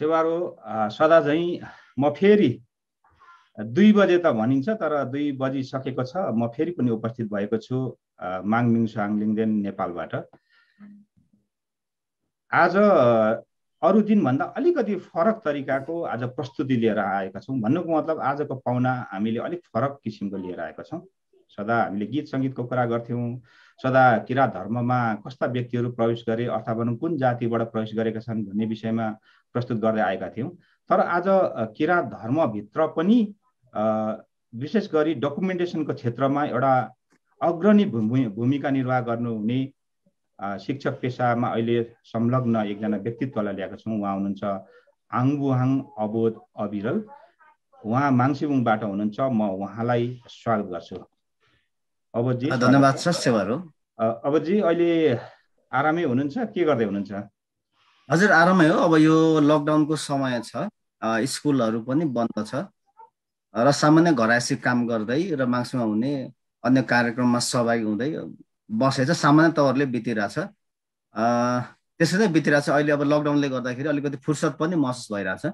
सेवारो सदा झैँ म फेरि दुई बजे त भनिन्छ तर दुई सकेको छ म फेरि पनि उपस्थित भएको छु माङमिङ साङलिङदेन नेपालबाट आज अरू दिनभन्दा अलिकति फरक तरिकाको आज प्रस्तुति लिएर आएका छौँ भन्नुको मतलब आजको पाहुना हामीले अलिक फरक किसिमको लिएर आएका छौँ सदा हामीले गीत सङ्गीतको कुरा गर्थ्यौँ सदा किरा धर्ममा कस्ता व्यक्तिहरू प्रवेश गरे अथवा भनौँ कुन जातिबाट प्रवेश गरेका छन् भन्ने विषयमा प्रस्तुत गर्दै आएका थियौँ तर आज किरा धर्मभित्र पनि विशेष गरी डकुमेन्टेसनको क्षेत्रमा एउटा अग्रणी भूमिका निर्वाह गर्नुहुने शिक्षक पेसामा अहिले संलग्न एकजना व्यक्तित्वलाई ल्याएको छौँ उहाँ हुनुहुन्छ आङबुहाङ अबोध अविरल उहाँ माङ्सिबुङबाट हुनुहुन्छ म उहाँलाई स्वागत गर्छु अबोधजी धन्यवाद अब जी अहिले आरामै हुनुहुन्छ के गर्दै हुनुहुन्छ हजुर आरामै हो अब यो लकडाउनको समय छ स्कुलहरू पनि बन्द छ र सामान्य घरायसी काम गर्दै र मासुमा हुने अन्य कार्यक्रममा सहभागी हुँदै बसेछ चाहिँ सामान्य तवरले बितिरहेछ त्यसै नै बितिरहेछ अहिले अब लकडाउनले गर्दाखेरि अलिकति फुर्सद पनि महसुस भइरहेछ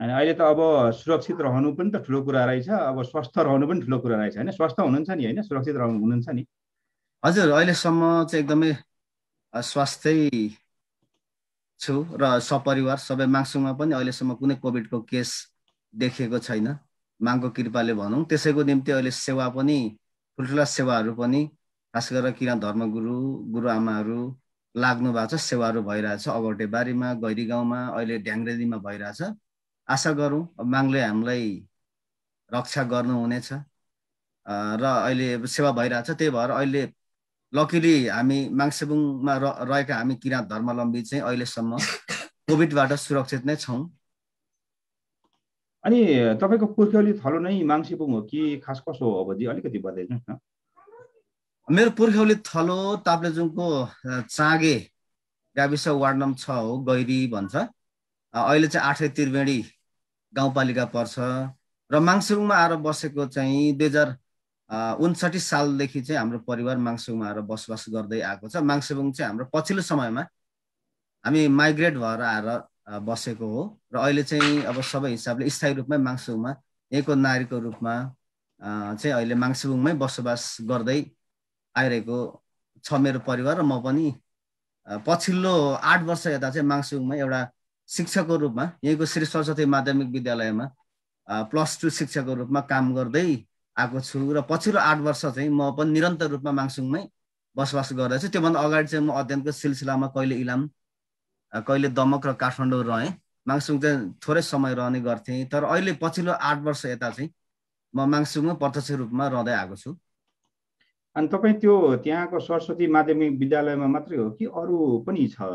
अनि अहिले त अब सुरक्षित रहनु पनि त ठुलो कुरा रहेछ अब स्वस्थ रहनु पनि ठुलो कुरा रहेछ होइन स्वस्थ हुनुहुन्छ नि होइन सुरक्षित रहनु हुनुहुन्छ नि हजुर अहिलेसम्म चाहिँ एकदमै स्वास्थ्य छु र सपरिवार सबै माङसुङमा पनि अहिलेसम्म कुनै कोभिडको केस देखिएको छैन माङको कृपाले भनौँ त्यसैको निम्ति अहिले सेवा पनि ठुल्ठुला सेवाहरू पनि खास गरेर किरा धर्मगुरु गुरुआमाहरू लाग्नु भएको छ सेवाहरू भइरहेछ अगौटे बारीमा गैरी गाउँमा अहिले ढ्याङ्ग्रेजीमा भइरहेछ आशा गरौँ माङले हामीलाई रक्षा गर्नुहुनेछ र अहिले सेवा भइरहेछ त्यही भएर अहिले लकिली हामी माङसेबुङमा रहेका हामी किराँत धर्मावलम्बी चाहिँ अहिलेसम्म कोभिडबाट सुरक्षित नै छौँ अनि तपाईँको पुर्ख्यौली थलो नै माङसेबुङ हो कि खास कसो हो जी अलिकति बताइदिनुहोस् न मेरो पुर्ख्यौली थलो ताप्लेजुङको चाँगे गाविस वार्ड नम्बर छ हो गैरी भन्छ अहिले चाहिँ आठै त्रिवेणी गाउँपालिका पर्छ र माङसुङमा आएर बसेको चाहिँ दुई हजार उन्सठी सालदेखि चाहिँ हाम्रो परिवार माङसुङमा आएर बसोबास गर्दै आएको छ माङसुङ चाहिँ हाम्रो पछिल्लो समयमा हामी माइग्रेट भएर आएर बसेको हो र अहिले चाहिँ अब सबै हिसाबले स्थायी रूपमै माङसुङमा यहीँको नारीको रूपमा चाहिँ अहिले माङसुङमै बसोबास गर्दै आइरहेको छ मेरो परिवार र म पनि पछिल्लो आठ वर्ष यता चाहिँ माङसुङमा एउटा शिक्षकको रूपमा यहीँको श्री सरस्वती माध्यमिक विद्यालयमा प्लस टू शिक्षकको रूपमा काम गर्दै आएको छु र पछिल्लो आठ वर्ष चाहिँ म पनि निरन्तर रूपमा माङसुङमै बसोबास गर्दैछु त्योभन्दा अगाडि चाहिँ म अध्ययनको सिलसिलामा कहिले इलाम कहिले दमक र काठमाडौँ रहेँ माङसुङ चाहिँ थोरै समय रहने गर्थेँ तर अहिले पछिल्लो आठ वर्ष यता चाहिँ म माङसुङमै प्रत्यक्ष रूपमा रहँदै आएको छु अनि तपाईँ त्यो त्यहाँको सरस्वती माध्यमिक विद्यालयमा मात्रै हो कि अरू पनि छ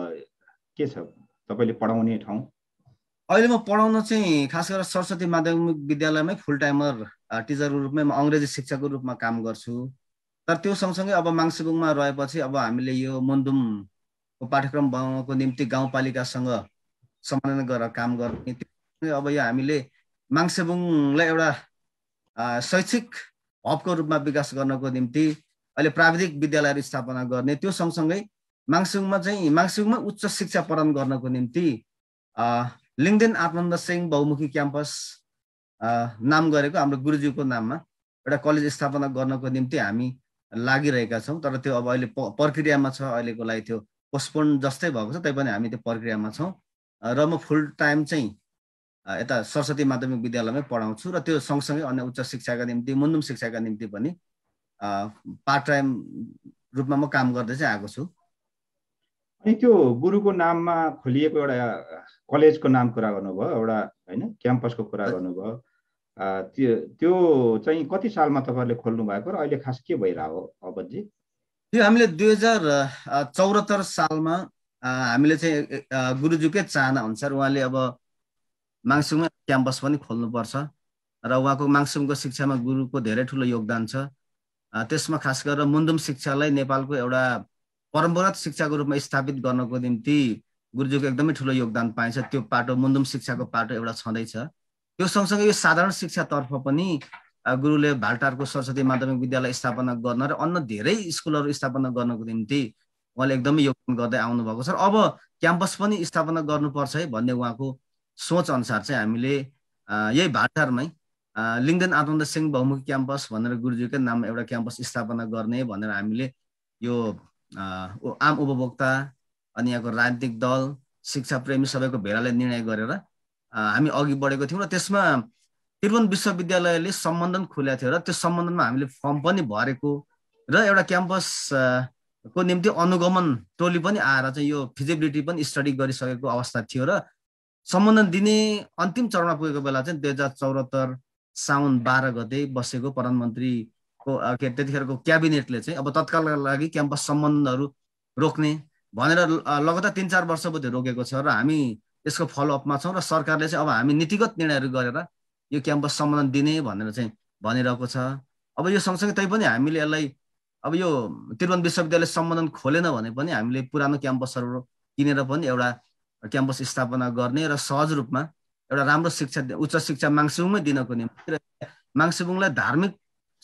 के छ तपाईँले पढाउने ठाउँ अहिले म पढाउन चाहिँ खास गरेर सरस्वती माध्यमिक विद्यालयमै फुल टाइमर टिचरको रूपमै म अङ्ग्रेजी शिक्षकको रूपमा काम गर्छु तर त्यो सँगसँगै अब माङ्सेबुङमा रहेपछि अब हामीले यो मन्दुमको पाठ्यक्रम बनाउनको निम्ति गाउँपालिकासँग समन्वय गरेर काम गर्ने त्यो अब यो हामीले माङसेबुङलाई एउटा शैक्षिक हबको रूपमा विकास गर्नको निम्ति अहिले प्राविधिक विद्यालयहरू स्थापना गर्ने त्यो सँगसँगै माङसुङमा चाहिँ माङसुङमा उच्च शिक्षा प्रदान गर्नको निम्ति लिङ्गदेन आत्मन्द सिंह बहुमुखी क्याम्पस नाम गरेको हाम्रो गुरुज्यूको नाममा एउटा कलेज स्थापना गर्नको निम्ति हामी लागिरहेका छौँ तर त्यो अब अहिले प्रक्रियामा छ अहिलेको लागि त्यो पोस्टपोन जस्तै भएको छ तैपनि हामी त्यो प्रक्रियामा छौँ र म फुल टाइम चाहिँ यता सरस्वती माध्यमिक विद्यालयमै पढाउँछु र त्यो सँगसँगै अन्य उच्च शिक्षाका निम्ति मुन्दुम शिक्षाका निम्ति पनि पार्ट ah, टाइम रूपमा म काम गर्दै चाहिँ आएको छु अनि त्यो गुरुको नाममा खोलिएको एउटा कलेजको नाम कुरा गर्नुभयो एउटा होइन क्याम्पसको कुरा गर्नुभयो त्यो त्यो चाहिँ कति सालमा तपाईँहरूले खोल्नु भएको र अहिले खास के भइरहेको हो अवधि त्यो हामीले दुई हजार चौरात्तर सालमा हामीले चाहिँ गुरुजीकै चाहना अनुसार उहाँले अब माङसुङमा क्याम्पस पनि खोल्नुपर्छ र उहाँको माङसुङको शिक्षामा गुरुको धेरै ठुलो योगदान छ त्यसमा खास गरेर मुन्दुम शिक्षालाई नेपालको एउटा परम्परागत शिक्षाको रूपमा स्थापित गर्नको निम्ति गुरुजीको एकदमै ठुलो योगदान पाइन्छ त्यो पाटो मुन्दुम शिक्षाको पाटो एउटा छँदैछ त्यो सँगसँगै यो साधारण शिक्षातर्फ पनि गुरुले भालटारको सरस्वती माध्यमिक विद्यालय स्थापना गर्न र अन्य धेरै स्कुलहरू स्थापना गर्नको निम्ति उहाँले एकदमै योगदान गर्दै आउनुभएको छ अब क्याम्पस पनि स्थापना गर्नुपर्छ है भन्ने उहाँको सोच अनुसार चाहिँ हामीले यही भाटारमै लिङ्गदेन आत्मन्द सिंह बहुमुखी क्याम्पस भनेर गुरुजीकै नाममा एउटा क्याम्पस स्थापना गर्ने भनेर हामीले यो आम उपभोक्ता अनि यहाँको राजनीतिक दल शिक्षा प्रेमी सबैको भेलाले निर्णय गरेर हामी अघि बढेको थियौँ र त्यसमा त्रिभुवन विश्वविद्यालयले सम्बन्धन खोलेको थियो र त्यो सम्बन्धनमा हामीले फर्म पनि भरेको र एउटा क्याम्पस को निम्ति अनुगमन टोली पनि आएर चाहिँ यो फिजिबिलिटी पनि स्टडी गरिसकेको अवस्था थियो र सम्बन्धन दिने अन्तिम चरणमा पुगेको बेला चाहिँ दुई हजार चौरात्तर साउन बाह्र गते बसेको प्रधानमन्त्री को के त्यतिखेरको क्याबिनेटले चाहिँ अब तत्कालका लागि क्याम्पस सम्बन्धहरू रोक्ने भनेर लगातार तिन चार वर्षपछि रोकेको छ र हामी यसको फलोअपमा छौँ र सरकारले चाहिँ अब हामी नीतिगत निर्णयहरू गरेर यो क्याम्पस सम्बन्धन दिने भनेर चाहिँ भनिरहेको छ अब यो सँगसँगै तै पनि हामीले यसलाई अब यो त्रिभुवन विश्वविद्यालय सम्बन्धन खोलेन भने पनि हामीले पुरानो क्याम्पसहरू किनेर पनि एउटा क्याम्पस स्थापना गर्ने र सहज रूपमा एउटा राम्रो शिक्षा उच्च शिक्षा माङसुङमै दिनको निम्ति र माङसुङलाई धार्मिक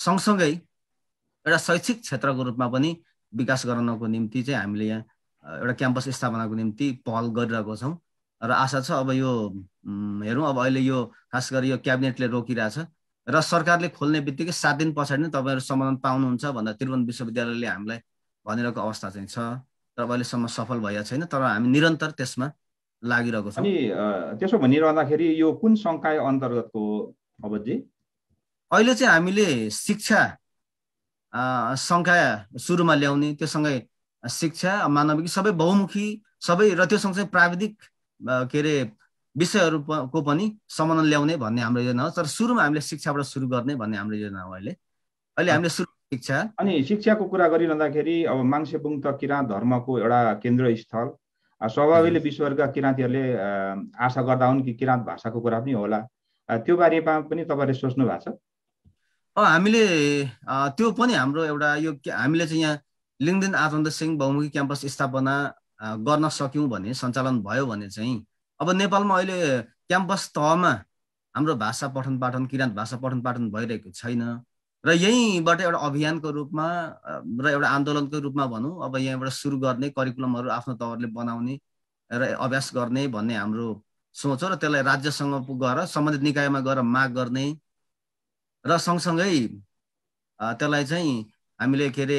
सँगसँगै एउटा शैक्षिक क्षेत्रको रूपमा पनि विकास गर्नको निम्ति चाहिँ हामीले यहाँ एउटा क्याम्पस स्थापनाको निम्ति पहल गरिरहेको छौँ र आशा छ अब यो हेरौँ अब अहिले यो खास गरी यो क्याबिनेटले रोकिरहेछ र सरकारले खोल्ने बित्तिकै सात दिन पछाडि नै तपाईँहरू समाधान पाउनुहुन्छ भनेर त्रिभुवन विश्वविद्यालयले हामीलाई भनिरहेको अवस्था चाहिँ छ तर अहिलेसम्म सफल भइरहेको छैन तर हामी निरन्तर त्यसमा लागिरहेको छौँ त्यसो भनिरहँदाखेरि यो कुन सङ्काय अन्तर्गतको अब अवधि अहिले चाहिँ हामीले शिक्षा सङ्ख्या सुरुमा ल्याउने त्योसँगै शिक्षा मानविकी सबै बहुमुखी सबै र त्यो सँगसँगै प्राविधिक के अरे विषयहरूको पनि समन्वय ल्याउने भन्ने हाम्रो योजना हो तर सुरुमा हामीले शिक्षाबाट सुरु गर्ने भन्ने हाम्रो योजना हो अहिले अहिले हामीले सुरु शिक्षा अनि शिक्षाको कुरा गरिरहँदाखेरि अब माङ्सेबुङ त किराँत धर्मको एउटा केन्द्र स्थल स्वभावले विश्वभरका किराँतीहरूले आशा गर्दा हुन् कि किराँत भाषाको कुरा पनि होला त्यो बारेमा पनि तपाईँले सोच्नु भएको छ हामीले त्यो पनि हाम्रो एउटा यो हामीले चाहिँ यहाँ लिङ्गदेन आचन्द सिंह बहुमुखी क्याम्पस स्थापना गर्न सक्यौँ भने सञ्चालन भयो भने चाहिँ अब नेपालमा अहिले क्याम्पस तहमा हाम्रो भाषा पठन पाठन किराँत भाषा पठन पाठन भइरहेको छैन र यहीँबाट एउटा अभियानको रूपमा र एउटा आन्दोलनको रूपमा भनौँ अब यहाँबाट सुरु गर्ने करिकुलमहरू आफ्नो तवरले बनाउने र अभ्यास गर्ने भन्ने हाम्रो सोच हो र त्यसलाई राज्यसँग गएर सम्बन्धित निकायमा गएर माग गर्ने र सँगसँगै त्यसलाई चाहिँ हामीले के अरे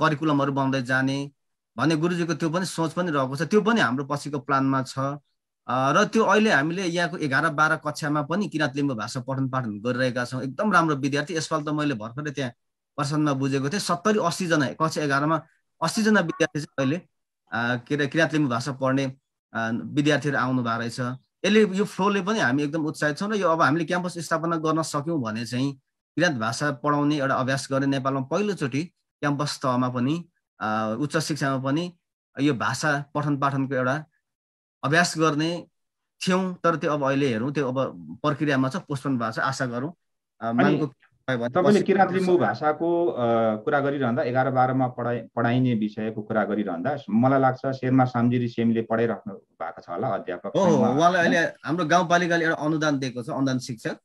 करिकुलमहरू बनाउँदै जाने भन्ने गुरुजीको त्यो पनि सोच पनि रहेको छ त्यो पनि हाम्रो पछिको प्लानमा छ र त्यो अहिले हामीले यहाँको एघार बाह्र कक्षामा पनि किराँत लिम्बू भाषा पठन पाठन गरिरहेका छौँ एकदम राम्रो विद्यार्थी यसपाल त मैले भर्खरै त्यहाँ प्रसन्नमा बुझेको थिएँ सत्तरी अस्सीजना कक्षा एघारमा अस्सीजना विद्यार्थी चाहिँ अहिले के अरे किराँत लिम्बू भाषा पढ्ने विद्यार्थीहरू आउनु भएको रहेछ यसले यो फ्लोले पनि हामी एकदम उत्साहित छौँ र यो अब हामीले क्याम्पस स्थापना गर्न सक्यौँ भने चाहिँ किराँत भाषा पढाउने एउटा अभ्यास गर्ने नेपालमा पहिलोचोटि क्याम्पस तहमा पनि उच्च शिक्षामा पनि यो भाषा पठन पाठनको एउटा अभ्यास गर्ने थियौँ तर त्यो अब अहिले हेरौँ त्यो अब प्रक्रियामा छ पोस्टपोन भएको छ आशा गरौँ तपाईँले किराँतलिम्बू भाषाको कुरा गरिरहँदा एघार बाह्रमा पढाइ पढाइने विषयको कुरा गरिरहँदा मलाई लाग्छ शेरमा सामजिरी सेमीले पढाइराख्नु भएको छ होला अध्यापक हो उहाँलाई अहिले हाम्रो गाउँपालिकाले एउटा अनुदान दिएको छ अनुदान शिक्षक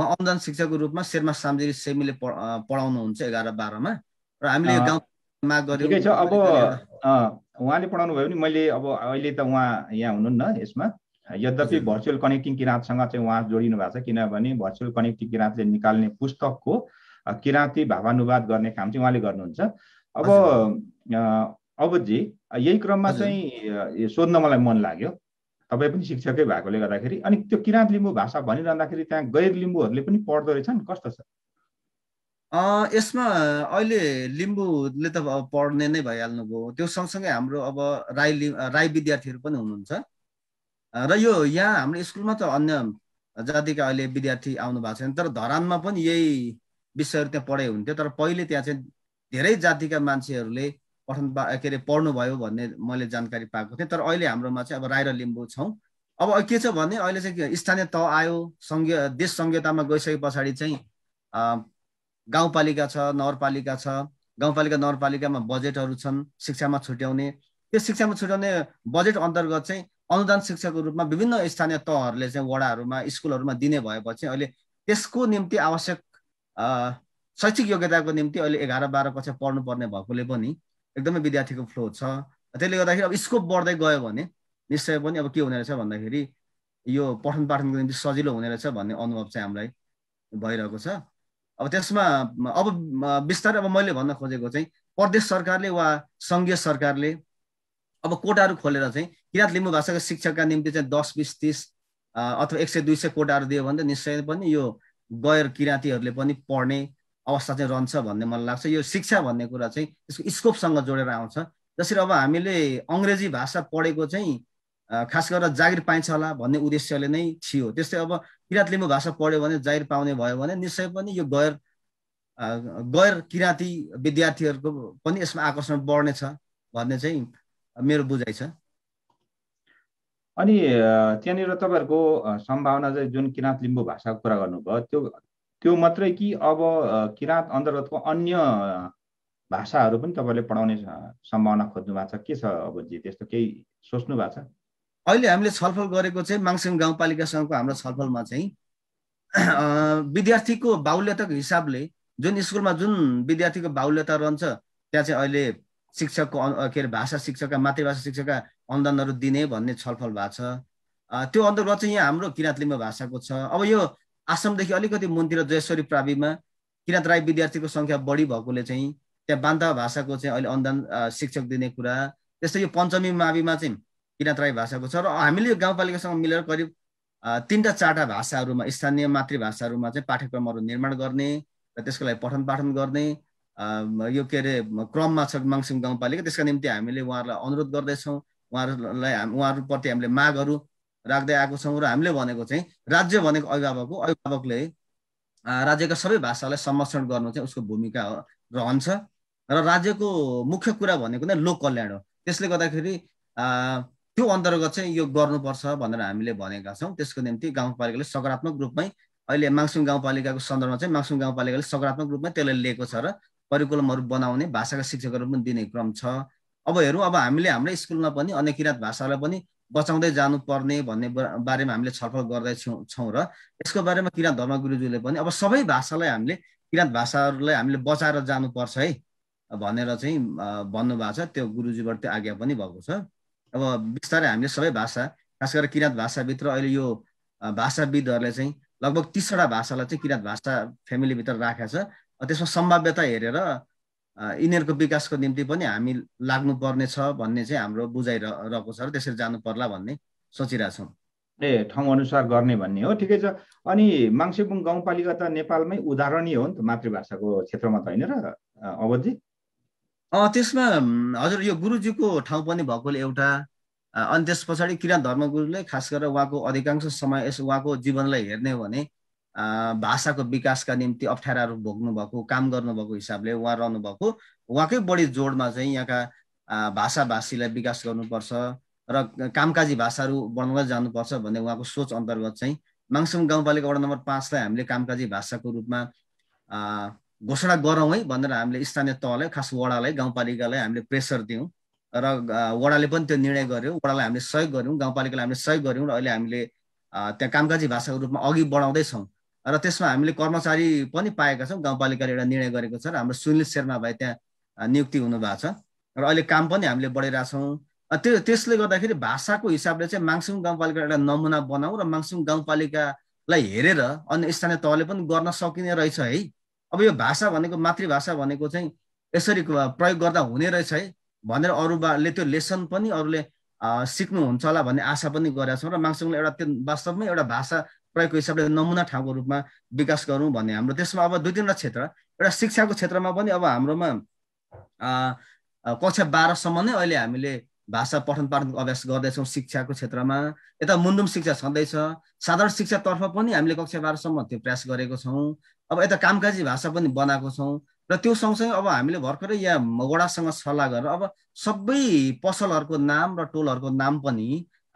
उहाँ अनुदान शिक्षकको रूपमा शेरमा सामजिरी सेमीले पढाउनुहुन्छ एघार बाह्रमा र हामीले गाउँ माग गरेको छ अब उहाँले पढाउनु भयो भने मैले अब अहिले त उहाँ यहाँ हुनुहुन्न यसमा यद्यपि भर्चुअल कनेक्टिङ किराँतसँग चाहिँ उहाँ जोडिनु भएको छ किनभने भर्चुअल कनेक्टिङ किराँतले निकाल्ने पुस्तकको किराँती भावानुवाद गर्ने काम चाहिँ उहाँले गर्नुहुन्छ अब अब अबजी यही क्रममा चाहिँ सोध्न मलाई मन लाग्यो तपाईँ पनि शिक्षकै भएकोले गर्दाखेरि अनि त्यो किराँत लिम्बू भाषा भनिरहँदाखेरि त्यहाँ गैर लिम्बूहरूले पनि पढ्दो रहेछन् कस्तो छ यसमा अहिले लिम्बूले त पढ्ने नै भइहाल्नुभयो त्यो सँगसँगै हाम्रो अब राई लि राई विद्यार्थीहरू पनि हुनुहुन्छ र यो यहाँ हाम्रो स्कुलमा त अन्य जातिका अहिले विद्यार्थी आउनु भएको छैन तर धरानमा पनि यही विषयहरू त्यहाँ पढाइ हुन्थ्यो तर पहिले त्यहाँ चाहिँ धेरै जातिका मान्छेहरूले पठन पा के अरे पढ्नुभयो भन्ने मैले जानकारी पाएको थिएँ तर अहिले हाम्रोमा चाहिँ अब राई र लिम्बू छौँ अब के छ भने अहिले चाहिँ स्थानीय तह आयो सङ्घीय देश सङ्घीयतामा गइसके पछाडि चाहिँ गाउँपालिका छ नगरपालिका छ गाउँपालिका नगरपालिकामा बजेटहरू छन् शिक्षामा छुट्याउने त्यो शिक्षामा छुट्याउने बजेट अन्तर्गत चाहिँ अनुदान शिक्षाको रूपमा विभिन्न स्थानीय तहहरूले चाहिँ वडाहरूमा स्कुलहरूमा दिने भएपछि अहिले त्यसको निम्ति आवश्यक शैक्षिक योग्यताको निम्ति अहिले एघार बाह्र कक्षा पढ्नुपर्ने भएकोले पनि एकदमै विद्यार्थीको फ्लो छ त्यसले गर्दाखेरि अब स्कोप बढ्दै गयो भने निश्चय पनि अब के हुने रहेछ भन्दाखेरि यो पठन पाठनको निम्ति सजिलो हुने रहेछ भन्ने अनुभव चाहिँ हामीलाई भइरहेको छ अब त्यसमा अब बिस्तारै अब मैले भन्न खोजेको चाहिँ प्रदेश सरकारले वा सङ्घीय सरकारले अब कोटाहरू खोलेर चाहिँ किराँत लिम्बू भाषाको शिक्षकका निम्ति चाहिँ दस बिस तिस अथवा एक सय दुई सय कोटाहरू दियो भने निश्चय पनि यो गैर किराँतीहरूले पनि पढ्ने अवस्था चाहिँ रहन्छ भन्ने मलाई लाग्छ यो शिक्षा भन्ने कुरा चाहिँ यसको स्कोपसँग जोडेर आउँछ जसरी अब हामीले अङ्ग्रेजी भाषा पढेको चाहिँ खास गरेर जागिर पाइन्छ होला भन्ने उद्देश्यले नै थियो त्यस्तै अब किराँत लिम्बू भाषा पढ्यो भने जागिर पाउने भयो भने निश्चय पनि यो गैर गैर किराँती विद्यार्थीहरूको पनि यसमा आकर्षण बढ्नेछ भन्ने चाहिँ मेरो बुझाइ छ अनि त्यहाँनिर तपाईँहरूको सम्भावना चाहिँ जुन किराँत लिम्बू भाषाको कुरा गर्नुभयो त्यो त्यो मात्रै कि अब किराँत अन्तर्गतको अन्य भाषाहरू पनि तपाईँले पढाउने सम्भावना खोज्नु भएको छ के छ अब जी त्यस्तो केही सोच्नु भएको छ अहिले हामीले छलफल गरेको चाहिँ माङसिङ गाउँपालिकासँगको हाम्रो छलफलमा चाहिँ विद्यार्थीको बाहुल्यताको हिसाबले जुन स्कुलमा जुन विद्यार्थीको बाहुल्यता रहन्छ त्यहाँ चाहिँ अहिले शिक्षकको के अरे भाषा शिक्षकका मातृभाषा शिक्षकका अनुदानहरू दिने भन्ने छलफल भएको छ त्यो अन्तर्गत चाहिँ यहाँ हाम्रो किराँत लिम्बू भाषाको छ अब यो आसामदेखि अलिकति मुनतिर जयेश्वरी प्राविमा किराँत राई विद्यार्थीको सङ्ख्या बढी भएकोले चाहिँ त्यहाँ बान्ता भाषाको चाहिँ अहिले अनुदान शिक्षक दिने कुरा त्यस्तै यो पञ्चमी माविमा चाहिँ किराँत राई भाषाको छ र हामीले यो गाउँपालिकासँग मिलेर करिब तिनवटा चारवटा भाषाहरूमा स्थानीय मातृभाषाहरूमा चाहिँ पाठ्यक्रमहरू निर्माण गर्ने र त्यसको लागि पठन पाठन गर्ने यो के अरे क्रममा छ माङसिङ गाउँपालिका त्यसका निम्ति हामीले उहाँहरूलाई अनुरोध गर्दैछौँ उहाँहरूलाई उहाँहरूप्रति हामीले मागहरू राख्दै आएको छौँ र हामीले भनेको चाहिँ राज्य भनेको अभिभावक हो अभिभावकले राज्यका सबै भाषालाई संरक्षण गर्नु चाहिँ उसको भूमिका रहन्छ र राज्यको मुख्य कुरा भनेको नै लोक कल्याण हो त्यसले गर्दाखेरि त्यो अन्तर्गत चाहिँ यो गर्नुपर्छ भनेर हामीले भनेका छौँ त्यसको निम्ति गाउँपालिकाले सकारात्मक रूपमै अहिले माङसुङ गाउँपालिकाको सन्दर्भमा चाहिँ माङसुङ गाउँपालिकाले सकारात्मक रूपमै त्यसलाई लिएको छ र करिकुलमहरू बनाउने भाषाका शिक्षकहरू पनि दिने क्रम छ अब हेरौँ अब हामीले हाम्रै स्कुलमा पनि अन्य किराँत भाषालाई पनि बचाउँदै जानुपर्ने भन्ने बारेमा हामीले छलफल गर्दैछौँ छौँ र यसको बारेमा किराँत धर्म पनि अब सबै भाषालाई हामीले किराँत भाषाहरूलाई हामीले बचाएर जानुपर्छ है भनेर चाहिँ भन्नुभएको छ त्यो गुरुजीबाट त्यो आज्ञा पनि भएको छ अब बिस्तारै हामीले सबै भाषा खास गरेर किराँत भाषाभित्र अहिले यो भाषाविदहरूले चाहिँ लगभग तिसवटा भाषालाई चाहिँ किराँत भाषा फ्यामिलीभित्र राखेको छ त्यसमा सम्भाव्यता हेरेर यिनीहरूको विकासको निम्ति पनि हामी लाग्नुपर्ने छ भन्ने चाहिँ हाम्रो बुझाइ रहेको छ र त्यसरी जानु पर्ला भन्ने सोचिरहेछौँ ए ठाउँ अनुसार गर्ने भन्ने हो ठिकै छ अनि माङसेपुङ गाउँपालिका त नेपालमै उदाहरणीय हो नि त मातृभाषाको क्षेत्रमा त होइन र अवधि त्यसमा हजुर यो गुरुजीको ठाउँ पनि भएकोले एउटा अनि त्यस पछाडि किरात धर्मगुरुले खास गरेर उहाँको अधिकांश समय यसो उहाँको जीवनलाई हेर्ने हो भने भाषाको विकासका निम्ति अप्ठ्याराहरू भोग्नुभएको काम गर्नुभएको हिसाबले उहाँ रहनुभएको उहाँकै बढी जोडमा चाहिँ यहाँका भाषा भाषीलाई विकास गर्नुपर्छ र कामकाजी भाषाहरू बढाउँदै जानुपर्छ भन्ने उहाँको सोच अन्तर्गत चाहिँ माङसुङ गाउँपालिका वडा नम्बर पाँचलाई हामीले कामकाजी भाषाको रूपमा घोषणा गरौँ है भनेर हामीले स्थानीय तहलाई खास वडालाई गाउँपालिकालाई हामीले प्रेसर दियौँ र वडाले पनि त्यो निर्णय गर्यो वडालाई हामीले सहयोग गऱ्यौँ गाउँपालिकालाई हामीले सहयोग गऱ्यौँ र अहिले हामीले त्यहाँ कामकाजी भाषाको रूपमा अघि बढाउँदैछौँ र त्यसमा हामीले कर्मचारी पनि पाएका छौँ गाउँपालिकाले एउटा निर्णय गरेको छ र हाम्रो सुनिल शेर्मा भाइ त्यहाँ नियुक्ति हुनुभएको छ र अहिले काम पनि हामीले बढाइरहेछौँ त्यो त्यसले गर्दाखेरि भाषाको हिसाबले चाहिँ माङसुङ गाउँपालिका एउटा नमुना बनाऊ र माङसुङ गाउँपालिकालाई हेरेर अन्य स्थानीय तहले पनि गर्न सकिने रहेछ है अब यो भाषा भनेको मातृभाषा भनेको चाहिँ यसरी प्रयोग गर्दा हुने रहेछ है भनेर अरूले त्यो लेसन पनि अरूले सिक्नुहुन्छ होला भन्ने आशा पनि गरेका छौँ र माङसुङले एउटा त्यो वास्तवमै एउटा भाषा प्रयोगको हिसाबले नमुना ठाउँको रूपमा विकास गरौँ भन्ने हाम्रो त्यसमा अब दुई तिनवटा क्षेत्र एउटा शिक्षाको क्षेत्रमा पनि अब हाम्रोमा कक्षा बाह्रसम्म नै अहिले हामीले भाषा पठन पाठनको अभ्यास गर्दैछौँ शिक्षाको क्षेत्रमा यता मुन्दुम शिक्षा छँदैछ साधारण शिक्षातर्फ पनि हामीले कक्षा बाह्रसम्म त्यो प्रयास गरेको छौँ अब यता कामकाजी भाषा पनि बनाएको छौँ र त्यो सँगसँगै अब हामीले भर्खरै यहाँ वडासँग सल्लाह गरेर अब सबै पसलहरूको नाम र टोलहरूको नाम पनि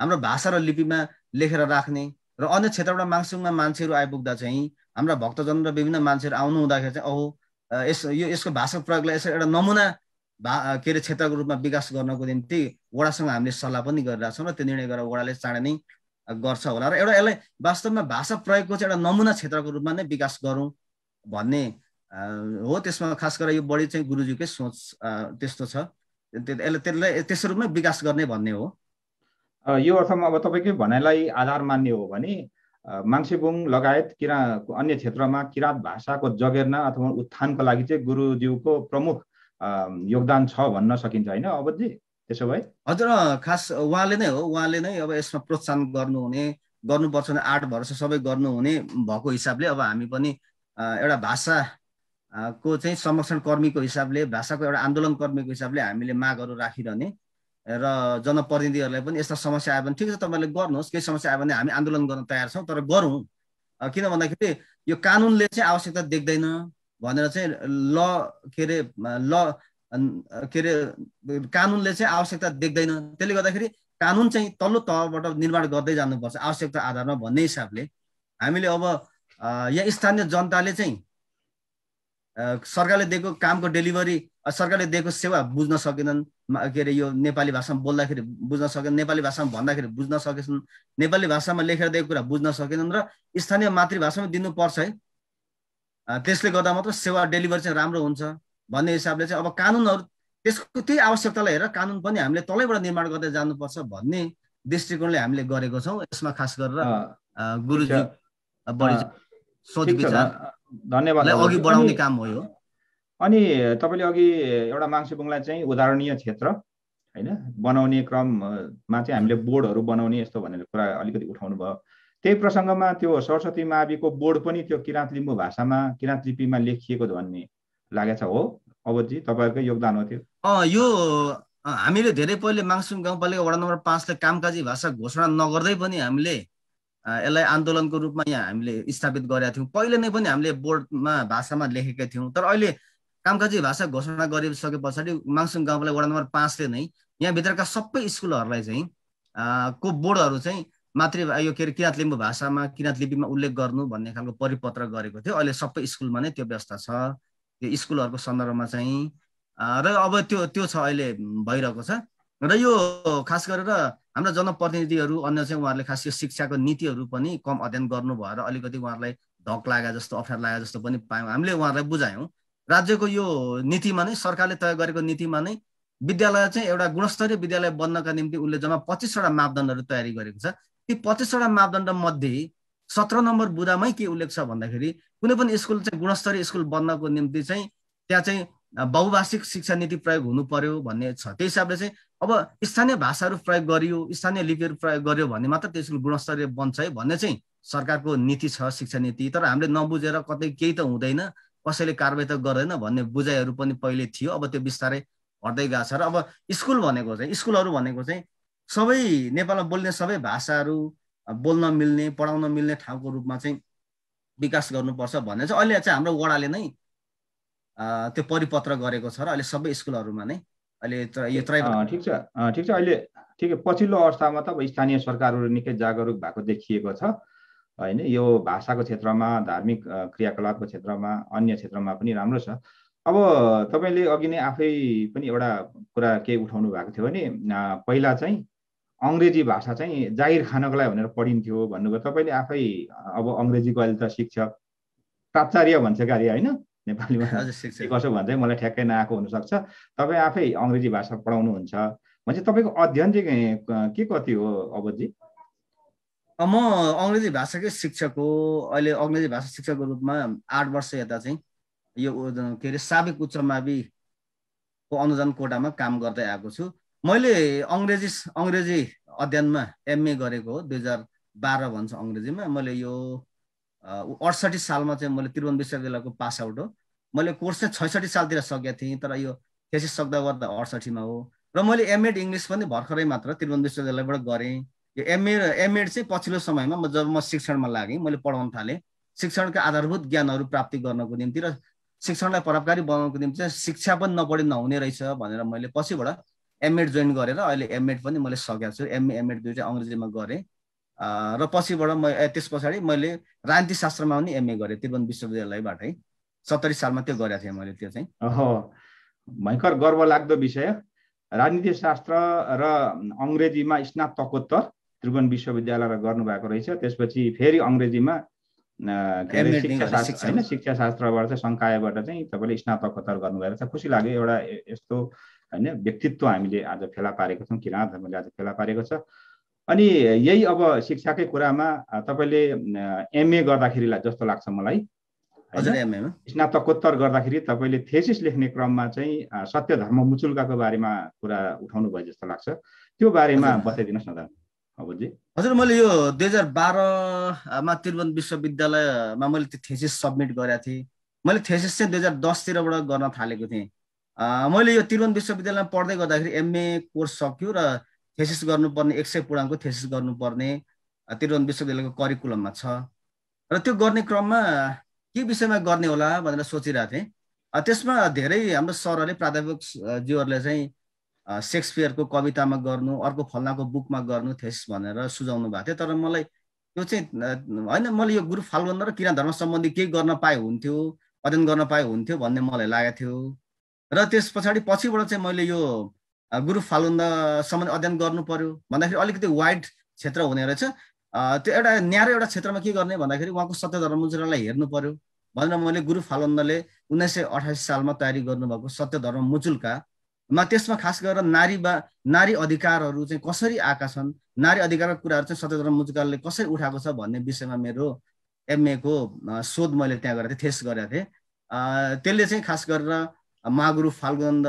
हाम्रो भाषा र लिपिमा लेखेर राख्ने र अन्य क्षेत्रबाट माङसुङमा मान्छेहरू आइपुग्दा चाहिँ हाम्रा भक्तजन र विभिन्न मान्छेहरू आउनु हुँदाखेरि चाहिँ औ यस यो यसको भाषा प्रयोगलाई यसरी एउटा नमुना भा के अरे क्षेत्रको रूपमा विकास गर्नको निम्ति वडासँग हामीले सल्लाह पनि गरिरहेछौँ र त्यो निर्णय गरेर वडाले चाँडै नै गर्छ होला र एउटा यसलाई वास्तवमा भाषा प्रयोगको चाहिँ एउटा नमुना क्षेत्रको रूपमा नै विकास गरौँ भन्ने हो त्यसमा खास गरेर यो बढी चाहिँ गुरुजीकै सोच त्यस्तो छ यसलाई त्यसलाई त्यसो रूपमै विकास गर्ने भन्ने हो यो अर्थमा अब तपाईँकै भनाइलाई आधार मान्ने हो भने मान्छेबुङ लगायत किरा अन्य क्षेत्रमा किराँत भाषाको जगेर्ना अथवा उत्थानको लागि चाहिँ गुरुज्यूको प्रमुख योगदान छ भन्न सकिन्छ होइन अवधि त्यसो भए हजुर खास उहाँले नै हो उहाँले नै अब यसमा प्रोत्साहन गर्नुहुने गर्नुपर्छ भने आर्ट वर्ष सबै गर्नुहुने भएको हिसाबले अब हामी पनि एउटा भाषा को चाहिँ संरक्षण कर्मीको हिसाबले भाषाको एउटा आन्दोलन कर्मीको हिसाबले हामीले मागहरू राखिरहने र जनप्रतिनिधिहरूलाई पनि यस्ता समस्या आयो भने ठिक छ तपाईँले गर्नुहोस् केही समस्या आयो भने हामी आन्दोलन गर्न तयार छौँ तर गरौँ किन भन्दाखेरि यो कानुनले चाहिँ आवश्यकता देख्दैन भनेर चाहिँ ल के अरे ल के अरे कानुनले चाहिँ आवश्यकता देख्दैन त्यसले गर्दाखेरि कानुन चाहिँ तल्लो तहबाट निर्माण गर्दै जानुपर्छ आवश्यकता आधारमा भन्ने हिसाबले हामीले अब यहाँ स्थानीय जनताले चाहिँ सरकारले दिएको कामको डेलिभरी सरकारले दिएको सेवा बुझ्न सकेनन् के अरे यो नेपाली भाषामा बोल्दाखेरि बुझ्न सकेन नेपाली भाषामा भन्दाखेरि बुझ्न सकेछन् नेपाली भाषामा लेखेर दिएको कुरा बुझ्न सकेनन् र स्थानीय मातृभाषामा दिनुपर्छ है त्यसले गर्दा मात्र सेवा डेलिभरी चाहिँ राम्रो हुन्छ भन्ने हिसाबले चाहिँ अब कानुनहरू त्यसको त्यही आवश्यकतालाई हेरेर कानुन पनि हामीले तलैबाट निर्माण गर्दै जानुपर्छ भन्ने दृष्टिकोणले हामीले गरेको छौँ यसमा खास गरेर गुरुजी बढी सोच विचार धन्यवाद अघि बढाउने काम हो यो अनि तपाईँले अघि एउटा माङ्सेबुङलाई चाहिँ उदाहरणीय क्षेत्र होइन बनाउने क्रममा चाहिँ हामीले बोर्डहरू बनाउने यस्तो भनेर कुरा अलिकति उठाउनु भयो त्यही प्रसङ्गमा त्यो सरस्वती माविको बोर्ड पनि त्यो किराँत लिम्बू भाषामा किराँत लिपिमा लेखिएको भन्ने लागेको छ हो अवजी तपाईँहरूकै योगदान हो त्यो यो हामीले धेरै पहिले माङसुङ गाउँपालिका वडा नम्बर पाँचले कामकाजी भाषा घोषणा नगर्दै पनि हामीले यसलाई आन्दोलनको रूपमा यहाँ हामीले स्थापित गरेका थियौँ पहिले नै पनि हामीले बोर्डमा भाषामा लेखेका थियौँ तर अहिले कामकाजी भाषा घोषणा गरिसके पछाडि माङसुङ गाउँपालिका वडा नम्बर पाँचले नै यहाँभित्रका सबै स्कुलहरूलाई चाहिँ को बोर्डहरू चाहिँ मातृ यो के अरे किराँत लिम्बू भाषामा किराँत लिपिमा उल्लेख गर्नु भन्ने खालको परिपत्र गरेको थियो अहिले सबै स्कुलमा नै त्यो व्यवस्था छ यो स्कुलहरूको सन्दर्भमा चाहिँ र अब त्यो त्यो छ अहिले भइरहेको छ र यो खास गरेर हाम्रा जनप्रतिनिधिहरू अन्य चाहिँ उहाँहरूले खास यो शिक्षाको नीतिहरू पनि कम अध्ययन गर्नु भएर अलिकति उहाँहरूलाई धक लाग्यो जस्तो अप्ठ्यारो लाग्यो जस्तो पनि पायौँ हामीले उहाँहरूलाई बुझायौँ राज्यको यो नीतिमा नै सरकारले तय गरेको नीतिमा नै विद्यालय चाहिँ एउटा गुणस्तरीय विद्यालय बन्नका निम्ति उसले जम्मा पच्चिसवटा मापदण्डहरू तयारी गरेको छ ती पच्चिसवटा मापदण्ड मध्ये सत्र नम्बर बुदामै के उल्लेख छ भन्दाखेरि कुनै पनि स्कुल चाहिँ गुणस्तरीय स्कुल बन्नको निम्ति चाहिँ त्यहाँ चाहिँ बहुभाषिक शिक्षा नीति प्रयोग हुनु पर्यो भन्ने छ त्यही हिसाबले चाहिँ अब स्थानीय भाषाहरू प्रयोग गरियो स्थानीय लिपिहरू प्रयोग गरियो भने मात्र त्यो स्कुल गुणस्तरीय बन्छ है भन्ने चाहिँ सरकारको नीति छ शिक्षा नीति तर हामीले नबुझेर कतै केही त हुँदैन कसैले कारवाही त गर्दैन भन्ने बुझाइहरू पनि पहिले थियो अब त्यो बिस्तारै हट्दै गएको छ र अब स्कुल भनेको चाहिँ स्कुलहरू भनेको चाहिँ सबै नेपालमा बोल्ने सबै भाषाहरू बोल्न मिल्ने पढाउन मिल्ने ठाउँको रूपमा चाहिँ विकास गर्नुपर्छ भन्ने चाहिँ अहिले चाहिँ हाम्रो वडाले नै त्यो परिपत्र गरेको छ र अहिले सबै स्कुलहरूमा नै अहिले यो ठिक छ ठिक छ अहिले ठिक पछिल्लो अवस्थामा त अब स्थानीय सरकारहरू निकै जागरुक भएको देखिएको छ होइन यो भाषाको क्षेत्रमा धार्मिक क्रियाकलापको क्षेत्रमा अन्य क्षेत्रमा पनि राम्रो छ अब तपाईँले अघि नै आफै पनि एउटा कुरा केही उठाउनु भएको थियो भने पहिला चाहिँ अङ्ग्रेजी भाषा चाहिँ जाहिर खानको लागि भनेर पढिन्थ्यो भन्नुभयो तपाईँले आफै अब अङ्ग्रेजीको अहिले त शिक्षक प्राचार्य भन्छ गाडी होइन नेपालीमा कसो भन्छ मलाई ठ्याक्कै नआएको हुनसक्छ तपाईँ आफै अङ्ग्रेजी भाषा पढाउनुहुन्छ भने चाहिँ तपाईँको अध्ययन चाहिँ के कति हो अवधि म अङ्ग्रेजी भाषाकै शिक्षक हो अहिले अङ्ग्रेजी भाषा शिक्षकको रूपमा आठ वर्ष यता चाहिँ यो के अरे साबिक उच्च माविको अनुदान कोटामा काम गर्दै आएको छु मैले अङ्ग्रेजी अङ्ग्रेजी अध्ययनमा एमए गरेको हो दुई हजार बाह्र भन्छ अङ्ग्रेजीमा मैले यो अडसठी सालमा चाहिँ मैले त्रिभुवन विश्वविद्यालयको पास आउट हो मैले कोर्स चाहिँ छैसठी सालतिर सकेको थिएँ तर यो थेसिस सक्दा गर्दा अडसठीमा हो र मैले एमएड इङ्ग्लिस पनि भर्खरै मात्र त्रिभुवन विश्वविद्यालयबाट गरेँ यो एमए एमएड चाहिँ पछिल्लो समयमा म जब म शिक्षणमा लागेँ मैले पढाउन थालेँ शिक्षणका आधारभूत ज्ञानहरू प्राप्ति गर्नको निम्ति र शिक्षणलाई प्रभावकारी बनाउनको निम्ति चाहिँ शिक्षा पनि नपढी नहुने रहेछ भनेर मैले पछिबाट एमएड जोइन गरेर अहिले एमएड पनि मैले सकेको छु एमए एमएड चाहिँ अङ्ग्रेजीमा गरेँ र पछिबाट म त्यस पछाडि मैले राजनीति शास्त्रमा पनि एमए गरेँ त्रिभुवन विश्वविद्यालयबाटै सत्तरी सालमा त्यो गरेको थिएँ मैले त्यो चाहिँ भयङ्कर गर्व लाग्दो विषय राजनीति शास्त्र र अङ्ग्रेजीमा स्नातकोत्तर त्रिभुवन विश्वविद्यालयमा गर्नुभएको रहेछ त्यसपछि फेरि अङ्ग्रेजीमा के अरे शिक्षाशास्त्र होइन शिक्षाशास्त्रबाट चाहिँ सङ्कायबाट चाहिँ तपाईँले स्नातकोत्तर गर्नुभएको रहेछ खुसी लाग्यो एउटा यस्तो होइन व्यक्तित्व हामीले आज फेला पारेको छौँ किराँत हामीले आज फेला पारेको छ अनि यही अब शिक्षाकै कुरामा तपाईँले एमए गर्दाखेरि जस्तो लाग्छ मलाई स्नातकोत्तर गर्दाखेरि तपाईँले थेसिस लेख्ने क्रममा चाहिँ सत्य धर्म मुचुल्काको बारेमा कुरा उठाउनु भयो जस्तो लाग्छ त्यो बारेमा बताइदिनुहोस् न दाजु हजुर मैले यो दुई हजार बाह्रमा त्रिभुवन विश्वविद्यालयमा मैले त्यो थेसिस सब्मिट गरेको थिएँ मैले थेसिस चाहिँ दुई हजार दसतिरबाट गर्न थालेको थिएँ मैले यो त्रिभुवन विश्वविद्यालयमा पढ्दै गर्दाखेरि एमए कोर्स सक्यो र थेसिस गर्नुपर्ने एक सय पूर्णाङ्कको थेसिस गर्नुपर्ने त्रिभुवन विश्वविद्यालयको करिकुलममा छ र त्यो गर्ने क्रममा के विषयमा गर्ने होला भनेर सोचिरहेको थिएँ त्यसमा धेरै हाम्रो सरहरूले प्राध्यापक ज्यूहरूले चाहिँ सेक्सपियरको कवितामा गर्नु अर्को फल्नाको बुकमा गर्नु थेसिस भनेर सुझाउनु भएको थियो तर मलाई त्यो चाहिँ होइन मैले यो गुरु फाल्गुन र किरा धर्म सम्बन्धी केही गर्न पाए हुन्थ्यो अध्ययन गर्न पाए हुन्थ्यो भन्ने मलाई लागेको थियो र त्यस पछाडि पछिबाट चाहिँ मैले यो गुरु फाल्गुन सम्बन्धी अध्ययन गर्नु पर्यो भन्दाखेरि अलिकति वाइड क्षेत्र हुने रहेछ त्यो एउटा न्यारो एउटा क्षेत्रमा के गर्ने भन्दाखेरि उहाँको सत्य धर्म मुचुरालाई हेर्नु पर्यो भनेर मैले गुरु फालुन्दाले उन्नाइस सय अठासी सालमा तयारी गर्नुभएको सत्य धर्म मुचुलका मा त्यसमा खास गरेर नारी बा नारी अधिकारहरू चाहिँ कसरी आएका छन् नारी अधिकारका कुराहरू चाहिँ सचेतना मुजुगालले कसरी उठाएको छ भन्ने विषयमा मेरो एमएको शोध मैले त्यहाँ गरेको थिएँ थेस गरेको थिएँ त्यसले चाहिँ खास गरेर महागुरु फाल्गुन्द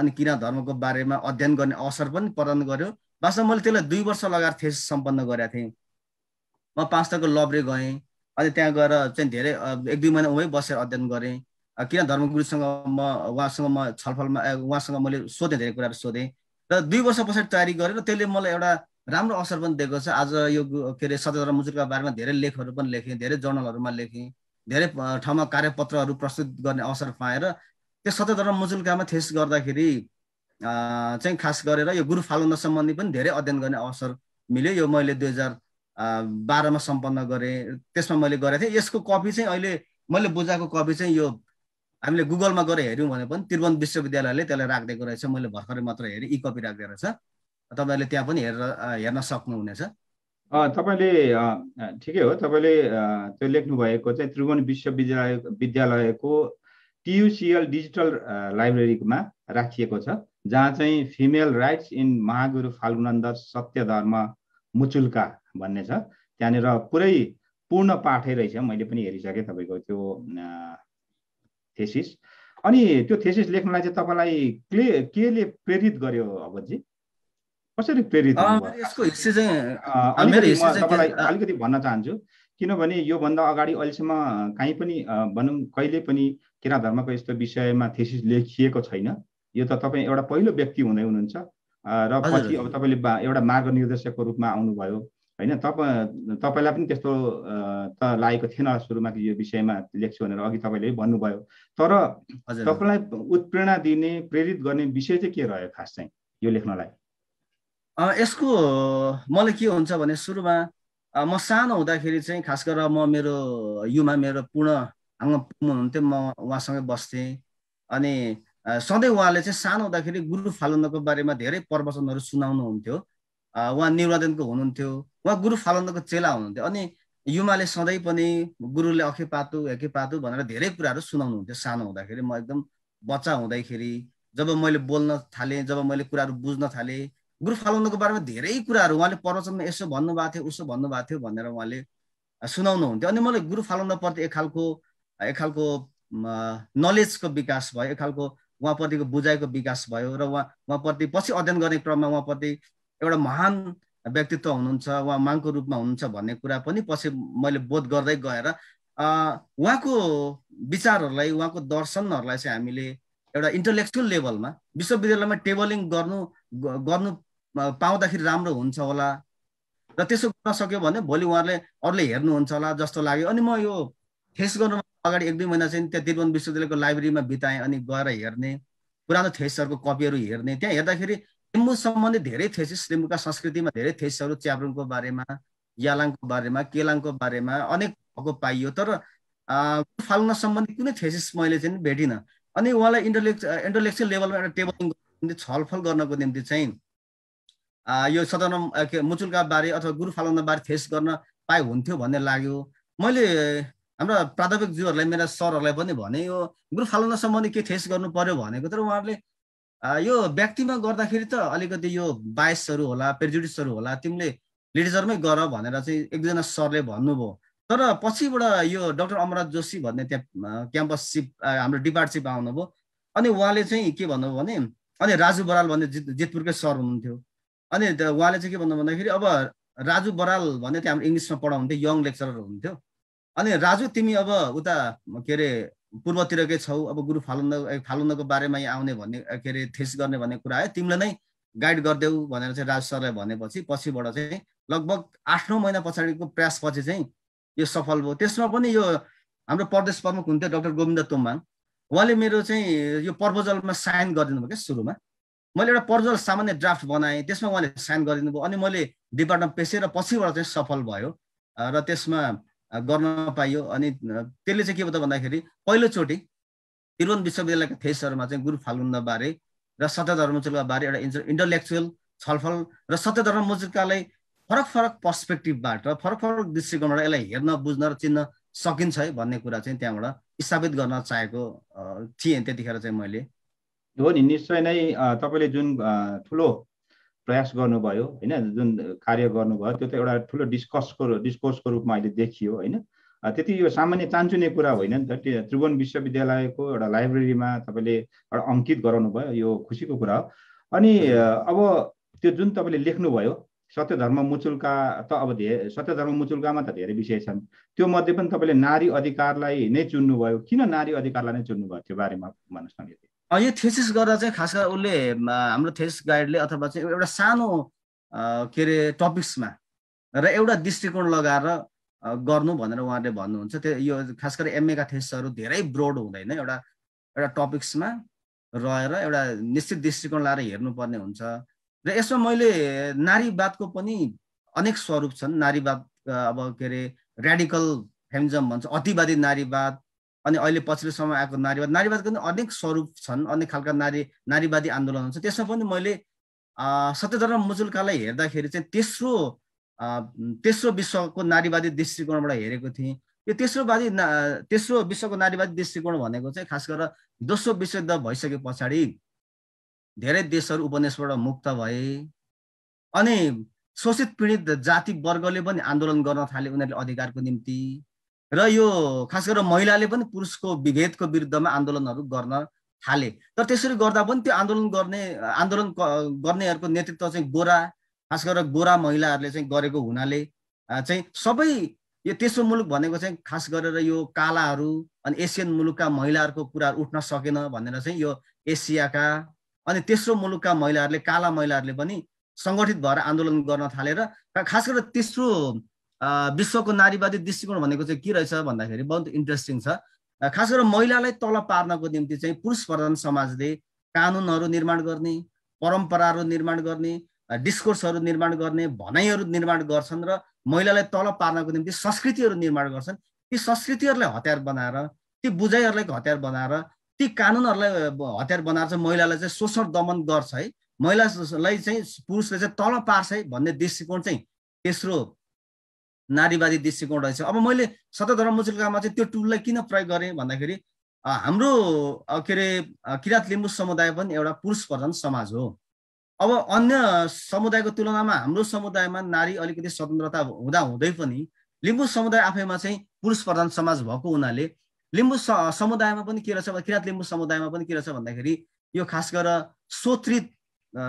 अनि किरा धर्मको बारेमा अध्ययन गर्ने अवसर पनि प्रदान गर्यो वास्तवमा मैले त्यसलाई दुई वर्ष लगाएर थेस सम्पन्न गरेका थिएँ म पाँच तको लब्रे गएँ अनि त्यहाँ गएर चाहिँ धेरै एक दुई महिना उमै बसेर अध्ययन गरेँ किन धर्मगुरुसँग म उहाँसँग म छलफलमा उहाँसँग मैले सोधेँ धेरै कुराहरू सोधेँ र दुई वर्ष पछाडि तयारी गरेर त्यसले मलाई एउटा राम्रो असर पनि दिएको छ आज यो के अरे सत्यधर्म मुजुरका बारेमा धेरै लेखहरू पनि लेखेँ धेरै जर्नलहरूमा लेखेँ धेरै ठाउँमा कार्यपत्रहरू प्रस्तुत गर्ने अवसर पाएर त्यो सत्यधर्म मुजुल्कामा थेस गर्दाखेरि चाहिँ खास गरेर यो गुरु फालुन सम्बन्धी पनि धेरै अध्ययन गर्ने अवसर मिल्यो यो मैले दुई हजार बाह्रमा सम्पन्न गरेँ त्यसमा मैले गरेको थिएँ यसको कपी चाहिँ अहिले मैले बुझाएको कपी चाहिँ यो हामीले गुगलमा गएर हेऱ्यौँ भने पनि त्रिभुवन विश्वविद्यालयले त्यसलाई राखिदिएको रहेछ मैले भर्खरै मात्र हेरेँ इ कपी राखिदिएको रहेछ तपाईँहरूले त्यहाँ पनि हेरेर हेर्न सक्नुहुनेछ तपाईँले ठिकै हो तपाईँले त्यो लेख्नु भएको चाहिँ त्रिभुवन विश्वविद्यालय विद्यालयको टियुसिएल डिजिटल लाइब्रेरीमा राखिएको छ जहाँ चाहिँ female rights in Mahaguru Phalgunanda Satya Dharma मुचुल्का भन्ने छ त्यहाँनिर पुरै पूर्ण पाठै रहेछ मैले पनि हेरिसकेँ तपाईँको त्यो थेसिस अनि त्यो थेसिस लेख्नलाई चाहिँ तपाईँलाई के केले प्रेरित गर्यो अवजी कसरी प्रेरित तपाईँलाई अलिकति भन्न चाहन्छु किनभने योभन्दा अगाडि अहिलेसम्म काहीँ पनि भनौँ कहिले पनि किरा धर्मको यस्तो विषयमा थेसिस लेखिएको छैन यो त तपाईँ एउटा पहिलो व्यक्ति हुँदै हुनुहुन्छ र पछि अब तपाईँले एउटा मार्ग निर्देशकको रूपमा आउनुभयो होइन तपाईँ तपाईँलाई पनि त्यस्तो त लागेको थिएन सुरुमा यो विषयमा लेख्छु भनेर अघि तपाईँले भन्नुभयो तर तपाईँलाई उत्प्रेरणा दिने प्रेरित गर्ने विषय चाहिँ के रह्यो खास चाहिँ यो लेख्नलाई यसको मलाई के हुन्छ भने सुरुमा म सानो हुँदाखेरि चाहिँ खास गरेर म मेरो युमा मेरो पूर्ण हाङ्गा हुनुहुन्थ्यो म उहाँसँगै बस्थेँ अनि सधैँ उहाँले चाहिँ सानो हुँदाखेरि गुरु फालुनको बारेमा धेरै प्रवचनहरू सुनाउनु हुन्थ्यो उहाँ निर्वादनको हुनुहुन्थ्यो उहाँ गुरु फालन्दको चेला हुनुहुन्थ्यो अनि युमाले सधैँ पनि गुरुले अखे पातु हेके पातु भनेर धेरै कुराहरू सुनाउनुहुन्थ्यो सानो हुँदाखेरि म एकदम बच्चा हुँदाखेरि जब मैले बोल्न थालेँ जब मैले कुराहरू बुझ्न थालेँ गुरु फालन्दको बारेमा धेरै कुराहरू उहाँले प्रवचनमा यसो भन्नुभएको थियो उसो भन्नुभएको थियो भनेर उहाँले सुनाउनुहुन्थ्यो अनि मलाई गुरु फालन्दप्रति एक खालको एक खालको नलेजको विकास भयो एक खालको उहाँप्रतिको बुझाइको विकास भयो र उहाँ उहाँप्रति पछि अध्ययन गर्ने क्रममा उहाँप्रति एउटा महान व्यक्तित्व हुनुहुन्छ उहाँ माङको रूपमा हुनुहुन्छ भन्ने कुरा पनि पछि मैले बोध गर्दै गएर उहाँको विचारहरूलाई उहाँको दर्शनहरूलाई चाहिँ हामीले एउटा इन्टलेक्चुअल लेभलमा विश्वविद्यालयमा टेबलिङ गर्नु गर्नु पाउँदाखेरि राम्रो हुन्छ होला र त्यसो गर्न सक्यो भने भोलि उहाँले अरूले हेर्नुहुन्छ होला जस्तो लाग्यो अनि म यो फेस गर्नु अगाडि एक दुई महिना चाहिँ त्यहाँ त्रिभुवन विश्वविद्यालयको लाइब्रेरीमा बिताएँ अनि गएर हेर्ने पुरानो थेसहरूको कपीहरू हेर्ने त्यहाँ हेर्दाखेरि लिम्बू सम्बन्धी धेरै थेसिस लिम्बूका संस्कृतिमा धेरै थेसिसहरू च्याब्रुङको बारेमा यालाङको बारेमा केलाङको बारेमा अनेक भएको पाइयो तर फाल्न सम्बन्धी कुनै थेसिस मैले चाहिँ भेटिनँ अनि उहाँलाई इन्टलेक्च इन्टलेक्चुअल लेभलमा एउटा टेबलिङको निम्ति छलफल गर्नको निम्ति चाहिँ यो सदनम के मुचुलका बारे अथवा गुरु फालुङका बारे थेस गर्न पाए हुन्थ्यो भन्ने लाग्यो मैले हाम्रो प्राध्यापक प्राध्यापकज्यूहरूलाई मेरा सरहरूलाई पनि भने यो गुरु फालुङ्गा सम्बन्धी के थेस गर्नु पर्यो भनेको तर उहाँहरूले यो व्यक्तिमा गर्दाखेरि त अलिकति यो बायसहरू होला प्रेजुडिसहरू होला तिमीले लिटरेचरमै गर भनेर चाहिँ एकजना सरले भन्नुभयो तर पछिबाट यो डक्टर अमराज जोशी भन्ने त्यहाँ क्याम्पस सिप हाम्रो डिपार्ट सिप आउनुभयो अनि उहाँले चाहिँ के भन्नुभयो भने अनि राजु बराल भन्ने जित जितपुरकै सर हुनुहुन्थ्यो अनि उहाँले चाहिँ के भन्नु भन्दाखेरि अब राजु बराल भन्ने त्यहाँ हाम्रो इङ्ग्लिसमा पढाउनुहुन्थ्यो यङ लेक्चरर हुनुहुन्थ्यो अनि राजु तिमी अब उता के अरे पूर्वतिरकै छौ अब गुरु फालुन्द फालुन्दको बारेमा यहाँ आउने भन्ने के अरे थेस गर्ने भन्ने कुरा आयो तिमीलाई नै गाइड गरिदेऊ भनेर चाहिँ राज सरलाई भनेपछि पछिबाट चाहिँ लगभग आठ नौ महिना पछाडिको प्रयासपछि चाहिँ यो सफल भयो त्यसमा पनि यो हाम्रो प्रदेश प्रमुख हुन्थ्यो डक्टर गोविन्द तोमाङ उहाँले मेरो चाहिँ यो प्रपोजलमा साइन गरिदिनु भयो क्या सुरुमा मैले एउटा प्रपोजल सामान्य ड्राफ्ट बनाएँ त्यसमा उहाँले साइन गरिदिनु भयो अनि मैले डिपार्टमेन्ट पेसेँ र पछिबाट चाहिँ सफल भयो र त्यसमा गर्न पाइयो अनि त्यसले चाहिँ के भयो त भन्दाखेरि पहिलोचोटि त्रिभुवन विश्वविद्यालयका थेसहरूमा चाहिँ गुरु फालुन्दबारे र सत्य धर्मचुलका बारे एउटा इन्टलेक्चुअल छलफल र सत्य धर्मचुलकालाई फरक फरक पर्सपेक्टिभबाट फरक फरक दृष्टिकोणबाट यसलाई हेर्न बुझ्न र चिन्न सकिन्छ है भन्ने कुरा चाहिँ त्यहाँबाट स्थापित गर्न चाहेको थिएँ त्यतिखेर चाहिँ मैले हो नि निश्चय नै तपाईँले जुन ठुलो प्रयास गर्नुभयो होइन जुन कार्य गर्नुभयो त्यो त एउटा ठुलो डिस्कसको डिस्कोर्सको रूपमा अहिले देखियो होइन त्यति यो सामान्य चान्चुने कुरा होइन नि त त्रिभुवन विश्वविद्यालयको एउटा लाइब्रेरीमा तपाईँले एउटा अङ्कित गराउनु भयो यो खुसीको कुरा हो अनि अब त्यो जुन तपाईँले लेख्नुभयो सत्य धर्म मुचुल्का त अब धेरै सत्य धर्म मुचुल्कामा त धेरै विषय छन् त्यो मध्ये पनि तपाईँले नारी अधिकारलाई नै चुन्नुभयो किन नारी अधिकारलाई नै चुन्नुभयो त्यो बारेमा भन्नुहोस् न यो थेसिस गर्दा चाहिँ खास गरेर उसले हाम्रो थेसिस गाइडले अथवा चाहिँ एउटा सानो के अरे टपिक्समा र एउटा दृष्टिकोण लगाएर गर्नु भनेर उहाँले भन्नुहुन्छ त्यो यो खास गरी एमएका थेसिसहरू धेरै ब्रोड हुँदैन एउटा एउटा टपिक्समा रहेर एउटा निश्चित दृष्टिकोण लगाएर हेर्नुपर्ने हुन्छ र यसमा मैले नारीवादको पनि अनेक स्वरूप छन् नारीवाद अब के अरे रेडिकल फेमिजम भन्छ अतिवादी नारीवाद अनि अहिले पछिल्लो समय आएको नारीवाद नारीवादको पनि अनेक स्वरूप छन् अनेक खालका नारी नारीवादी आन्दोलन हुन्छ त्यसमा पनि मैले सत्यधर्म मुजुल्कालाई हेर्दाखेरि चाहिँ तेस्रो तेस्रो विश्वको नारीवादी दृष्टिकोणबाट हेरेको थिएँ यो तेस्रोवादी ना तेस्रो विश्वको नारीवादी दृष्टिकोण भनेको चाहिँ खास गरेर दोस्रो विश्वयुद्ध भइसके पछाडि धेरै देशहरू उपन्यासबाट मुक्त भए अनि शोषित पीडित जाति वर्गले पनि आन्दोलन गर्न थाले उनीहरूले अधिकारको निम्ति र यो खास गरेर महिलाले पनि पुरुषको विभेदको विरुद्धमा आन्दोलनहरू गर्न थाले तर त्यसरी गर्दा पनि त्यो आन्दोलन गर्ने आन्दोलन गर्नेहरूको नेतृत्व चाहिँ गोरा खास गरेर गोरा महिलाहरूले चाहिँ गरेको हुनाले चाहिँ सबै यो तेस्रो मुलुक भनेको चाहिँ खास गरेर यो कालाहरू अनि एसियन मुलुकका महिलाहरूको कुराहरू उठ्न सकेन भनेर चाहिँ यो एसियाका अनि तेस्रो मुलुकका महिलाहरूले काला महिलाहरूले पनि सङ्गठित भएर आन्दोलन गर्न थालेर खास गरेर तेस्रो विश्वको नारीवादी दृष्टिकोण भनेको चाहिँ के रहेछ भन्दाखेरि बहुत इन्ट्रेस्टिङ छ खास गरेर महिलालाई तल पार्नको निम्ति चाहिँ पुरुष प्रधान समाजले कानुनहरू निर्माण गर्ने परम्पराहरू निर्माण गर्ने डिस्कोर्सहरू निर्माण गर्ने भनाइहरू निर्माण गर्छन् र महिलालाई तल पार्नको निम्ति संस्कृतिहरू निर्माण गर्छन् ती संस्कृतिहरूलाई हतियार बनाएर ती बुझाइहरूलाई हतियार बनाएर ती कानुनहरूलाई हतियार बनाएर चाहिँ महिलालाई चाहिँ शोषण दमन गर्छ है महिलालाई चाहिँ पुरुषले चाहिँ तल पार्छ है भन्ने दृष्टिकोण चाहिँ तेस्रो नारीवादी दृष्टिकोण रहेछ अब मैले सतधर्म मुचुल्कामा चाहिँ त्यो टुललाई किन प्रयोग गरेँ भन्दाखेरि हाम्रो के अरे किराँत लिम्बू समुदाय पनि एउटा पुरुष प्रधान समाज हो अब अन्य समुदायको तुलनामा हाम्रो समुदायमा नारी अलिकति स्वतन्त्रता हुँदा हुँदै पनि लिम्बू समुदाय आफैमा चाहिँ पुरुष प्रधान समाज भएको हुनाले लिम्बू समुदायमा पनि के रहेछ किराँत लिम्बू समुदायमा पनि के रहेछ भन्दाखेरि यो खास गरेर सोत्रित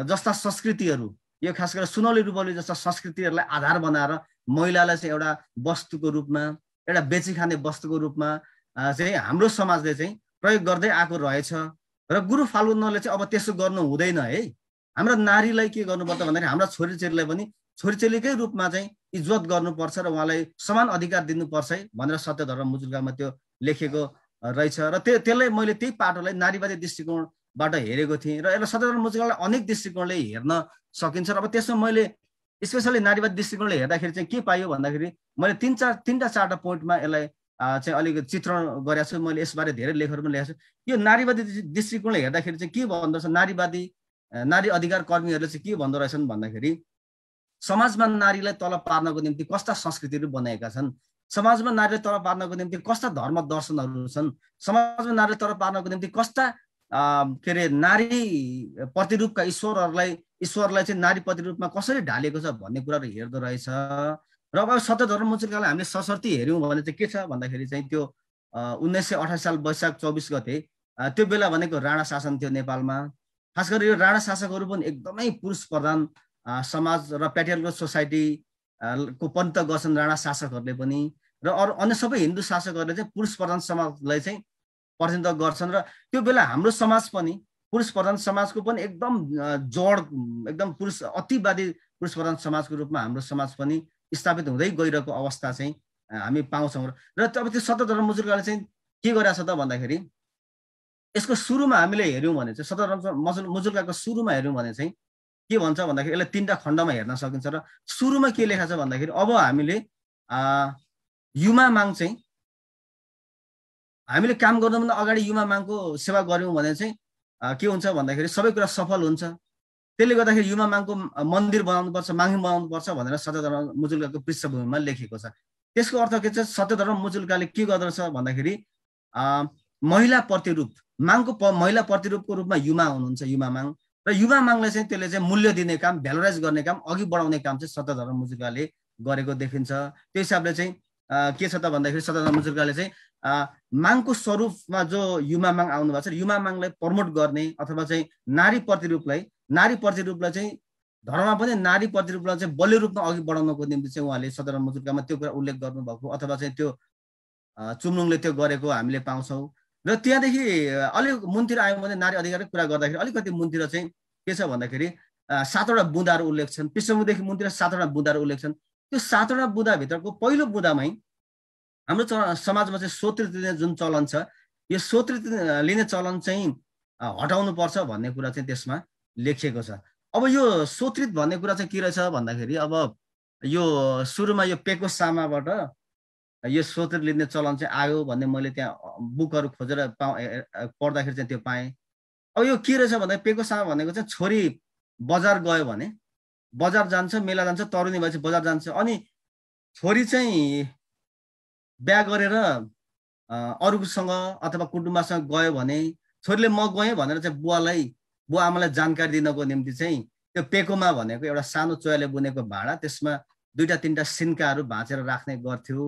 जस्ता संस्कृतिहरू यो खास गरेर सुनौली रूपले जस्ता संस्कृतिहरूलाई आधार बनाएर महिलालाई चाहिँ एउटा वस्तुको रूपमा एउटा बेची खाने वस्तुको रूपमा चाहिँ हाम्रो समाजले चाहिँ प्रयोग गर्दै आएको रहेछ र गुरु फाल्गुनले चाहिँ अब त्यसो गर्नु हुँदैन है हाम्रो नारीलाई के गर्नुपर्छ भन्दाखेरि हाम्रा छोरीचेलीलाई पनि छोरीचेलीकै रूपमा चाहिँ इज्जत गर्नुपर्छ र उहाँलाई समान अधिकार दिनुपर्छ है भनेर सत्य धर्म मुजुल्कामा त्यो लेखेको रहेछ र त्यो त्यसलाई मैले त्यही पाटोलाई नारीवादी दृष्टिकोणबाट हेरेको थिएँ र यसलाई सत्य धर्म मुजुल्कालाई अनेक दृष्टिकोणले हेर्न सकिन्छ अब त्यसमा मैले स्पेसली नारीवादी दृष्टिकोणले हेर्दाखेरि चाहिँ के पायो भन्दाखेरि मैले तिन चार तिनवटा चारवटा पोइन्टमा यसलाई चाहिँ अलिक चित्रण गरेको छु मैले यसबारे धेरै लेखहरू पनि लेखेको छु यो नारीवादी दृष्टिकोणले हेर्दाखेरि चाहिँ के भन्दो रहेछ नारीवादी नारी अधिकार कर्मीहरूले चाहिँ के भन्दो रहेछन् भन्दाखेरि समाजमा नारीलाई तल पार्नको निम्ति कस्ता संस्कृतिहरू बनाएका छन् समाजमा नारीलाई तल पार्नको निम्ति कस्ता धर्म दर्शनहरू छन् समाजमा नारीलाई तल पार्नको निम्ति कस्ता के अरे नारी प्रतिरूपका ईश्वरहरूलाई ईश्वरलाई चाहिँ नारीपति रूपमा कसरी ढालेको छ भन्ने कुराहरू हेर्दो रहेछ र अब सत्य धर्म मुचुकालाई हामीले सशर्ती हेऱ्यौँ भने चाहिँ के छ भन्दाखेरि चाहिँ त्यो उन्नाइस सय अठासी साल वैशाख चौबिस गते त्यो बेला भनेको राणा शासन थियो नेपालमा खास गरी यो राणा शासकहरू पनि एकदमै पुरुष प्रधान समाज र प्याटियलको सोसाइटी को पन्त गर्छन् राणा शासकहरूले पनि र अरू अन्य सबै हिन्दू शासकहरूले चाहिँ पुरुष प्रधान समाजलाई चाहिँ प्रतिनिधित्व गर्छन् र त्यो बेला हाम्रो समाज पनि पुरुष प्रधान समाजको पनि एकदम जड एकदम पुरुष अतिवादी पुरुष प्रधान समाजको रूपमा हाम्रो समाज पनि स्थापित हुँदै गइरहेको अवस्था चाहिँ हामी पाउँछौँ र अब त्यो सतधर्म मजुरकाले चाहिँ के गरेका छ त भन्दाखेरि यसको सुरुमा हामीले हेऱ्यौँ भने चाहिँ सतधर्म मजुर मुजुर्काको सुरुमा हेऱ्यौँ भने चाहिँ के भन्छ भन्दाखेरि यसलाई तिनवटा खण्डमा हेर्न सकिन्छ र सुरुमा के लेखा छ भन्दाखेरि अब हामीले युमा माग चाहिँ हामीले काम गर्नुभन्दा अगाडि युमा मागको सेवा गऱ्यौँ भने चाहिँ के हुन्छ भन्दाखेरि सबै कुरा सफल हुन्छ त्यसले गर्दाखेरि युमा माङको मन्दिर बनाउनुपर्छ बनाउनु बनाउनुपर्छ भनेर सत्यधर्म मुजुल्काको पृष्ठभूमिमा लेखिएको छ त्यसको अर्थ के छ सत्यधर्म मुजुल्काले के गर्दछ भन्दाखेरि महिला प्रतिरूप माङको प महिला प्रतिरूपको रूपमा युमा हुनुहुन्छ युमा माङ र युवा माङलाई चाहिँ त्यसले चाहिँ मूल्य दिने काम भ्यालोराइज गर्ने काम अघि बढाउने काम चाहिँ सत्यधर्म मुजुल्काले गरेको देखिन्छ त्यो हिसाबले चाहिँ के छ त भन्दाखेरि सदा मुजुर्गाले चाहिँ माङको स्वरूपमा जो युमा माग आउनु भएको छ युमा मागलाई प्रमोट गर्ने अथवा चाहिँ नारी प्रतिरूपलाई नारी प्रतिरूपलाई चाहिँ धर्ममा पनि नारी प्रतिरूपलाई चाहिँ बलियो रूपमा अघि बढाउनको निम्ति चाहिँ उहाँले सदानन्द मुजुर्गामा त्यो कुरा उल्लेख गर्नुभएको अथवा चाहिँ त्यो चुम्लुङले त्यो गरेको हामीले पाउँछौँ र त्यहाँदेखि अलिक मुनतिर आयौँ भने नारी अधिकारको कुरा गर्दाखेरि अलिकति मुनतिर चाहिँ के छ भन्दाखेरि सातवटा बुँदाहरू उल्लेख छन् पृष्ठभूमिदेखि मुनतिर सातवटा बुँदाहरू उल्लेख छन् त्यो सातवटा बुदाभित्रको पहिलो बुदामै हाम्रो समाजमा चाहिँ स्वतृत लिने जुन चलन छ यो स्वतृत लिने चलन चाहिँ हटाउनुपर्छ भन्ने कुरा चाहिँ त्यसमा लेखिएको छ अब यो स्वतृत भन्ने कुरा चाहिँ के रहेछ भन्दाखेरि अब यो सुरुमा यो पेको सामाबाट यो स्वतृत लिने चलन चाहिँ आयो भन्ने मैले त्यहाँ बुकहरू खोजेर पाउ पढ्दाखेरि चाहिँ त्यो पाएँ अब यो के रहेछ भन्दा पेको सामा भनेको चाहिँ छोरी बजार गयो भने बजार जान्छ मेला जान्छ तरुनी भएपछि बजार जान्छ अनि छोरी चाहिँ बिहा गरेर अरूसँग अथवा कुटुम्बसँग गयो भने छोरीले म गएँ भनेर चाहिँ बुवालाई बुवा आमालाई जानकारी दिनको निम्ति चाहिँ त्यो पेकोमा भनेको एउटा सानो चोयाले बुनेको भाँडा त्यसमा दुईवटा तिनवटा सिन्काहरू भाँचेर राख्ने गर्थ्यो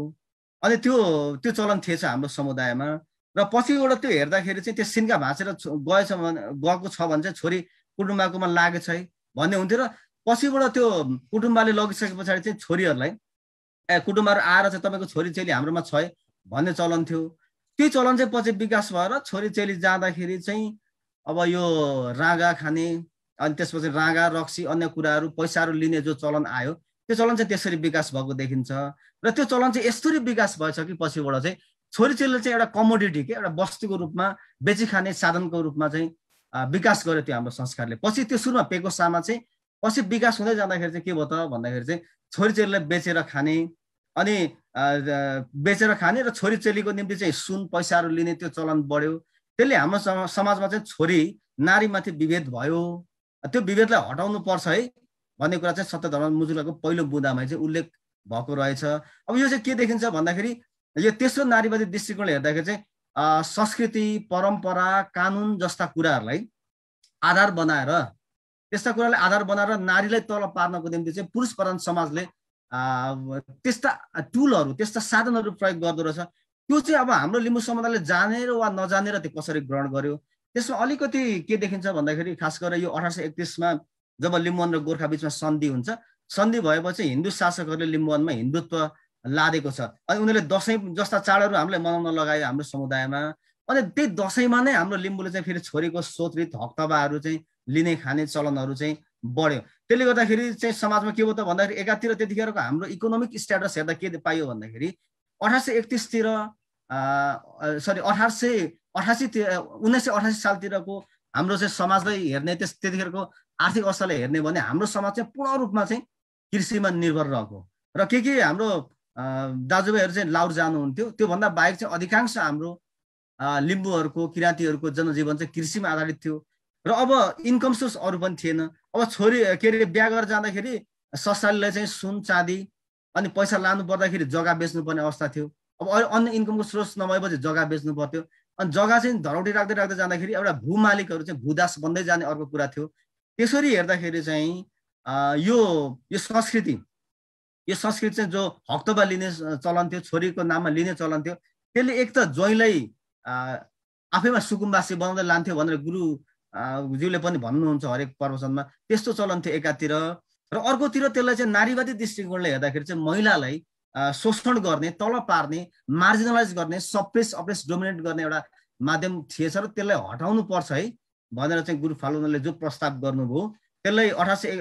अनि त्यो त्यो चलन थिएछ हाम्रो समुदायमा र पछिबाट त्यो हेर्दाखेरि चाहिँ त्यो सिन्का भाँचेर गएछ भने गएको छ भने चाहिँ छोरी कुटुम्बाकोमा लागेछ है भन्ने हुन्थ्यो र पछिबाट त्यो कुटुम्बाले लगिसके पछाडि चाहिँ छोरीहरूलाई ए कुटुम्बहरू आएर चाहिँ तपाईँको छोरी चेली हाम्रोमा छ भन्ने चलन थियो त्यो चलन चाहिँ पछि विकास भएर छोरी चेली जाँदाखेरि चाहिँ अब यो राँगा खाने अनि त्यसपछि राँगा रक्सी अन्य कुराहरू पैसाहरू लिने जो चलन आयो त्यो चलन चाहिँ त्यसरी विकास भएको देखिन्छ र त्यो चलन चाहिँ यसरी विकास भएछ कि पछिबाट चाहिँ छोरी चेली चाहिँ एउटा कमोडिटी के एउटा वस्तुको रूपमा बेचिखाने साधनको रूपमा चाहिँ विकास गर्यो त्यो हाम्रो संस्कारले पछि त्यो सुरुमा पेको सामा चाहिँ पछि विकास हुँदै जाँदाखेरि चाहिँ के भयो त भन्दाखेरि चाहिँ छोरी चेलीलाई बेचेर खाने अनि बेचेर खाने र छोरी चेलीको निम्ति चाहिँ सुन पैसाहरू लिने त्यो चलन बढ्यो त्यसले हाम्रो समाजमा चाहिँ छोरी नारीमाथि विभेद भयो त्यो विभेदलाई हटाउनु पर्छ है भन्ने कुरा चाहिँ सत्य धर्म मुजुलाको पहिलो बुदामा चाहिँ उल्लेख भएको रहेछ अब यो चाहिँ के देखिन्छ भन्दाखेरि यो तेस्रो नारीवादी दृष्टिकोणले हेर्दाखेरि चाहिँ संस्कृति परम्परा कानुन जस्ता कुराहरूलाई आधार बनाएर त्यस्ता कुरालाई आधार बनाएर नारीलाई तल पार्नको निम्ति चाहिँ पुरुष प्रधान समाजले त्यस्ता टुलहरू त्यस्ता साधनहरू प्रयोग गर्दो रहेछ त्यो चाहिँ अब हाम्रो लिम्बू समुदायले जानेर वा नजानेर त्यो कसरी ग्रहण गर्यो त्यसमा अलिकति के देखिन्छ भन्दाखेरि खास गरेर यो अठार सय एकतिसमा जब लिम्बुवन र गोर्खा बिचमा सन्धि हुन्छ सन्धि भएपछि हिन्दू शासकहरूले लिम्बुवनमा हिन्दुत्व लादेको छ अनि उनीहरूले दसैँ जस्ता चाडहरू हामीलाई मनाउन लगायो हाम्रो समुदायमा अनि त्यही दसैँमा नै हाम्रो लिम्बूले चाहिँ फेरि छोरीको सोत्रित हक्तबाहरू चाहिँ लिने खाने चलनहरू चाहिँ बढ्यो त्यसले गर्दाखेरि चाहिँ समाजमा के भयो त भन्दाखेरि एकातिर त्यतिखेरको हाम्रो इकोनोमिक स्ट्याटस हेर्दा के पाइयो भन्दाखेरि अठार सय एकतिसतिर सरी अठार सय अठासी उन्नाइस सय अठासी सालतिरको हाम्रो चाहिँ समाजलाई हेर्ने त्यस त्यतिखेरको आर्थिक अवस्थालाई हेर्ने भने हाम्रो समाज चाहिँ पूर्ण रूपमा चाहिँ कृषिमा निर्भर रहेको र के के हाम्रो दाजुभाइहरू चाहिँ लाउड जानुहुन्थ्यो त्योभन्दा बाहेक चाहिँ अधिकांश हाम्रो लिम्बूहरूको किराँतीहरूको जनजीवन चाहिँ कृषिमा आधारित थियो र अब इन्कम सोर्स अरू पनि थिएन अब छोरी के अरे बिहा गरेर जाँदाखेरि ससालीलाई चाहिँ सुन चाँदी अनि पैसा लानु पर्दाखेरि जग्गा बेच्नुपर्ने अवस्था थियो अब अन्य इन्कमको सोर्स नभएपछि जग्गा बेच्नु पर्थ्यो अनि जग्गा चाहिँ धरौटी राख्दै राख्दै जाँदाखेरि एउटा भू मालिकहरू चाहिँ भूदास बन्दै जाने अर्को कुरा थियो त्यसरी हेर्दाखेरि चाहिँ यो यो संस्कृति यो संस्कृति चाहिँ जो हक्तबा लिने चलन थियो छोरीको नाममा लिने चलन थियो त्यसले एक त ज्वाइँलाई आफैमा सुकुम्बासी बनाउँदै लान्थ्यो भनेर गुरु ज्यूले पनि भन्नुहुन्छ हरेक प्रवचनमा त्यस्तो चलन थियो एकातिर र अर्कोतिर त्यसलाई चाहिँ नारीवादी दृष्टिकोणले हेर्दाखेरि चाहिँ महिलालाई शोषण गर्ने तल पार्ने मार्जिनलाइज गर्ने सप्रेस अप्रेस डोमिनेट गर्ने एउटा माध्यम थिएछ र त्यसलाई हटाउनु पर्छ है भनेर चाहिँ गुरु फालुनले जो प्रस्ताव गर्नुभयो त्यसलाई अठार सय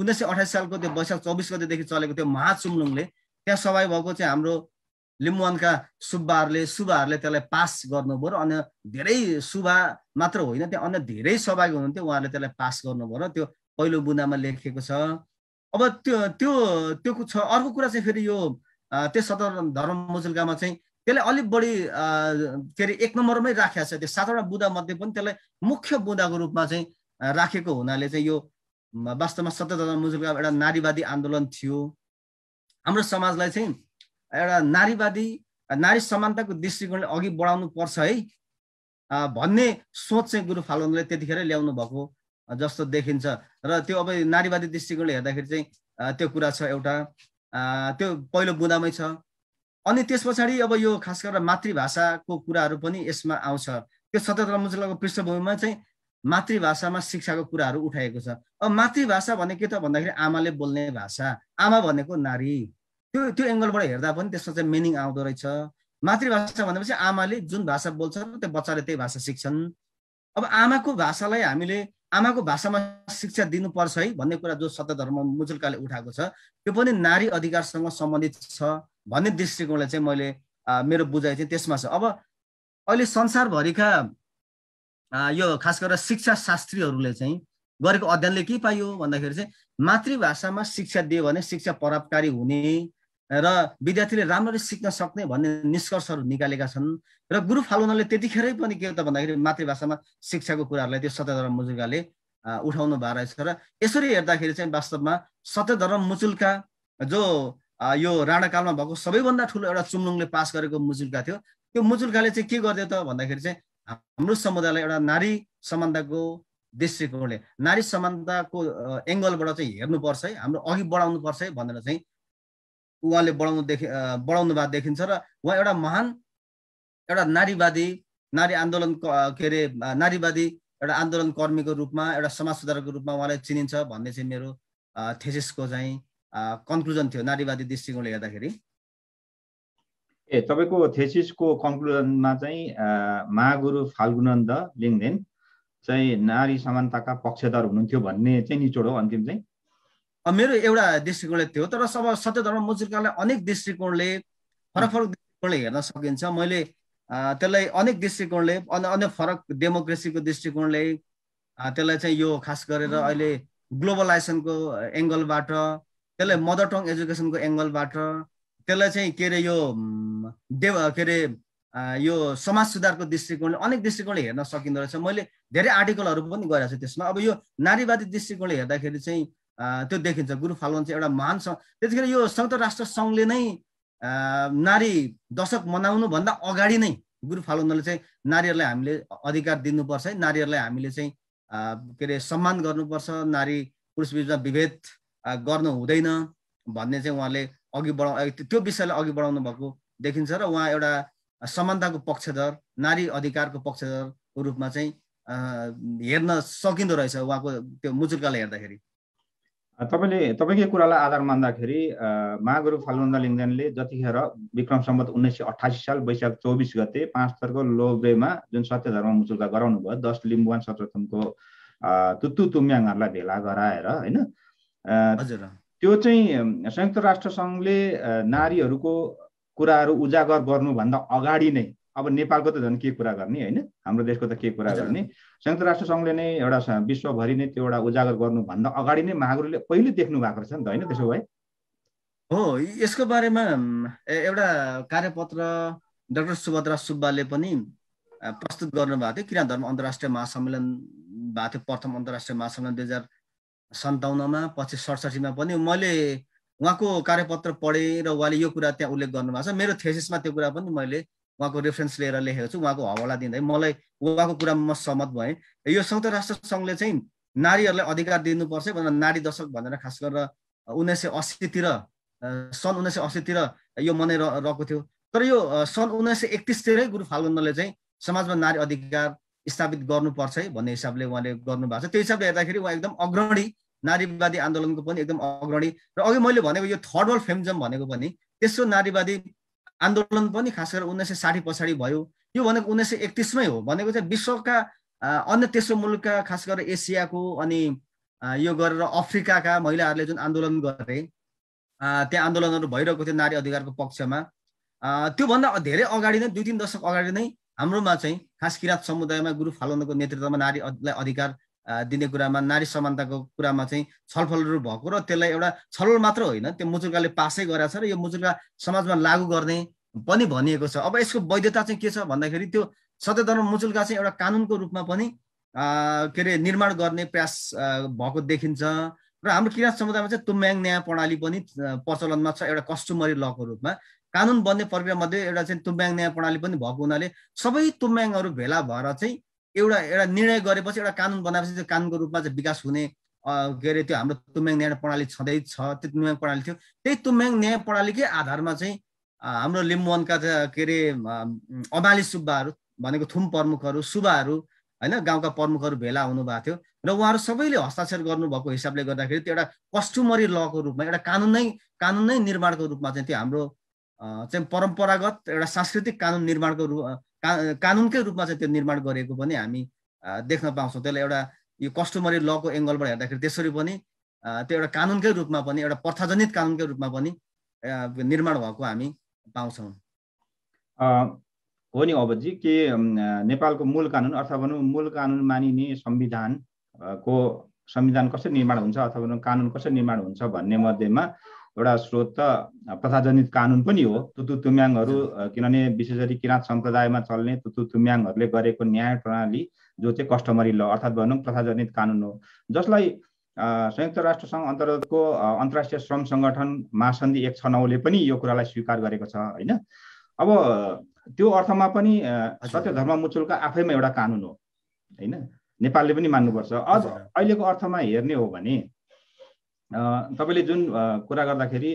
उन्नाइस सय अठासी सालको त्यो वैशाख चौबिस गतेदेखि चलेको त्यो महाचुम्लुङले त्यहाँ सभा भएको चाहिँ हाम्रो लिम्बुवानका सुब्बाहरूले सुब्बाहरूले त्यसलाई पास गर्नुभयो र अन्य धेरै सुभा मात्र होइन त्यहाँ अन्य धेरै सहभागी हुनुहुन्थ्यो उहाँहरूले त्यसलाई पास गर्नुभयो र त्यो पहिलो बुन्दामा लेखिएको छ अब त्यो त्यो त्यो छ अर्को कुरा चाहिँ फेरि यो त्यो सदर धर्म मुजुल्कामा चाहिँ त्यसलाई अलिक बढी के अरे एक नम्बरमै राखेको छ त्यो सातवटा बुँदा मध्ये पनि त्यसलाई मुख्य बुदाको रूपमा चाहिँ राखेको हुनाले चाहिँ यो वास्तवमा सत्य धर्म मुजुल्का एउटा नारीवादी आन्दोलन थियो हाम्रो समाजलाई चाहिँ एउटा नारीवादी नारी समानताको दृष्टिकोणले अघि बढाउनु पर्छ है भन्ने सोच चाहिँ गुरु फालुङले त्यतिखेर ल्याउनु भएको जस्तो देखिन्छ र त्यो अब नारीवादी दृष्टिकोणले हेर्दाखेरि चाहिँ त्यो कुरा छ एउटा त्यो पहिलो बुँदामै छ अनि त्यस पछाडि अब यो खास गरेर मातृभाषाको कुराहरू पनि यसमा आउँछ त्यो सतहत्तर मुजुलाको पृष्ठभूमिमा चाहिँ मातृभाषामा शिक्षाको कुराहरू उठाएको छ अब मातृभाषा भने के त भन्दाखेरि आमाले बोल्ने भाषा आमा भनेको नारी त्यो त्यो एङ्गलबाट हेर्दा पनि त्यसमा चाहिँ मिनिङ आउँदो रहेछ मातृभाषा भनेपछि आमाले जुन भाषा बोल्छ त्यो बच्चाले त्यही भाषा सिक्छन् अब आमाको भाषालाई हामीले आमाको भाषामा शिक्षा दिनुपर्छ है भन्ने कुरा जो सत्य धर्म मुजुल्काले उठाएको छ त्यो पनि नारी अधिकारसँग सम्बन्धित छ भन्ने दृष्टिकोणले चाहिँ मैले मेरो बुझाइ चाहिँ त्यसमा छ अब अहिले संसारभरिका यो खास गरेर शिक्षा शास्त्रीहरूले चाहिँ गरेको अध्ययनले के पाइयो भन्दाखेरि चाहिँ मातृभाषामा शिक्षा दियो भने शिक्षा प्रभावकारी हुने र विद्यार्थीले राम्ररी सिक्न सक्ने भन्ने निष्कर्षहरू निकालेका छन् र गुरु फालुनाले त्यतिखेरै पनि के त भन्दाखेरि मातृभाषामा शिक्षाको कुराहरूलाई त्यो सत्यधर्म मुजुल्काले उठाउनु भएको रहेछ र यसरी हेर्दाखेरि चाहिँ वास्तवमा सत्यधर्म मुजुल्का जो यो राणाकालमा भएको सबैभन्दा ठुलो एउटा चुम्लुङले पास गरेको मुजुल्का थियो त्यो मुजुल्काले चाहिँ के गरिदियो त भन्दाखेरि चाहिँ हाम्रो समुदायलाई एउटा नारी समानताको दृष्टिकोणले नारी समानताको एङ्गलबाट चाहिँ हेर्नुपर्छ है हाम्रो अघि बढाउनुपर्छ है भनेर चाहिँ उहाँले बढाउनु देखि बढाउनु भएको देखिन्छ र उहाँ एउटा महान एउटा नारीवादी नारी आन्दोलन के अरे नारीवादी एउटा आन्दोलन कर्मीको रूपमा एउटा समाज सुधारको रूपमा उहाँलाई चिनिन्छ भन्ने चाहिँ मेरो थेसिसको चाहिँ कन्क्लुजन थियो नारीवादी दृष्टिकोणले हेर्दाखेरि ए तपाईँको थेसिसको कन्क्लुजनमा चाहिँ महागुरु फाल्गुनन्द लिङदेन चाहिँ नारी समानताका पक्षधर हुनुहुन्थ्यो भन्ने चाहिँ निचोड हो अन्तिम चाहिँ मेरो एउटा दृष्टिकोणले त्यो तर सब सत्य धर्म मुजुर्कालाई अनेक दृष्टिकोणले फरक फरक दृष्टिकोणले हेर्न सकिन्छ मैले त्यसलाई अनेक दृष्टिकोणले अन्य अन्य फरक डेमोक्रेसीको दृष्टिकोणले त्यसलाई चाहिँ यो खास गरेर अहिले ग्लोबलाइजेसनको एङ्गलबाट त्यसलाई मदर टङ एजुकेसनको एङ्गलबाट त्यसलाई चाहिँ के अरे यो डे के अरे यो समाज सुधारको दृष्टिकोणले अनेक दृष्टिकोणले हेर्न सकिँदो रहेछ मैले धेरै आर्टिकलहरू पनि गरेको छु त्यसमा अब यो नारीवादी दृष्टिकोणले हेर्दाखेरि चाहिँ त्यो देखिन्छ गुरु फालुन चाहिँ एउटा महान सङ्घ त्यतिखेर यो संयुक्त राष्ट्र सङ्घले नै नारी दशक मनाउनुभन्दा अगाडि नै गुरु फालुनले चाहिँ नारीहरूलाई हामीले अधिकार दिनुपर्छ है नारीहरूलाई हामीले चाहिँ के अरे सम्मान गर्नुपर्छ नारी पुरुष बिचमा विभेद गर्नु हुँदैन भन्ने चाहिँ उहाँले अघि बढाउ त्यो विषयलाई अघि बढाउनु भएको देखिन्छ र उहाँ एउटा समानताको पक्षधर नारी अधिकारको पक्षधरको रूपमा चाहिँ हेर्न सकिँदो रहेछ उहाँको त्यो मुजुर्कालाई हेर्दाखेरि तपाईँले तपाईँकै कुरालाई आधार मान्दाखेरि महागुरु फालुन्दा लिङ्गदेनले जतिखेर विक्रम सम्बत उन्नाइस सय अठासी साल वैशाख चौबिस गते थरको लोब्रेमा जुन सत्य धर्म मुचुल्का गराउनु भयो दस लिम्बुवान सचरथुमको तुत्तु तुम्याङहरूलाई भेला गराएर होइन त्यो चाहिँ संयुक्त राष्ट्रसङ्घले नारीहरूको कुराहरू उजागर गर्नुभन्दा अगाडि नै अब नेपालको त झन् के कुरा गर्ने होइन हाम्रो देशको त के कुरा गर्ने संयुक्त राष्ट्र सङ्घले नै एउटा विश्वभरि नै त्यो एउटा उजागर गर्नुभन्दा अगाडि नै महागुरुले पहिले देख्नु भएको रहेछ नि त होइन त्यसो भए हो यसको बारेमा एउटा कार्यपत्र डाक्टर सुभद्रा सुब्बाले पनि प्रस्तुत गर्नुभएको थियो किराँत धर्म अन्तर्राष्ट्रिय महासम्मेलन भएको थियो प्रथम अन्तर्राष्ट्रिय महासम्मेलन दुई हजार सन्ताउन्नमा पछि सडसठीमा पनि मैले उहाँको कार्यपत्र पढेँ र उहाँले यो कुरा त्यहाँ उल्लेख गर्नुभएको छ मेरो थेसिसमा त्यो कुरा पनि मैले उहाँको रेफरेन्स लिएर लेखेको छु उहाँको हवाला दिँदै मलाई उहाँको कुरामा म सहमत भएँ यो संयुक्त राष्ट्र सङ्घले चाहिँ नारीहरूलाई अधिकार दिनुपर्छ भनेर नारी दशक भनेर खास गरेर उन्नाइस सय अस्सीतिर सन् उन्नाइस सय अस्सीतिर यो मनाइ रहेको थियो तर यो सन् उन्नाइस सय एकतिसतिरै गुरु फाल्गुनले चाहिँ समाजमा नारी अधिकार स्थापित गर्नुपर्छ है भन्ने हिसाबले उहाँले गर्नुभएको छ त्यो हिसाबले हेर्दाखेरि उहाँ एकदम अग्रणी नारीवादी आन्दोलनको पनि एकदम अग्रणी र अघि मैले भनेको यो थर्ड वर्ल्ड फेमजम भनेको पनि तेस्रो नारीवादी आन्दोलन पनि खास गरेर उन्नाइस सय साठी पछाडि भयो यो भनेको उन्नाइस सय एकतिसमै हो भनेको चाहिँ विश्वका अन्य तेस्रो मुलुकका खास गरेर एसियाको अनि यो गरेर अफ्रिकाका महिलाहरूले जुन आन्दोलन गरे त्यहाँ आन्दोलनहरू भइरहेको थियो नारी अधिकारको पक्षमा त्योभन्दा धेरै अगाडि नै दुई तिन दशक अगाडि नै हाम्रोमा चाहिँ खास किराँत समुदायमा गुरु फालोनको नेतृत्वमा नारीलाई अधिकार दिने कुरामा नारी समानताको कुरामा चाहिँ छलफलहरू भएको र त्यसलाई एउटा छलफल मात्र होइन त्यो मुजुर्काले पासै गराएको छ र यो मुजुल्का समाजमा लागू गर्ने पनि भनिएको छ अब यसको वैधता चाहिँ के छ भन्दाखेरि त्यो सत्य धर्म चाहिँ एउटा कानुनको रूपमा पनि के अरे निर्माण गर्ने प्रयास भएको देखिन्छ र हाम्रो किराँत समुदायमा चाहिँ तुम्याङ न्याय प्रणाली पनि प्रचलनमा छ एउटा कस्टमरी लको रूपमा कानुन बन्ने प्रक्रियामध्ये एउटा चाहिँ तुम्याङ न्याय प्रणाली पनि भएको हुनाले सबै तुम्याङहरू भेला भएर चाहिँ एउटा एउटा निर्णय गरेपछि एउटा कानुन बनाएपछि त्यो कानुनको रूपमा चाहिँ विकास हुने के अरे त्यो हाम्रो तुम्याङ न्याय प्रणाली छ त्यो तुम्याङ प्रणाली थियो त्यही तुम्याङ न्याय प्रणालीकै आधारमा चाहिँ हाम्रो लिम्बुवनका के अरे अमाली सुब्बाहरू भनेको थुम प्रमुखहरू सुब्बाहरू होइन गाउँका प्रमुखहरू भेला हुनुभएको थियो र उहाँहरू सबैले हस्ताक्षर गर्नुभएको हिसाबले गर्दाखेरि त्यो एउटा कस्टमरी लको रूपमा एउटा कानुन नै कानुन नै निर्माणको रूपमा चाहिँ त्यो हाम्रो चाहिँ परम्परागत एउटा सांस्कृतिक कानुन निर्माणको रूप का कानुनकै रूपमा चाहिँ त्यो निर्माण गरेको पनि हामी देख्न पाउँछौँ त्यसलाई एउटा यो कस्टमरी लको एङ्गलबाट हेर्दाखेरि त्यसरी पनि त्यो एउटा कानुनकै रूपमा पनि एउटा प्रथाजनित कानुनकै रूपमा पनि निर्माण भएको हामी पाउँछौँ हो नि अबजी के नेपालको मूल कानुन अथवा भनौँ मूल कानुन मानिने संविधानको संविधान कसरी निर्माण हुन्छ अथवा कानुन कसरी निर्माण हुन्छ भन्ने मध्येमा एउटा स्रोत त प्रथाजनित कानुन पनि हो तुतु तुम्याङहरू किनभने विशेष गरी किराँत सम्प्रदायमा चल्ने तुतु तुम्याङहरूले गरेको न्याय प्रणाली जो चाहिँ कस्टमरी ल अर्थात् भनौँ प्रथाजनित कानुन हो जसलाई संयुक्त राष्ट्रसङ्घ अन्तर्गतको अन्तर्राष्ट्रिय श्रम सङ्गठन महासन्धि एक छ नौले पनि यो कुरालाई स्वीकार गरेको छ होइन अब त्यो अर्थमा पनि सत्य धर्म मुचुलका आफैमा एउटा कानुन हो होइन नेपालले पनि मान्नुपर्छ अझ अहिलेको अर्थमा हेर्ने हो भने तपाईँले जुन कुरा गर्दाखेरि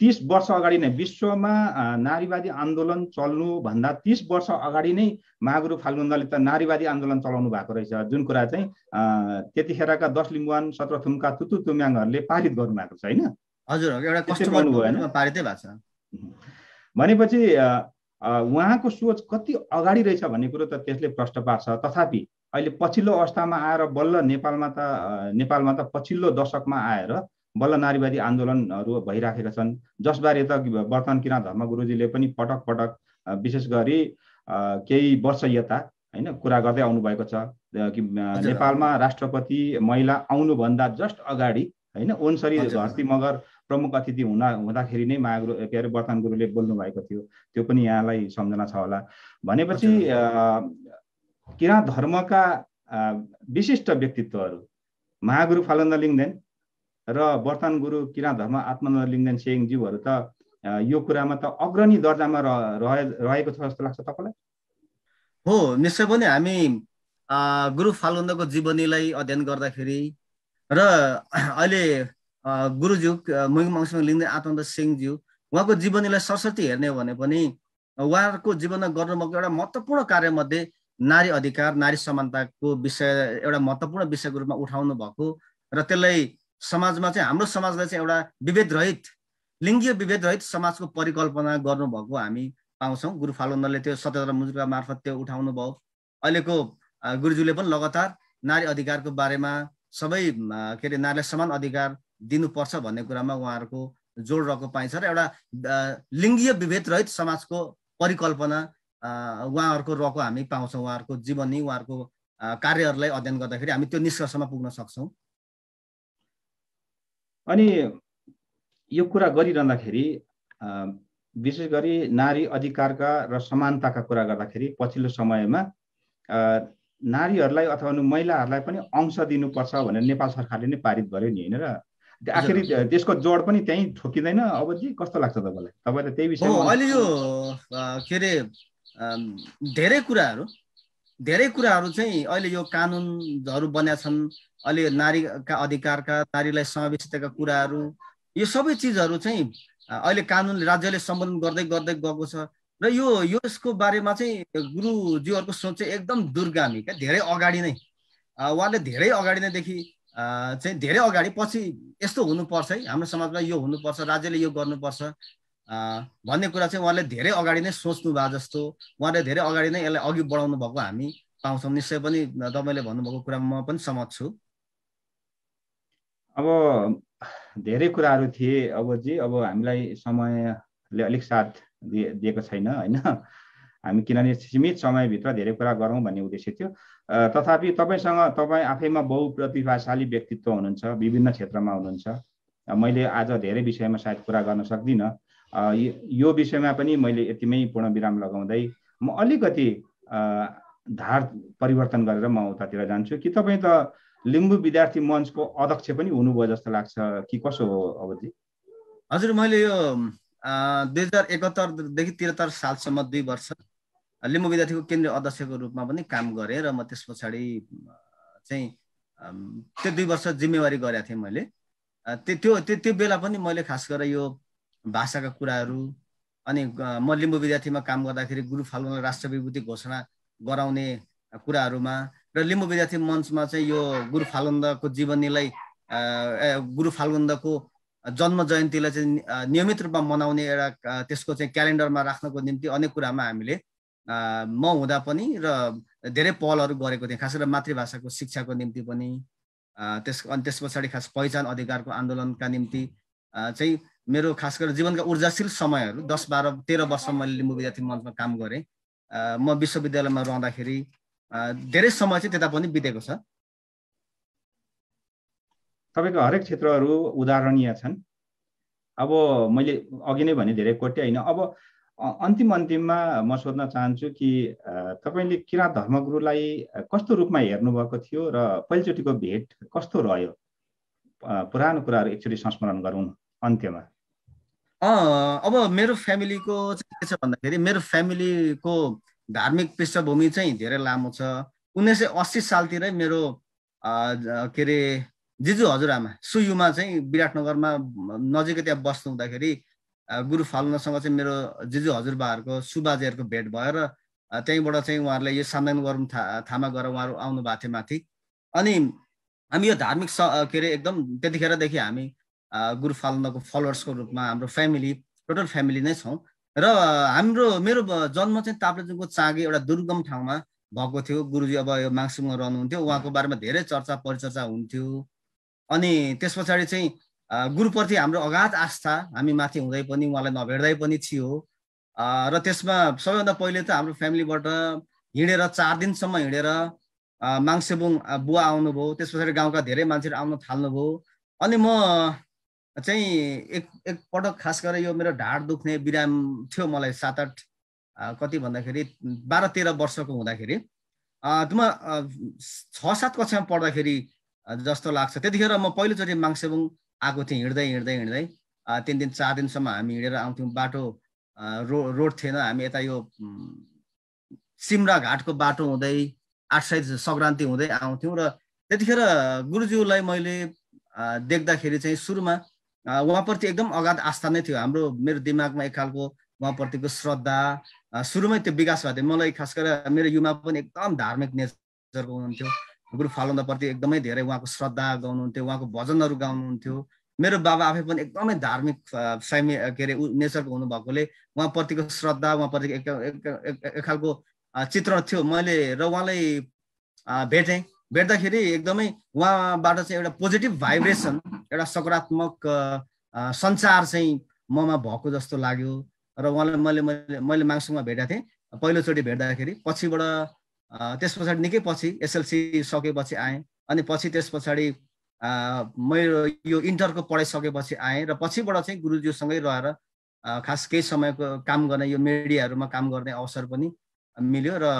तिस वर्ष अगाडि नै विश्वमा नारीवादी आन्दोलन चल्नुभन्दा तिस वर्ष अगाडि नै महागुरु फाल्गुन्दले त नारीवादी आन्दोलन चलाउनु भएको रहेछ जुन कुरा चाहिँ त्यतिखेरका दस लिम्बुवान सत्र थुम्का तुतु तुम्याङहरूले पारित गर्नुभएको छ होइन हजुर एउटा भनेपछि उहाँको सोच कति अगाडि रहेछ भन्ने कुरो त त्यसले प्रश्न पार्छ तथापि अहिले पछिल्लो अवस्थामा आएर बल्ल नेपालमा त नेपालमा त पछिल्लो दशकमा आएर बल्ल नारीवादी आन्दोलनहरू भइराखेका छन् जसबारे त वर्तमान किराँत धर्म गुरुजीले पनि पटक पटक विशेष गरी केही वर्ष यता होइन कुरा गर्दै आउनुभएको छ कि नेपालमा राष्ट्रपति महिला आउनुभन्दा जस्ट अगाडि होइन ओन्सरी धरती मगर प्रमुख अतिथि हुँदा हुँदाखेरि नै माया गुरु के अरे वर्तमान गुरुले बोल्नु भएको थियो त्यो पनि यहाँलाई सम्झना छ होला भनेपछि किराँत धर्मका विशिष्ट व्यक्तित्वहरू महागुरु फालन्द लिङ्गदेन र वर्तमान गुरु किराँत धर्म आत्मानन्द लिङ्गदेन सेङज्यूहरू त यो कुरामा त अग्रणी दर्जामा रहेको छ जस्तो लाग्छ तपाईँलाई हो निश्चय पनि हामी गुरु फालुन्दको जीवनीलाई अध्ययन गर्दाखेरि र अहिले गुरुज्यू मुङ मङ्सिङ लिङ्गदेन आत्मानन्द सिंहज्यू उहाँको जीवनीलाई सरस्वती हेर्ने हो भने पनि उहाँहरूको जीवनमा गर्नुभएको एउटा महत्त्वपूर्ण कार्यमध्ये नारी अधिकार नारी समानताको विषय एउटा महत्त्वपूर्ण विषयको रूपमा उठाउनु भएको र त्यसलाई समाजमा चाहिँ हाम्रो समाजलाई चाहिँ एउटा विभेदरहित लिङ्गीय रहित समाजको परिकल्पना गर्नुभएको हामी पाउँछौँ गुरु फालुन्दरले त्यो सतहत्तर मुजुका मार्फत त्यो उठाउनु भयो अहिलेको गुरुज्यूले पनि लगातार नारी अधिकारको बारेमा सबै के अरे नारीलाई समान अधिकार दिनुपर्छ भन्ने कुरामा उहाँहरूको जोड रहेको पाइन्छ र एउटा लिङ्गीय रहित समाजको परिकल्पना उहाँहरूको रको हामी पाउँछौँ उहाँहरूको जीवनी उहाँहरूको कार्यहरूलाई अध्ययन गर्दाखेरि हामी त्यो निष्कर्षमा पुग्न सक्छौँ अनि यो कुरा गरिरहँदाखेरि विशेष गरी नारी अधिकारका र समानताका कुरा गर्दाखेरि पछिल्लो समयमा नारीहरूलाई अथवा महिलाहरूलाई पनि अंश दिनुपर्छ भनेर नेपाल सरकारले नै पारित गर्यो नि होइन र आखिरी त्यसको जोड पनि त्यहीँ ठोकिँदैन अब जी कस्तो लाग्छ तपाईँलाई तपाईँलाई त्यही विषय अहिले यो के अरे धेरै कुराहरू धेरै कुराहरू चाहिँ अहिले यो कानुनहरू बन्या छन् अहिले नारीका अधिकारका नारीलाई समावेशताका कुराहरू यो सबै चिजहरू चाहिँ अहिले कानुन राज्यले सम्बोधन गर्दै गर्दै गएको छ र यो यसको बारेमा चाहिँ गुरुजीहरूको सोच चाहिँ एकदम दुर्गामी क्या धेरै अगाडि नै उहाँले धेरै अगाडि नैदेखि चाहिँ धेरै अगाडि पछि यस्तो हुनुपर्छ है हाम्रो समाजमा यो हुनुपर्छ राज्यले यो गर्नुपर्छ भन्ने कुरा चाहिँ उहाँले धेरै अगाडि नै सोच्नु भएको जस्तो उहाँले धेरै अगाडि नै यसलाई अघि बढाउनु भएको हामी पाउँछौँ निश्चय पनि तपाईँले भन्नुभएको कुरा म पनि सहमत छु अब धेरै कुराहरू थिए अब जे अब हामीलाई समयले अलिक साथ दिएको छैन होइन हामी किनभने सीमित समयभित्र धेरै कुरा गरौँ भन्ने उद्देश्य थियो तथापि तपाईँसँग तपाईँ आफैमा बहुप्रतिभाशाली व्यक्तित्व हुनुहुन्छ विभिन्न क्षेत्रमा हुनुहुन्छ मैले आज धेरै विषयमा सायद कुरा गर्न सक्दिनँ यो विषयमा पनि मैले यतिमै पूर्ण विराम लगाउँदै म अलिकति धार परिवर्तन गरेर म उतातिर जान्छु कि तपाईँ त लिम्बू विद्यार्थी मञ्चको अध्यक्ष पनि हुनुभयो जस्तो लाग्छ कि कसो हो अवधि हजुर मैले यो दुई हजार एकहत्तरदेखि त्रिहत्तर सालसम्म दुई वर्ष लिम्बू विद्यार्थीको केन्द्रीय अध्यक्षको रूपमा पनि काम गरेँ र म त्यस पछाडि चाहिँ त्यो दुई वर्ष जिम्मेवारी गरेको थिएँ मैले त्यो त्यो त्यो बेला पनि मैले खास गरेर यो भाषाका कुराहरू अनि म लिम्बू विद्यार्थीमा काम गर्दाखेरि गुरु फाल्गुनलाई राष्ट्र विभूति घोषणा गराउने कुराहरूमा र लिम्बू विद्यार्थी मञ्चमा चाहिँ यो गुरु फाल्गुन्दको जीवनीलाई गुरु फाल्गुन्दको जन्म जयन्तीलाई चाहिँ नियमित रूपमा मनाउने एउटा त्यसको चाहिँ क्यालेन्डरमा राख्नको निम्ति अनेक कुरामा हामीले म हुँदा पनि र धेरै पहलहरू गरेको थिएँ खास गरेर मातृभाषाको शिक्षाको निम्ति पनि त्यस अनि त्यस पछाडि खास पहिचान अधिकारको आन्दोलनका निम्ति चाहिँ मेरो खास गरेर जीवनका ऊर्जाशील समयहरू दस बाह्र तेह्र वर्ष मैले लिम्बू विद्यार्थी मञ्चमा काम गरेँ म विश्वविद्यालयमा रहँदाखेरि धेरै समय चाहिँ त्यता पनि बितेको छ तपाईँको हरेक क्षेत्रहरू उदाहरणीय छन् अब मैले अघि नै भने धेरै कोटे होइन अब अन्तिम अन्तिममा म सोध्न चाहन्छु कि तपाईँले किराँत धर्मगुरुलाई कस्तो रूपमा हेर्नुभएको थियो र पहिलोचोटिको भेट कस्तो रह्यो पुरानो कुराहरू एकचोटि संस्मरण गरौँ अन्त्यमा अब मेरो फ्यामिलीको चाहिँ के छ भन्दाखेरि मेरो फ्यामिलीको धार्मिक पृष्ठभूमि चाहिँ धेरै लामो छ उन्नाइस सय अस्सी सालतिरै मेरो के अरे जिजु हजुरआमा सुयुमा चाहिँ विराटनगरमा नजिकै त्यहाँ बस्नु हुँदाखेरि गुरु फाल्नसँग चाहिँ मेरो जिजु हजुरबाहरूको सुबाजेहरूको भेट भयो र त्यहीँबाट चाहिँ उहाँहरूले यो सामदान गरौँ था थामा गएर उहाँहरू आउनु भएको थियो माथि अनि हामी यो धार्मिक स के अरे एकदम त्यतिखेरदेखि हामी गुरु फाल्नको फलोवर्सको रूपमा हाम्रो फ्यामिली टोटल फ्यामिली नै छौँ र हाम्रो मेरो जन्म चाहिँ ताप्लेजुङको चाँगे एउटा दुर्गम ठाउँमा भएको थियो गुरुजी अब यो माङसिङमा रहनुहुन्थ्यो उहाँको बारेमा धेरै चर्चा परिचर्चा हुन्थ्यो अनि त्यस पछाडि चाहिँ गुरुप्रति हाम्रो अगाध आस्था हामी माथि हुँदै पनि उहाँलाई नभेट्दै पनि थियो र त्यसमा सबैभन्दा पहिले त हाम्रो फ्यामिलीबाट हिँडेर चार दिनसम्म हिँडेर माङसेबुङ बुवा आउनुभयो त्यस पछाडि गाउँका धेरै मान्छेहरू आउन थाल्नुभयो अनि म चाहिँ एक एकपटक खास गरेर यो मेरो ढाड दुख्ने बिराम थियो मलाई सात आठ कति भन्दाखेरि बाह्र तेह्र वर्षको हुँदाखेरि म छ सात कक्षामा पढ्दाखेरि जस्तो लाग्छ त्यतिखेर म पहिलोचोटि माङ्सेबुङ आएको थिएँ हिँड्दै हिँड्दै हिँड्दै तिन दिन चार दिनसम्म हामी हिँडेर आउँथ्यौँ बाटो रो रोड थिएन हामी यता यो सिमरा घाटको बाटो हुँदै आठ साइज सङ्क्रान्ति हुँदै आउँथ्यौँ र त्यतिखेर गुरुज्यूलाई मैले देख्दाखेरि चाहिँ सुरुमा उहाँप्रति एकदम अगाध आस्था नै थियो हाम्रो मेरो दिमागमा एक खालको उहाँप्रतिको श्रद्धा सुरुमै त्यो विकास भएको थियो मलाई खास गरेर मेरो युमा पनि एकदम धार्मिक नेचरको हुनुहुन्थ्यो गुरु फालुन्दाप्रति एकदमै धेरै उहाँको श्रद्धा गाउनुहुन्थ्यो उहाँको भजनहरू गाउनुहुन्थ्यो मेरो बाबा आफै पनि एकदमै धार्मिक फ्यामिली के अरे नेचरको हुनुभएकोले उहाँप्रतिको श्रद्धा उहाँप्रतिको एक खालको चित्र थियो मैले र उहाँलाई भेटेँ भेट्दाखेरि एकदमै उहाँबाट चाहिँ एउटा पोजिटिभ भाइब्रेसन एउटा सकारात्मक सञ्चार चाहिँ ममा भएको जस्तो लाग्यो र उहाँलाई मैले मैले मैले माङसुङमा भेटेको थिएँ पहिलोचोटि भेट्दाखेरि पछिबाट त्यस पछाडि निकै पछि एसएलसी सकेपछि आएँ अनि पछि त्यस पछाडि मेरो यो इन्टरको पढाइसकेपछि आएँ र पछिबाट चाहिँ गुरुज्यूसँगै रहेर खास केही समयको काम गर्ने यो मिडियाहरूमा काम गर्ने अवसर पनि मिल्यो र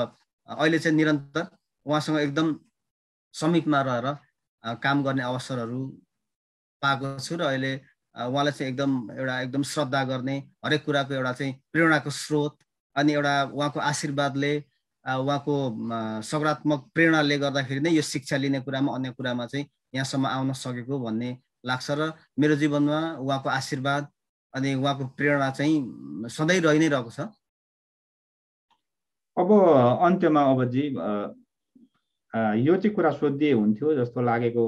अहिले चाहिँ निरन्तर उहाँसँग एकदम समीपमा रहेर काम गर्ने अवसरहरू पाएको छु र अहिले उहाँलाई चाहिँ एकदम एउटा एकदम श्रद्धा गर्ने हरेक कुराको एउटा चाहिँ प्रेरणाको स्रोत अनि एउटा उहाँको आशीर्वादले उहाँको सकारात्मक प्रेरणाले गर्दाखेरि नै यो शिक्षा लिने कुरामा अन्य कुरामा चाहिँ यहाँसम्म आउन सकेको भन्ने लाग्छ र मेरो जीवनमा उहाँको आशीर्वाद अनि उहाँको प्रेरणा चाहिँ सधैँ रहि नै रहेको छ अब अन्त्यमा अब जी यो चाहिँ कुरा सोधिए हुन्थ्यो जस्तो लागेको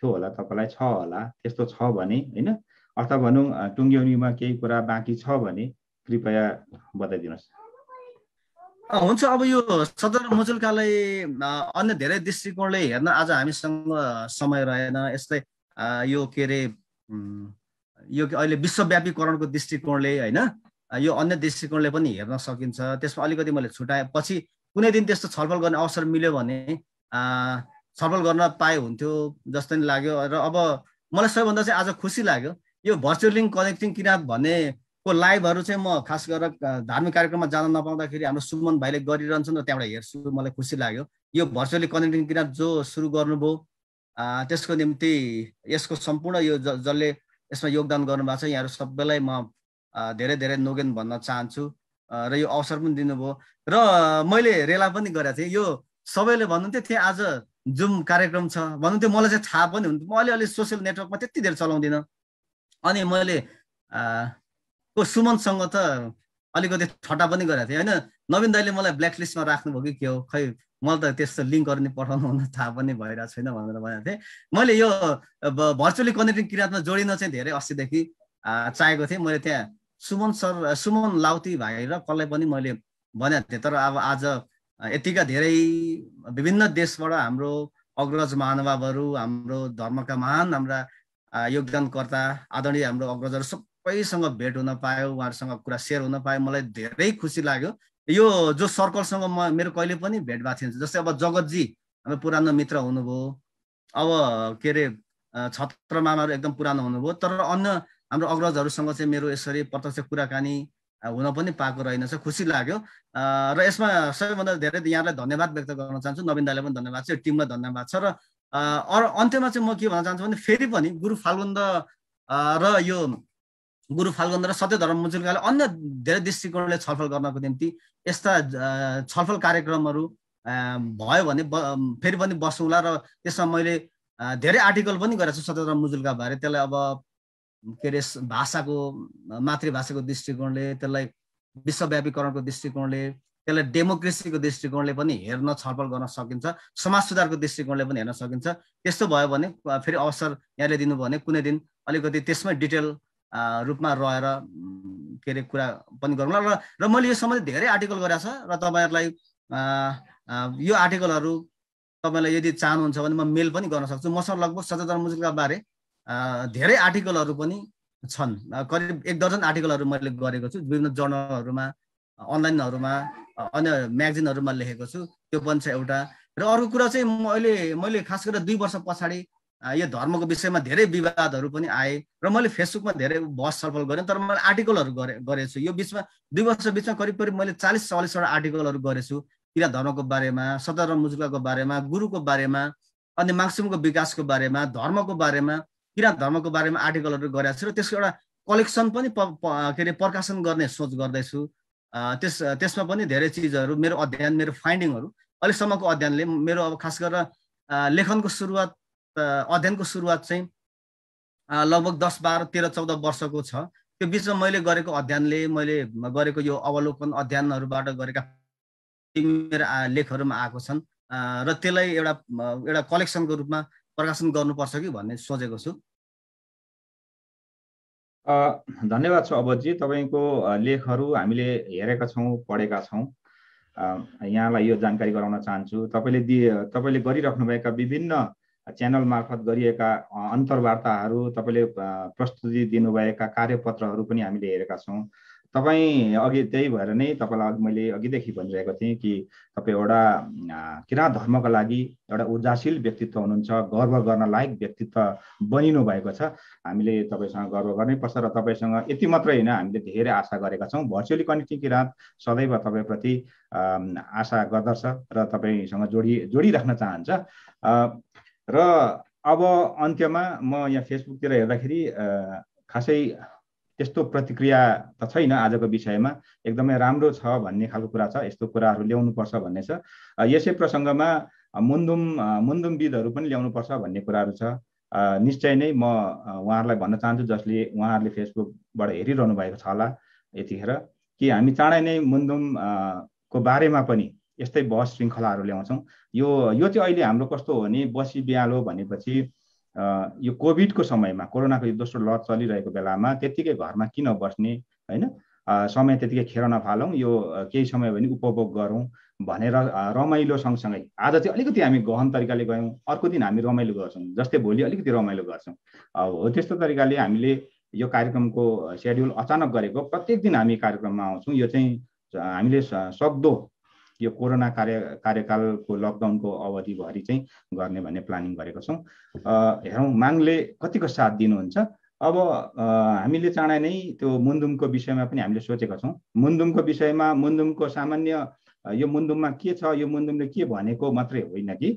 थियो होला तपाईँलाई छ होला त्यस्तो छ भने होइन अथवा भनौँ टुङ्ग्याउनीमा केही कुरा बाँकी छ भने कृपया बताइदिनुहोस् हुन्छ अब यो सदर मुजुल्कालाई अन्य धेरै दृष्टिकोणले हेर्न आज हामीसँग समय रहेन यस्तै यो के अरे यो अहिले विश्वव्यापीकरणको दृष्टिकोणले होइन यो अन्य दृष्टिकोणले पनि हेर्न सकिन्छ त्यसमा अलिकति मैले छुट्याएँ पछि कुनै दिन त्यस्तो छलफल गर्ने अवसर मिल्यो भने छलफल गर्न पाए हुन्थ्यो जस्तो नि लाग्यो र अब मलाई सबैभन्दा चाहिँ आज खुसी लाग्यो यो भर्चुअल लिङ्क कनेक्टिङ किराँत भन्ने को लाइभहरू चाहिँ म खास गरेर धार्मिक कार्यक्रममा जान नपाउँदाखेरि हाम्रो सुमन भाइले गरिरहन्छन् र त्यहाँबाट हेर्छु मलाई खुसी लाग्यो यो भर्चुअली कनेक्टिङ किराँत जो सुरु गर्नुभयो त्यसको निम्ति यसको सम्पूर्ण यो जसले यसमा योगदान गर्नुभएको छ यहाँहरू सबैलाई म धेरै धेरै नोगेन भन्न चाहन्छु र यो अवसर पनि दिनुभयो र मैले रेला पनि गरेको थिएँ यो सबैले भन्नुहुन्थ्यो त्यहाँ आज जुम कार्यक्रम छ भन्नुहुन्थ्यो मलाई चाहिँ थाहा पनि हुन्थ्यो म अलि अलि सोसियल नेटवर्कमा त्यति धेरै चलाउँदिनँ अनि मैले को सुमनसँग त अलिकति ठट्टा पनि गरेको थिएँ होइन नवीन दाईले मलाई ब्ल्याकलिस्टमा राख्नुभयो कि के हो खै मलाई त त्यस्तो लिङ्कहरू नि पठाउनु हुन थाहा पनि भइरहेको छैन भनेर भनेको थिएँ मैले यो भर्चुअली कनेक्टिङ किराँतमा जोडिन चाहिँ धेरै अस्तिदेखि चाहेको थिएँ मैले त्यहाँ सुमन सर सुमन लाउती भाइ र कसलाई पनि मैले भनेको थिएँ तर अब आज यतिका धेरै विभिन्न देशबाट हाम्रो अग्रज महानुभावहरू हाम्रो धर्मका महान हाम्रा योगदानकर्ता आदरणीय हाम्रो अग्रजहरू सबैसँग भेट हुन पायो उहाँहरूसँग कुरा सेयर हुन पायो मलाई धेरै खुसी लाग्यो यो जो सर्कलसँग म मेरो कहिले पनि भेट भएको थिएन जस्तै अब जगतजी हाम्रो पुरानो मित्र हुनुभयो अब के अरे छत्र मामाहरू एकदम पुरानो हुनुभयो तर अन्य हाम्रो अग्रजहरूसँग चाहिँ मेरो यसरी प्रत्यक्ष कुराकानी हुन पनि पाएको रहेनछ खुसी लाग्यो र यसमा सबैभन्दा धेरै यहाँलाई धन्यवाद व्यक्त गर्न चाहन्छु नवीन दाईलाई पनि धन्यवाद छ यो टिमलाई धन्यवाद छ र अरू अन्त्यमा चाहिँ म के भन्न चाहन्छु भने फेरि पनि गुरु फाल्गुन्द र यो गुरु फाल्गुन्द र सत्य धर्म मुजुल्काले अन्य धेरै दृष्टिकोणले छलफल गर्नको निम्ति यस्ता छलफल कार्यक्रमहरू भयो भने फेरि पनि बसौँला र त्यसमा मैले धेरै आर्टिकल पनि गरेको छु सत्य धर्म मुजुल्का बारे त्यसलाई अब के अरे भाषाको मातृभाषाको दृष्टिकोणले त्यसलाई विश्वव्यापीकरणको दृष्टिकोणले त्यसलाई डेमोक्रेसीको दृष्टिकोणले पनि हेर्न छलफल गर्न सकिन्छ समाज सुधारको दृष्टिकोणले पनि हेर्न सकिन्छ त्यस्तो भयो भने फेरि अवसर यहाँले दिनुभयो भने कुनै दिन अलिकति त्यसमै डिटेल रूपमा रहेर के अरे कुरा पनि गरौँला र र मैले यो सम्बन्धी धेरै आर्टिकल गरेको छ र तपाईँहरूलाई यो आर्टिकलहरू तपाईँलाई यदि चाहनुहुन्छ भने म मेल पनि गर्न सक्छु मसँग लगभग सचेतन मुजुलका बारे धेरै आर्टिकलहरू पनि छन् करिब एक दर्जन आर्टिकलहरू मैले गरेको छु विभिन्न जर्नलहरूमा अनलाइनहरूमा अन्य म्यागजिनहरूमा लेखेको छु त्यो पनि छ एउटा र अर्को कुरा चाहिँ म अहिले मैले खास गरेर दुई वर्ष पछाडि यो धर्मको विषयमा धेरै विवादहरू पनि आए र मैले फेसबुकमा धेरै बहस छलफल गरेँ तर मैले आर्टिकलहरू गरे गरेछु यो बिचमा दुई वर्ष बिचमा करिब करिब मैले चालिस चालिसवटा आर्टिकलहरू गरेछु किरा धर्मको बारेमा सदर मुजुकाको बारेमा गुरुको बारेमा अनि मार्क्सिमको विकासको बारेमा धर्मको बारेमा किराँत धर्मको बारेमा आर्टिकलहरू गरेको छु र त्यसको एउटा कलेक्सन पनि के अरे प्रकाशन गर्ने सोच गर्दैछु त्यस त्यसमा पनि धेरै चिजहरू मेरो अध्ययन मेरो फाइन्डिङहरू अहिलेसम्मको अध्ययनले मेरो अब खास गरेर लेखनको सुरुवात अध्ययनको सुरुवात चाहिँ लगभग दस बाह्र तेह्र चौध वर्षको छ त्यो बिचमा मैले गरेको अध्ययनले मैले गरेको यो अवलोकन अध्ययनहरूबाट गरेका मेरा लेखहरूमा आएको छन् र त्यसलाई एउटा एउटा कलेक्सनको रूपमा प्रकाशन गर्नुपर्छ कि भन्ने सोचेको छु धन्यवाद छ अवजी तपाईँको लेखहरू हामीले हेरेका छौँ पढेका छौँ यहाँलाई यो जानकारी गराउन चाहन्छु तपाईँले दिए तपाईँले गरिराख्नुभएका विभिन्न च्यानल मार्फत गरिएका अन्तर्वार्ताहरू तपाईँले प्रस्तुति दिनुभएका कार्यपत्रहरू पनि हामीले हेरेका छौँ तपाईँ अघि त्यही भएर नै तपाईँलाई मैले अघिदेखि भनिरहेको थिएँ कि तपाईँ एउटा किराँत धर्मको लागि एउटा ऊर्जाशील व्यक्तित्व हुनुहुन्छ गर्व गर्न लायक व्यक्तित्व बनिनु भएको छ हामीले तपाईँसँग गर्व गर्नै पर्छ र तपाईँसँग यति मात्रै होइन हामीले धेरै आशा गरेका छौँ भर्चुअली कनेक्टिङ किराँत सदैव तपाईँप्रति आशा गर्दछ र तपाईँसँग जोडी जोडिराख्न चाहन्छ र अब अन्त्यमा म यहाँ फेसबुकतिर हेर्दाखेरि खासै यस्तो प्रतिक्रिया त छैन आजको विषयमा एकदमै राम्रो छ भन्ने खालको कुरा छ यस्तो कुराहरू ल्याउनुपर्छ भन्ने छ यसै प्रसङ्गमा मुन्दुम मुन्दुमविदहरू पनि ल्याउनुपर्छ भन्ने कुराहरू छ निश्चय नै म उहाँहरूलाई भन्न चाहन्छु जसले उहाँहरूले फेसबुकबाट हेरिरहनु भएको छ होला यतिखेर कि हामी चाँडै नै मुन्दुम को बारेमा पनि यस्तै बहस श्रृङ्खलाहरू ल्याउँछौँ यो यो चाहिँ अहिले हाम्रो कस्तो हो भने बसी बिहालो भनेपछि यो कोभिडको समयमा कोरोनाको यो दोस्रो लहर चलिरहेको बेलामा त्यत्तिकै घरमा किन बस्ने होइन समय त्यतिकै खेर नफालौँ यो केही समय भने उपभोग गरौँ भनेर रमाइलो सँगसँगै आज चाहिँ अलिकति हामी गहन तरिकाले गयौँ अर्को दिन हामी रमाइलो गर्छौँ जस्तै भोलि अलिकति रमाइलो गर्छौँ हो त्यस्तो तरिकाले हामीले यो कार्यक्रमको सेड्युल अचानक गरेको प्रत्येक दिन हामी कार्यक्रममा आउँछौँ यो चाहिँ हामीले सक्दो यो कोरोना कार्य कार्यकालको लकडाउनको अवधिभरि चाहिँ गर्ने भन्ने प्लानिङ गरेको छौँ हेरौँ मागले कतिको साथ दिनुहुन्छ अब हामीले चाँडै नै त्यो मुन्दुमको विषयमा पनि हामीले सोचेका छौँ मुन्दुमको विषयमा मुन्दुमको सामान्य यो मुन्दुममा के छ यो मुन्दुमले के भनेको मात्रै होइन कि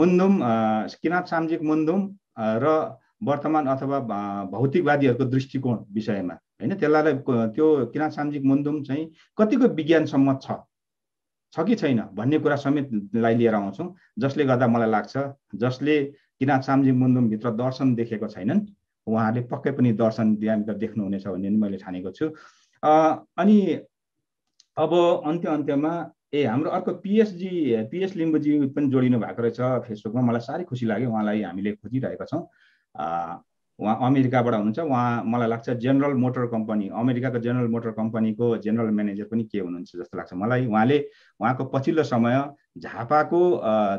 मुन्दुम किराँत सामाजिक मुन्दुम र वर्तमान अथवा भौतिकवादीहरूको दृष्टिकोण विषयमा होइन त्यसलाई त्यो किराँत सामाजिक मुन्दुम चाहिँ कतिको विज्ञानसम्म छ छ कि छैन भन्ने कुरा समेतलाई लिएर आउँछौँ जसले गर्दा मलाई लाग्छ जसले किराँत चाम्जी मुन्दुमभित्र दर्शन देखेको छैनन् उहाँहरूले पक्कै पनि दर्शन त्यहाँभित्र देख्नुहुनेछ भन्ने पनि मैले ठानेको छु अनि अब अन्त्य अन्त्यमा ए हाम्रो अर्को पिएसजी पिएस लिम्बूजी पनि जोडिनु भएको रहेछ फेसबुकमा मलाई साह्रै खुसी लाग्यो उहाँलाई हामीले खोजिरहेका छौँ उहाँ अमेरिकाबाट हुनुहुन्छ उहाँ मलाई लाग्छ जेनरल मोटर कम्पनी अमेरिकाको जेनरल मोटर कम्पनीको जेनरल म्यानेजर पनि के हुनुहुन्छ जस्तो लाग्छ मलाई उहाँले उहाँको पछिल्लो समय झापाको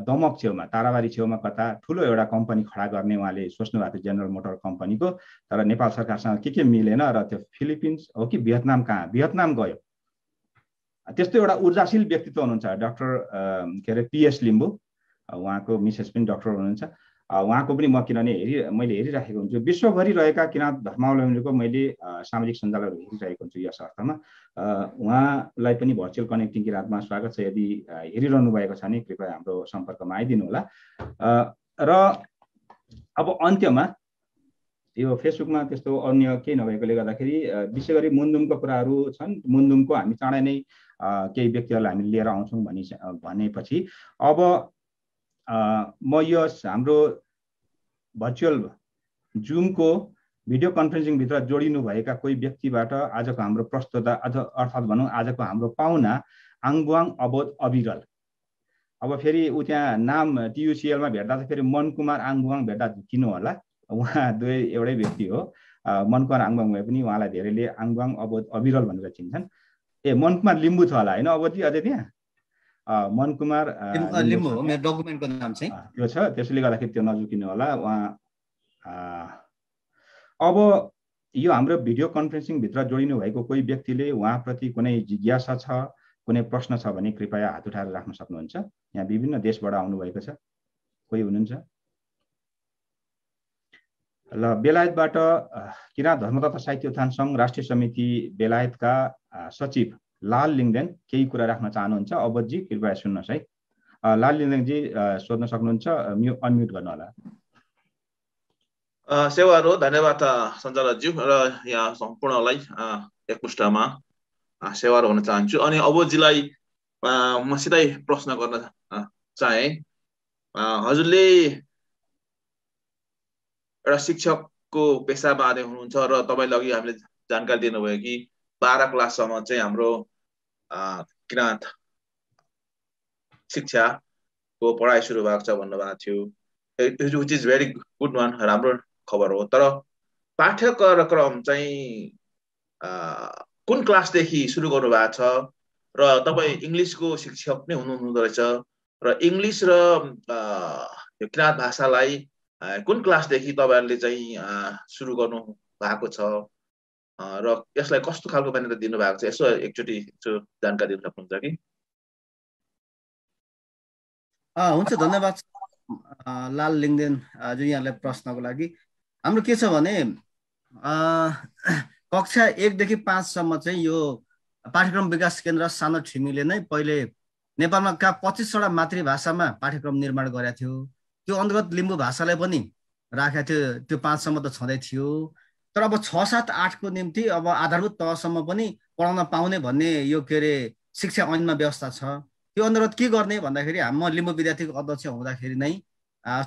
दमक छेउमा ताराबारी छेउमा कता ठुलो एउटा कम्पनी खडा गर्ने उहाँले सोच्नु भएको थियो जेनरल मोटर कम्पनीको तर नेपाल सरकारसँग के के मिलेन र त्यो फिलिपिन्स हो कि भियतनाम कहाँ भियतनाम गयो त्यस्तो एउटा ऊर्जाशील व्यक्तित्व हुनुहुन्छ डक्टर के अरे पिएस लिम्बू उहाँको मिसेस पनि डक्टर हुनुहुन्छ उहाँको पनि म किनभने हेरि मैले हेरिराखेको हुन्छु विश्वभरि रहेका किराँत धर्मावलम्बीहरूको मैले सामाजिक सञ्जालहरू हेरिरहेको हुन्छु यस अर्थमा उहाँलाई पनि भर्चुअल कनेक्टिङ किराँतमा स्वागत छ यदि हेरिरहनु भएको छ भने कृपया हाम्रो सम्पर्कमा आइदिनु होला र अब अन्त्यमा यो फेसबुकमा त्यस्तो अन्य केही नभएकोले गर्दाखेरि विशेष गरी मुन्दुमको कुराहरू छन् मुन्दुमको हामी चाँडै नै केही व्यक्तिहरूलाई हामी लिएर आउँछौँ भनि भनेपछि अब म यो हाम्रो भर्चुअल जुमको भिडियो कन्फरेन्सिङभित्र जोडिनुभएका कोही व्यक्तिबाट आजको हाम्रो प्रस्तुता आज अर्थात् भनौँ आजको हाम्रो पाहुना आङबुवाङ अबोध अविरल अब फेरि ऊ त्यहाँ नाम टियुसिएलमा भेट्दा त फेरि मन कुमार आङबुवाङ भेट्दा किन होला उहाँ दुवै एउटै व्यक्ति हो मन कुमार आङबुवाङ भए पनि उहाँलाई धेरैले आङबुवाङ अबोध अविरल भनेर चिन्छन् ए मन कुमार लिम्बू छ होला होइन अवधि अझै त्यहाँ मन कुमार त्यो छ त्यसले गर्दाखेरि त्यो नजुकिनु होला उहाँ अब यो हाम्रो भिडियो कन्फरेन्सिङभित्र जोडिनु भएको कोही व्यक्तिले उहाँप्रति कुनै जिज्ञासा छ कुनै प्रश्न छ भने कृपया हात उठाएर राख्न सक्नुहुन्छ यहाँ विभिन्न देशबाट आउनुभएको छ कोही हुनुहुन्छ ल बेलायतबाट किराँत धर्म तथा साहित्य उत्थान सङ्घ राष्ट्रिय समिति बेलायतका सचिव लाल लिङ्गदेन केही कुरा राख्न चाहनुहुन्छ अवधजी कृपया सुन्नुहोस् है लाल जी सोध्न सक्नुहुन्छ म्यु अनम्युट गर्नु होला सेवाहरू धन्यवाद सञ्चालकज्यू र यहाँ सम्पूर्णलाई एकपुष्टमा सेवाहरू हुन चाहन्छु अनि अबजीलाई म सिधै प्रश्न गर्न चाहे हजुरले एउटा शिक्षकको पेसा बाँधे हुनुहुन्छ र तपाईँले अघि हामीले जानकारी दिनुभयो कि बाह्र क्लाससम्म चाहिँ हाम्रो किराँत शिक्षाको पढाइ सुरु भएको छ भन्नुभएको थियो which is very good one राम्रो खबर हो तर पाठ्यक्रम चाहिँ कुन क्लासदेखि सुरु गर्नुभएको छ र तपाईँ इङ्ग्लिसको शिक्षक नै हुनुहुँदो रहेछ र इङ्ग्लिस र किराँत भाषालाई कुन क्लासदेखि तपाईँहरूले चाहिँ सुरु गर्नु भएको छ र यसलाई कस्तो खालको मान्यता दिनुभएको छ यसो एकचोटि जानकारी दिन सक्नुहुन्छ कि हुन्छ धन्यवाद लाल लिङ्गदेन आज यहाँलाई प्रश्नको लागि हाम्रो के छ भने कक्षा एकदेखि पाँचसम्म चाहिँ यो पाठ्यक्रम विकास केन्द्र सानो ठिमीले नै पहिले नेपालमा कहाँ पच्चिसवटा मातृभाषामा पाठ्यक्रम निर्माण गरेको थियो त्यो अन्तर्गत लिम्बू भाषालाई पनि राखेको थियो त्यो पाँचसम्म त छँदै थियो तर अब छ सात आठको निम्ति अब आधारभूत तहसम्म पनि पढाउन पाउने भन्ने यो के अरे शिक्षा ऐनमा व्यवस्था छ त्यो अनुरोध के गर्ने भन्दाखेरि म लिम्बू विद्यार्थीको अध्यक्ष हुँदाखेरि नै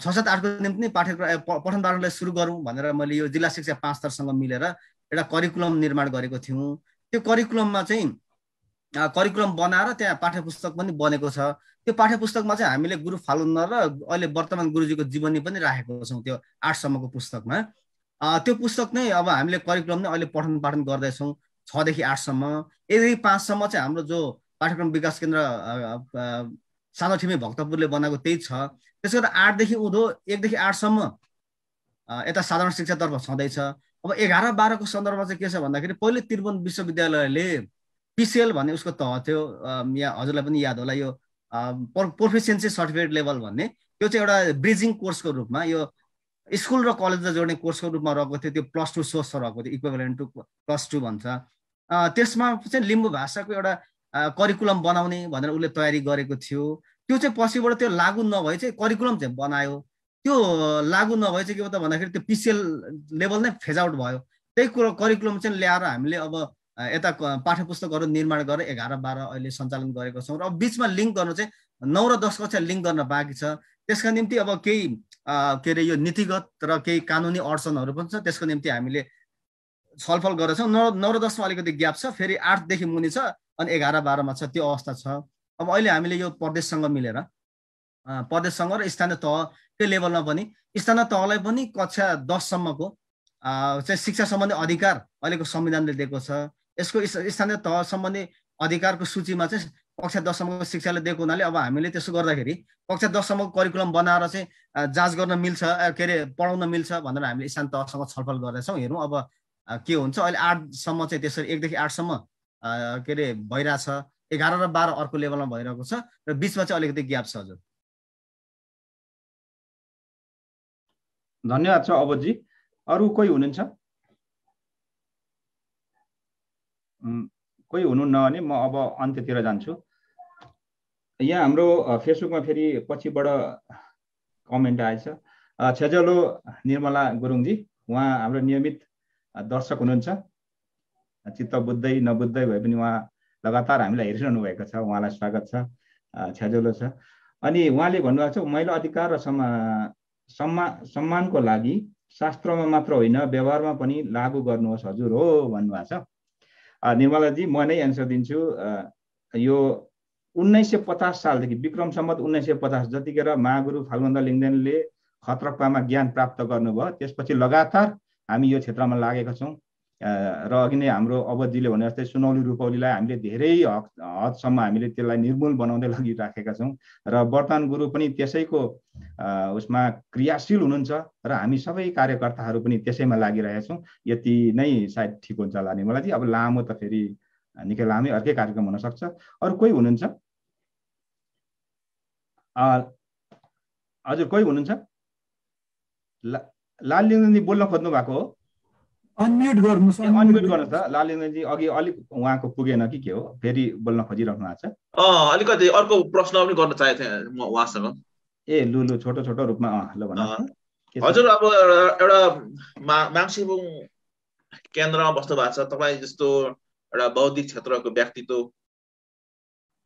छ सात आठको निम्ति पाठ्यक्रम पठन पाठनलाई सुरु गरौँ भनेर मैले यो जिल्ला शिक्षा पाँच तरसँग मिलेर एउटा करिकुलम निर्माण गरेको थियौँ त्यो करिकुलममा चाहिँ करिकुलम बनाएर त्यहाँ पाठ्य पुस्तक पनि बनेको छ त्यो पाठ्य पुस्तकमा चाहिँ हामीले गुरु फालुन्दर र अहिले वर्तमान गुरुजीको जीवनी पनि राखेको छौँ त्यो आठसम्मको पुस्तकमा त्यो पुस्तक नै अब हामीले करिकुलम नै अहिले पठन पाठन गर्दैछौँ छदेखि आठसम्म यदि पाँचसम्म चाहिँ हाम्रो जो पाठ्यक्रम विकास केन्द्र सानो छिमे भक्तपुरले बनाएको त्यही छ त्यसो गर्दा आठदेखि उँधो एकदेखि आठसम्म यता साधारण शिक्षातर्फ छँदैछ अब एघार बाह्रको सन्दर्भमा चाहिँ के छ भन्दाखेरि पहिले त्रिभुवन विश्वविद्यालयले पिसिएल भन्ने उसको तह थियो या हजुरलाई पनि याद होला यो प्रोफिसियन्सी सर्टिफिकेट लेभल भन्ने त्यो चाहिँ एउटा ब्रिजिङ कोर्सको रूपमा यो स्कुल र कलेजलाई जोड्ने कोर्सको रूपमा रहेको थियो त्यो प्लस टू सोर्स रहेको थियो इक्वेभलेन्ट टू प्लस टू भन्छ त्यसमा चाहिँ लिम्बू भाषाको एउटा करिकुलम बनाउने भनेर उसले तयारी गरेको थियो त्यो चाहिँ पछिबाट त्यो लागु नभए चाहिँ करिकुलम चाहिँ बनायो त्यो लागू नभए चाहिँ के हो त भन्दाखेरि त्यो पिसिएल लेभल नै फेज आउट भयो त्यही कुरो करिकुलम चाहिँ ल्याएर हामीले अब यता पाठ्य पुस्तकहरू निर्माण गरेर एघार बाह्र अहिले सञ्चालन गरेको छौँ र अब बिचमा लिङ्क गर्नु चाहिँ नौ र दस कक्षा लिङ्क गर्न बाँकी छ त्यसका निम्ति अब केही के अरे यो नीतिगत र केही कानुनी अडचनहरू पनि छ त्यसको निम्ति हामीले छलफल गरेछौँ नौ नौ र दसमा अलिकति ग्याप छ फेरि आठदेखि मुनि छ अनि एघार बाह्रमा छ त्यो अवस्था छ अब अहिले हामीले यो प्रदेशसँग मिलेर प्रदेशसँग र स्थानीय तह त्यो लेभलमा पनि स्थानीय तहलाई पनि कक्षा दससम्मको चाहिँ शिक्षा सम्बन्धी अधिकार अहिलेको संविधानले दिएको छ यसको स्थानीय तह सम्बन्धी अधिकारको सूचीमा चाहिँ कक्षा दससम्मको शिक्षाले दिएको हुनाले अब हामीले त्यसो गर्दाखेरि कक्षा दससम्मको करिकुलम बनाएर चाहिँ जाँच गर्न मिल्छ के अरे पढाउन मिल्छ भनेर हामीले स्थान तहसँग छलफल गर्दैछौँ हेरौँ अब के हुन्छ अहिले आठसम्म चाहिँ त्यसरी एकदेखि आठसम्म के अरे भइरहेछ एघार र बाह्र अर्को लेभलमा भइरहेको छ र बिचमा चाहिँ अलिकति ग्याप छ हजुर धन्यवाद छ अबजी अरू कोही हुनुहुन्छ कोही हुनुहुन्न भने म अब अन्त्यतिर जान्छु यहाँ हाम्रो फेसबुकमा फेरि पछिबाट कमेन्ट आएछ छेजलो निर्मला गुरुङजी उहाँ हाम्रो नियमित दर्शक हुनुहुन्छ चित्त बुझ्दै नबुझ्दै भए पनि उहाँ लगातार हामीलाई हेरिरहनु भएको छ उहाँलाई स्वागत छ छेजलो छ अनि उहाँले भन्नुभएको छ महिला अधिकार र सम्मा सम्मानको लागि शास्त्रमा मात्र होइन व्यवहारमा पनि लागू गर्नुहोस् हजुर हो भन्नुभएको छ निर्मलाजी म नै एन्सर दिन्छु यो उन्नाइस सय पचास सालदेखि विक्रम सम्मत उन्नाइस सय पचास जतिखेर महागुरु फाल्गुन्द लिङ्गदेनले खत्रप्पामा ज्ञान प्राप्त गर्नुभयो त्यसपछि लगातार हामी यो क्षेत्रमा लागेका छौँ र अघि नै हाम्रो अवधिले भने जस्तै सुनौली रुपौलीलाई हामीले धेरै हक हदसम्म हामीले त्यसलाई निर्मूल बनाउँदै लगिराखेका छौँ र वर्तमान गुरु पनि त्यसैको उसमा क्रियाशील हुनुहुन्छ र हामी सबै कार्यकर्ताहरू पनि त्यसैमा लागिरहेका छौँ यति नै सायद ठिक हुन्छ होला नि मलाई चाहिँ अब लामो त फेरि निकै लामै अर्कै कार्यक्रम हुनसक्छ अरू कोही हुनुहुन्छ हजुर कोही हुनुहुन्छ ला लाललिङ्गजी बोल्न खोज्नु भएको हो अनम्युट गर्नुहोस् अनम्युट गर्नुहोस् त लाललिङ्गजी अघि अलिक उहाँको पुगेन कि के हो फेरि बोल्न खोजिराख्नु भएको छ अलिकति अर्को प्रश्न पनि गर्न चाहेको थिएँ म उहाँसँग ए लु लु छोटो छोटो रूपमा ल भन हजुर अब एउटा मा केन्द्रमा बस्नु भएको छ तपाईँ जस्तो एउटा बौद्धिक क्षेत्रको व्यक्तित्व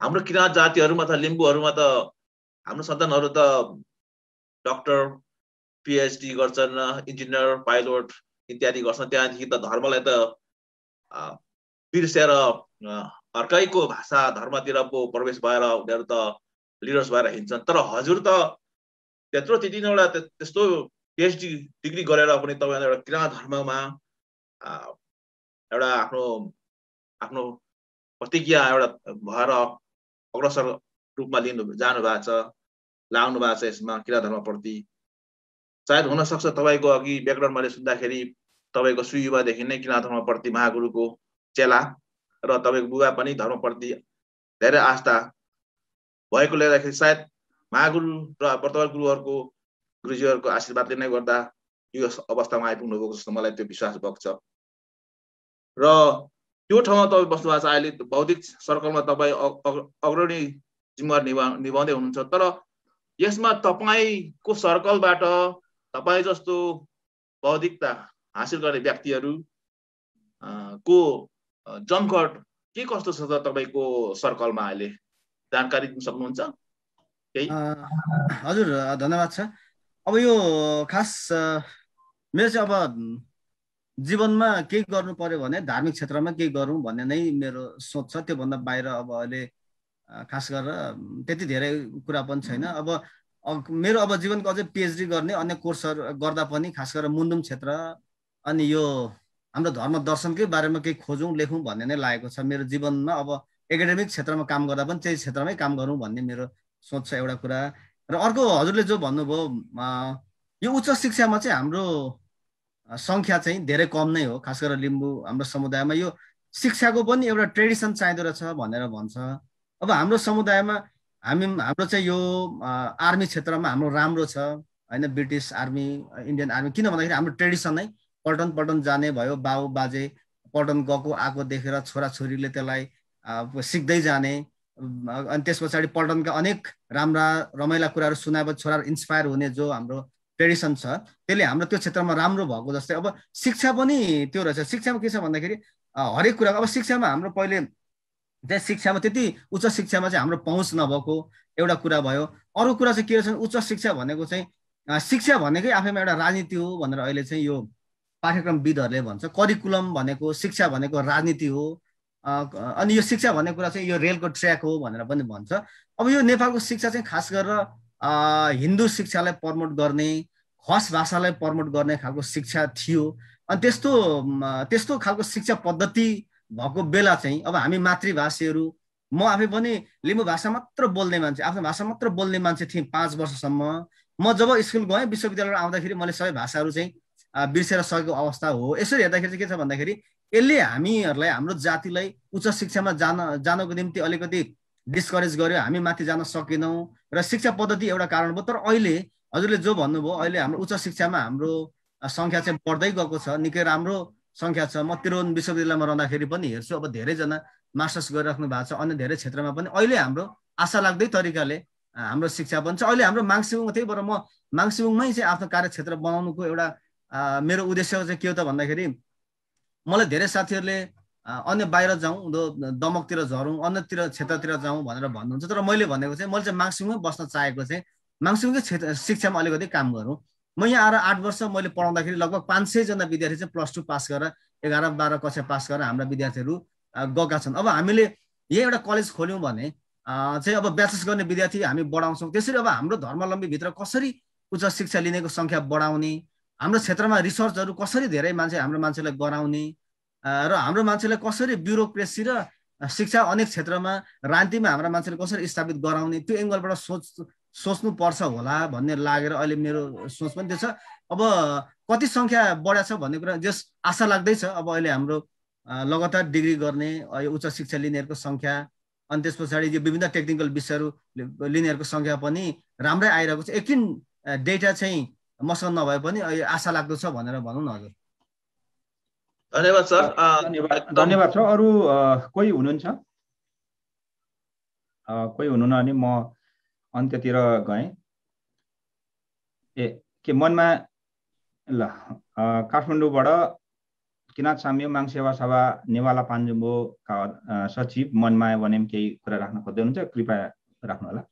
हाम्रो किराँत जातिहरूमा त लिम्बूहरूमा त हाम्रो सन्तानहरू त डक्टर पिएचडी गर्छन् इन्जिनियर पाइलट इत्यादि गर्छन् त्यहाँदेखि त धर्मलाई त बिर्सेर अर्कैको भाषा धर्मतिर पो प्रवेश भएर उनीहरू त लिडर्स भएर हिँड्छन् तर हजुर त त्यत्रो त्यति नै एउटा त्यस्तो पिएचडी डिग्री गरेर पनि तपाईँले एउटा किराँत धर्ममा एउटा आफ्नो आफ्नो प्रतिज्ञा एउटा भएर अग्रसर रूपमा लिनु जानु भएको छ लाउनु भएको छ यसमा किरा धर्मप्रति सायद हुनसक्छ तपाईँको अघि ब्याकग्राउन्ड मैले सुन्दाखेरि तपाईँको सुयुवादेखि नै किरा धर्मप्रति महागुरुको चेला र तपाईँको बुबा पनि धर्मप्रति धेरै आस्था भएको ल्याउँदाखेरि सायद महागुरु र वर्तमान गुरुहरूको गुरुजीहरूको आशीर्वादले नै गर्दा यो अवस्थामा आइपुग्नु भएको जस्तो मलाई त्यो विश्वास भएको छ र त्यो ठाउँमा तपाईँ बस्नु भएको छ अहिले भौतिक सर्कलमा तपाईँ अग्रणी जिम्मेवार निभा निभाउँदै हुनुहुन्छ तर यसमा तपाईँको सर्कलबाट तपाईँ जस्तो बौद्धिकता हासिल गर्ने व्यक्तिहरू को जमघट के कस्तो छ त तपाईँको सर्कलमा अहिले जानकारी दिन सक्नुहुन्छ केही हजुर धन्यवाद छ अब यो खास मेरो चाहिँ अब जीवनमा केही गर्नु पर्यो भने धार्मिक क्षेत्रमा केही गरौँ भन्ने नै मेरो सोच छ त्योभन्दा बाहिर अब अहिले खास गरेर त्यति धेरै कुरा पनि छैन अब मेरो अब जीवनको अझै पिएचडी गर्ने अन्य कोर्सहरू गर्दा पनि खास गरेर मुन्डुम क्षेत्र अनि यो हाम्रो धर्म दर्शनकै बारेमा केही खोजौँ लेखौँ भन्ने नै लागेको छ मेरो जीवनमा अब एकाडेमिक क्षेत्रमा काम गर्दा पनि त्यही क्षेत्रमै काम गरौँ भन्ने मेरो सोच छ एउटा कुरा र अर्को हजुरले जो भन्नुभयो यो उच्च शिक्षामा चाहिँ हाम्रो सङ्ख्या चाहिँ धेरै कम नै हो खास गरेर लिम्बू हाम्रो समुदायमा यो शिक्षाको पनि एउटा ट्रेडिसन चाहिँदो रहेछ भनेर भन्छ अब हाम्रो समुदायमा हामी हाम्रो चाहिँ यो आर्मी क्षेत्रमा हाम्रो राम्रो छ होइन ब्रिटिस आर्मी इन्डियन आर्मी किन भन्दाखेरि हाम्रो ट्रेडिसन है पल्टन पल्टन जाने भयो बाउ बाजे पल्टन गएको आएको देखेर छोराछोरीले त्यसलाई सिक्दै जाने अनि त्यस पछाडि पल्टनका अनेक राम्रा रमाइला कुराहरू सुनाएपछि छोराहरू इन्सपायर हुने जो हाम्रो ट्रेडिसन छ त्यसले हाम्रो त्यो क्षेत्रमा राम्रो भएको जस्तै अब शिक्षा पनि त्यो रहेछ शिक्षामा के छ भन्दाखेरि हरेक कुराको अब शिक्षामा हाम्रो पहिले त्यहाँ शिक्षामा त्यति उच्च शिक्षामा चाहिँ हाम्रो पहुँच नभएको एउटा कुरा भयो अरू कुरा चाहिँ के रहेछ उच्च शिक्षा भनेको चाहिँ शिक्षा भनेकै आफैमा एउटा राजनीति हो भनेर अहिले चाहिँ यो पाठ्यक्रमविदहरूले भन्छ करिकुलम भनेको शिक्षा भनेको राजनीति हो अनि यो शिक्षा भन्ने कुरा चाहिँ यो रेलको ट्र्याक हो भनेर पनि भन्छ अब यो नेपालको शिक्षा चाहिँ खास गरेर हिन्दू शिक्षालाई प्रमोट गर्ने खस भाषालाई प्रमोट गर्ने खालको शिक्षा थियो अनि त्यस्तो त्यस्तो खालको शिक्षा पद्धति भएको बेला चाहिँ अब हामी मातृभाषीहरू म आफै पनि लिम्बू भाषा मात्र बोल्ने मान्छे आफ्नो भाषा मात्र बोल्ने मान्छे थिएँ पाँच वर्षसम्म म जब स्कुल गएँ विश्वविद्यालयबाट आउँदाखेरि मैले सबै भाषाहरू चाहिँ बिर्सेर सकेको अवस्था हो यसरी हेर्दाखेरि चाहिँ के छ भन्दाखेरि यसले हामीहरूलाई हाम्रो जातिलाई उच्च शिक्षामा जान जानको निम्ति अलिकति डिस्करेज गर्यो हामी माथि जान सकेनौँ र शिक्षा पद्धति एउटा कारण भयो तर अहिले हजुरले जो भन्नुभयो अहिले हाम्रो उच्च शिक्षामा हाम्रो सङ्ख्या चाहिँ बढ्दै गएको छ निकै राम्रो सङ्ख्या छ म तिरुवन विश्वविद्यालयमा रहँदाखेरि पनि हेर्छु अब धेरैजना मास्टर्स गरिराख्नु भएको छ अन्य धेरै क्षेत्रमा पनि अहिले हाम्रो आशा लाग्दै तरिकाले हाम्रो शिक्षा पनि छ अहिले हाम्रो माङसिबुङ भएर म माङसिबुङमै चाहिँ आफ्नो कार्यक्षेत्र बनाउनुको एउटा मेरो उद्देश्य चाहिँ के हो त भन्दाखेरि मलाई धेरै साथीहरूले अन्य बाहिर जाउँ उँधो दमकतिर झरौँ अन्यतिर क्षेत्रतिर जाउँ भनेर भन्नुहुन्छ तर मैले भनेको चाहिँ मैले चाहिँ माङ्सिङमै बस्न चाहेको चाहिँ माङ्सिङकै क्षेत्र शिक्षामा अलिकति काम गरौँ म यहाँ आएर आठ वर्ष मैले पढाउँदाखेरि लगभग पाँच सयजना विद्यार्थी चाहिँ प्लस टू पास गरेर एघार बाह्र कक्षा पास गरेर हाम्रा विद्यार्थीहरू गएका छन् अब हामीले यहीँ एउटा कलेज खोल्यौँ भने चाहिँ अब ब्याचेस गर्ने विद्यार्थी हामी बढाउँछौँ त्यसरी अब हाम्रो धर्मावलम्बीभित्र कसरी उच्च शिक्षा लिनेको सङ्ख्या बढाउने हाम्रो क्षेत्रमा रिसर्चहरू कसरी धेरै मान्छे हाम्रो मान्छेलाई गराउने र हाम्रो मान्छेलाई कसरी ब्युरोक्रेसी र शिक्षा अनेक क्षेत्रमा रान्तिमा हाम्रा मान्छेले कसरी स्थापित गराउने त्यो एङ्गलबाट सोच सोच्नुपर्छ होला भन्ने लागेर अहिले मेरो सोच पनि त्यो छ अब कति सङ्ख्या बढाएको छ भन्ने कुरा जस आशा लाग्दैछ अब अहिले हाम्रो लगातार डिग्री गर्ने उच्च शिक्षा लिनेहरूको सङ्ख्या अनि त्यस पछाडि यो विभिन्न टेक्निकल विषयहरू लिनेहरूको सङ्ख्या पनि राम्रै आइरहेको छ एकछिन डेटा चाहिँ मसँग नभए पनि आशा लाग्दो छ भनेर भनौँ न हजुर धन्यवाद सर धन्यवाद धन्यवाद सर अरू कोही हुनुहुन्छ कोही हुनुहुन्न भने म अन्त्यतिर गएँ ए के मनमा ल काठमाडौँबाट किनाथ साम्य माङ सेवा सभा नेवाला पान्जुम्बोका सचिव मनमाया पनि केही कुरा राख्न खोज्दै हुनुहुन्छ कृपया राख्नु होला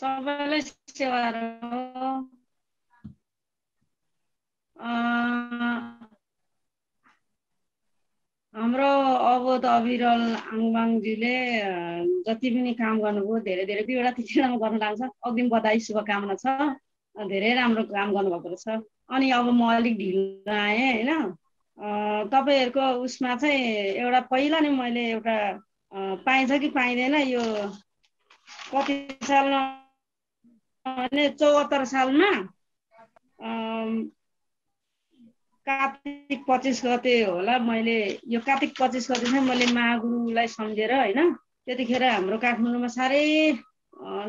सबैलाई सेवा अब त अविरल आङबाङज्यूले जति पनि काम गर्नुभयो धेरै धेरै दुईवटा तिनवटामा गर्नु लाग्छ अग्रिम बधाई शुभकामना छ धेरै राम्रो काम गर्नुभएको रहेछ अनि अब म अलिक ढिलो आएँ होइन तपाईँहरूको उसमा चाहिँ एउटा पहिला नै मैले एउटा पाइन्छ कि पाइँदैन यो कति सालमा चौहत्तर सालमा कार्तिक पच्चिस गते होला मैले यो कार्तिक पच्चिस गते चाहिँ मैले महागुरुलाई सम्झेर होइन त्यतिखेर हाम्रो काठमाडौँमा साह्रै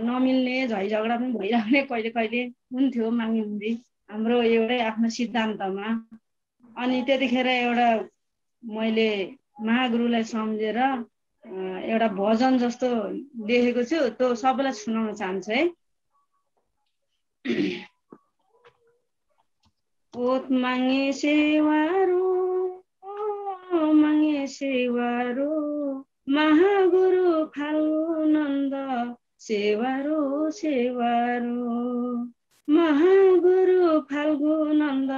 नमिल्ने झगडा पनि भइरहने कहिले कहिले हुन्थ्यो माग्ने हुन्थी हाम्रो एउटै आफ्नो सिद्धान्तमा अनि त्यतिखेर एउटा मैले महागुरुलाई सम्झेर एउटा भजन जस्तो देखेको छु त्यो सबैलाई सुनाउन चाहन्छु है ओत उत्मङ्गेशेवारो मङ्गेशेवारो महागुरु फाल्गुनन्द सेवारो सेवारो महागुरु फाल्गुनन्द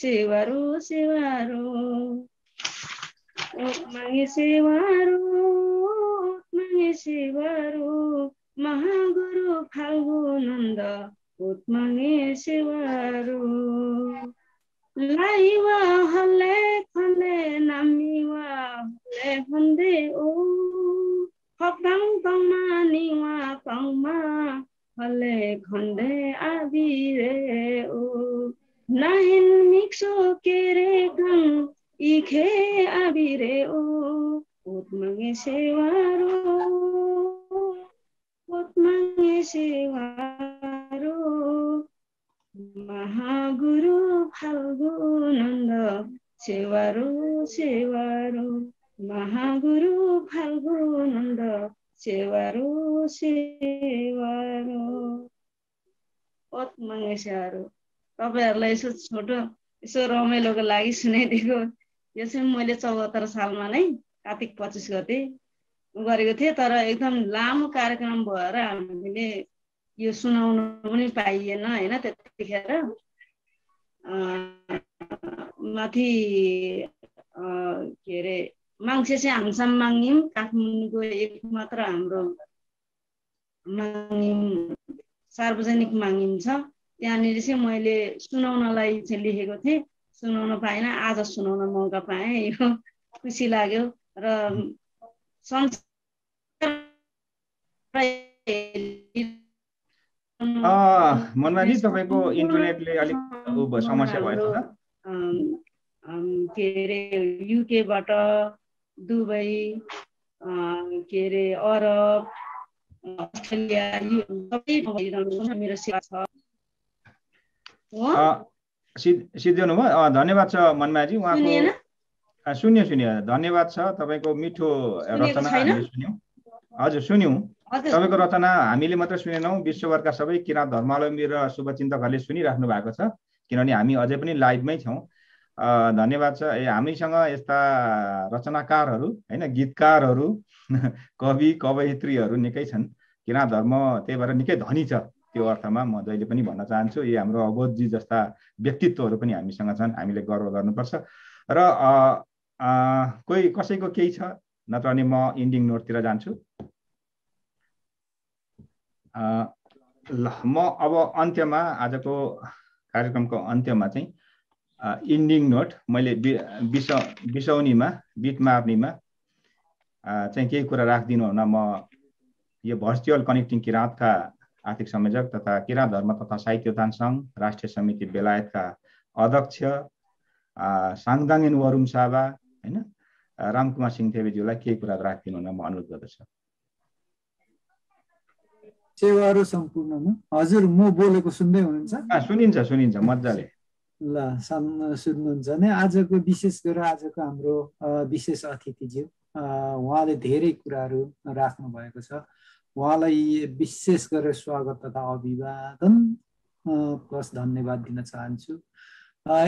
सेवारो सेवारो उत्मङ्गेशेवारो उत्मङ्गेशेवारो महागुरु नंद उत्मङ्गेशिवरु लैवा हले खले हले हन्दे ओ ओ नाहिन मिक्सो केरे गङ इखे ओ उत्मङ्गे सेवारो उत्मङ्गे सेवा गुरु महागुरु नन्द सेवारो सेवारो महागुरु नन्द सेवारो सेवारो पत मङ्गेसाहरू तपाईँहरूलाई यसो छोटो यसो रमाइलोको लागि सुनाइदिएको यो चाहिँ मैले चौहत्तर सालमा नै कार्तिक पच्चिस गते गरेको थिएँ तर एकदम लामो कार्यक्रम भएर हामीले यो सुनाउनु पनि पाइएन होइन त्यतिखेर माथि के अरे मान्छे चाहिँ हामीसँग माग्यौँ काठमाडौँको एक मात्र हाम्रो माग्यौँ सार्वजनिक माग्यौँ छ त्यहाँनिर चाहिँ मैले सुनाउनलाई चाहिँ लेखेको थिएँ सुनाउन पाएन आज सुनाउन मौका पाएँ यो खुसी लाग्यो र संसार मनमाजी तपाईँको इन्टरनेटले अलिक समस्या भएको छ के अरे युकेबाट दुबई के अरे अरब अस्ट्रेलिया सबै मेरो सेवा छ सिद्ध्याउनु भयो धन्यवाद छ मनमाजी उहाँको सुन्यो सुन्यो धन्यवाद छ तपाईँको मिठो रचना सुन्यौँ हजुर सुन्यौँ तपाईँको रचना हामीले मात्र सुनेनौँ विश्वभरका सबै किराँत धर्मावलम्बी र शुभचिन्तकहरूले सुनिराख्नु भएको छ किनभने हामी अझै पनि लाइभमै छौँ धन्यवाद छ ए हामीसँग यस्ता रचनाकारहरू होइन गीतकारहरू कवि कवयित्रीहरू निकै छन् किराँत धर्म त्यही भएर निकै धनी छ त्यो अर्थमा म जहिले पनि भन्न चाहन्छु यी हाम्रो अबोधजी जस्ता व्यक्तित्वहरू पनि हामीसँग छन् हामीले गर्व गर्नुपर्छ र कोही कसैको केही छ नत्र भने म इन्डिङ नोटतिर जान्छु ल म अब अन्त्यमा आजको कार्यक्रमको अन्त्यमा चाहिँ इन्डिङ नोट मैले बि बिस बिसौनीमा बिट मार्नीमा चाहिँ केही कुरा राखिदिनु हुन म यो भर्चुअल कनेक्टिङ किराँतका आर्थिक संयोजक तथा किराँत धर्म तथा साहित्योदान सङ्घ राष्ट्रिय समिति बेलायतका अध्यक्ष साङदाङ वरुम साबा होइन रामकुमार सिंह देवीज्यूलाई केही कुरा राखिदिनु हुन म अनुरोध गर्दछु सेवाहरू सम्पूर्णमा हजुर म बोलेको सुन्दै हुनुहुन्छ सुनिन्छ सुनिन्छ मजाले ल सुन्नुहुन्छ नै आजको विशेष गरेर आजको हाम्रो विशेष अतिथिज्यू उहाँले धेरै कुराहरू राख्नु भएको छ उहाँलाई विशेष गरेर स्वागत तथा अभिवादन प्लस धन्यवाद दिन चाहन्छु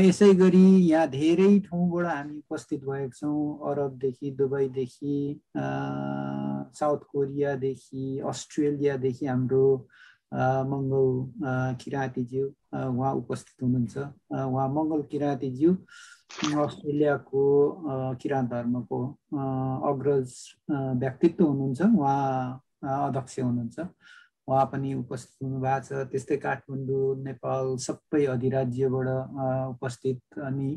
यसै गरी यहाँ धेरै ठाउँबाट हामी उपस्थित भएका छौँ अरबदेखि दुबईदेखि साउथ कोरियादेखि अस्ट्रेलियादेखि हाम्रो मङ्गल किराँतीज्यू उहाँ उपस्थित हुनुहुन्छ उहाँ मङ्गल किराँतीज्यू अस्ट्रेलियाको किराँत धर्मको अग्रज व्यक्तित्व हुनुहुन्छ उहाँ अध्यक्ष हुनुहुन्छ उहाँ पनि उपस्थित हुनुभएको छ त्यस्तै काठमाडौँ नेपाल सबै अधिराज्यबाट उपस्थित अनि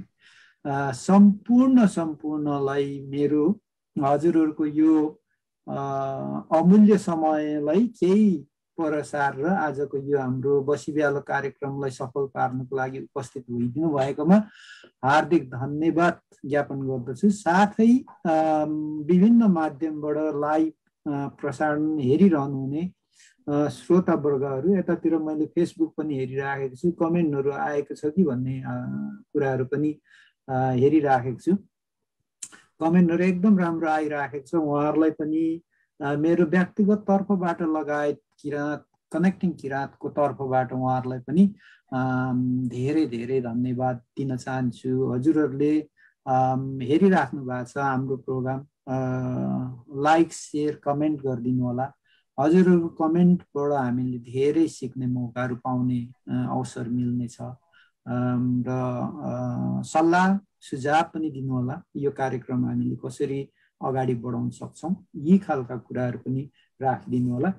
सम्पूर्ण सम्पूर्णलाई मेरो हजुरहरूको यो अमूल्य समयलाई केही परसार र आजको यो हाम्रो बसिब्यालो कार्यक्रमलाई सफल पार्नको लागि उपस्थित होइदिनु भएकोमा हार्दिक धन्यवाद ज्ञापन गर्दछु साथै विभिन्न माध्यमबाट लाइभ प्रसारण हेरिरहनुहुने श्रोतावर्गहरू यतातिर मैले फेसबुक पनि हेरिराखेको छु कमेन्टहरू आएको छ कि भन्ने कुराहरू पनि हेरिराखेको छु कमेन्टहरू एकदम राम्रो आइराखेको छ उहाँहरूलाई पनि मेरो व्यक्तिगत तर्फबाट लगायत किराँत कनेक्टिङ किराँतको तर्फबाट उहाँहरूलाई पनि धेरै धेरै धन्यवाद दिन चाहन्छु हजुरहरूले हेरिराख्नु भएको छ हाम्रो प्रोग्राम लाइक सेयर कमेन्ट गरिदिनु होला हजुरहरूको कमेन्टबाट हामीले धेरै सिक्ने मौकाहरू पाउने अवसर मिल्नेछ र सल्लाह सुझाव पनि दिनुहोला यो कार्यक्रम हामीले कसरी अगाडि बढाउन सक्छौँ यी खालका कुराहरू पनि राखिदिनु होला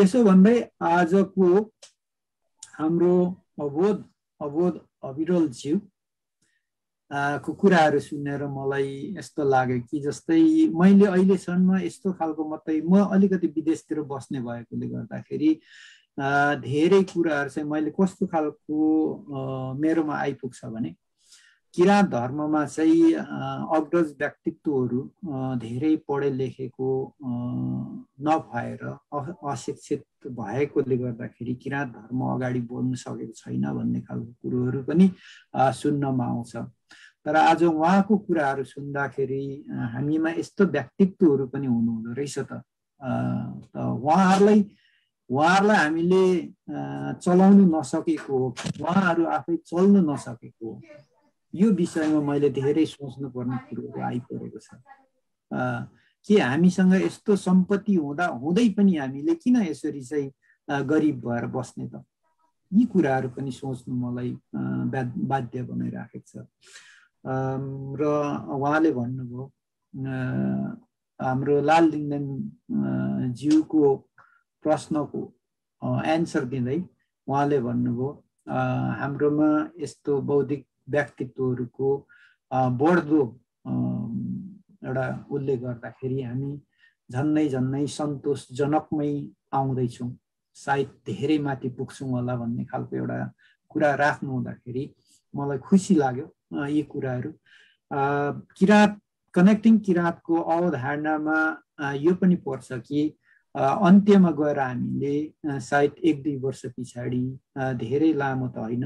यसो भन्दै आजको हाम्रो अवोध अबोध जीव को कुराहरू सुनेर मलाई यस्तो लाग्यो कि जस्तै मैले अहिलेसम्म यस्तो खालको मात्रै म अलिकति विदेशतिर बस्ने भएकोले गर्दाखेरि धेरै कुराहरू चाहिँ मैले कस्तो खालको मेरोमा आइपुग्छ भने किराँत धर्ममा चाहिँ अग्रज व्यक्तित्वहरू धेरै पढे लेखेको नभएर अशिक्षित भएकोले गर्दाखेरि किराँत धर्म अगाडि बढ्नु सकेको छैन भन्ने खालको कुरोहरू पनि सुन्नमा आउँछ तर आज उहाँको कुराहरू सुन्दाखेरि हामीमा यस्तो व्यक्तित्वहरू पनि हुनुहुँदो रहेछ त उहाँहरूलाई उहाँहरूलाई हामीले चलाउनु नसकेको हो उहाँहरू आफै चल्नु नसकेको हो यो विषयमा मैले धेरै सोच्नुपर्ने कुरोहरू आइपरेको छ कि हामीसँग यस्तो सम्पत्ति हुँदा हुँदै पनि हामीले किन यसरी चाहिँ गरिब भएर बस्ने त यी कुराहरू पनि सोच्नु मलाई बाध्य बनाइराखेको छ र उहाँले भन्नुभयो हाम्रो लाल लिङ्गन ज्यूको प्रश्नको एन्सर दिँदै उहाँले भन्नुभयो हाम्रोमा यस्तो बौद्धिक व्यक्तित्वहरूको बढ्दो एउटा उसले गर्दाखेरि हामी झन्नै झन्नै सन्तोषजनकमै आउँदैछौँ सायद धेरै माथि पुग्छौँ होला भन्ने खालको एउटा कुरा राख्नु हुँदाखेरि मलाई खुसी लाग्यो यी कुराहरू किराँत कनेक्टिङ किराँतको अवधारणामा यो पनि पर्छ कि अन्त्यमा गएर हामीले सायद एक दुई वर्ष पछाडि धेरै लामो त होइन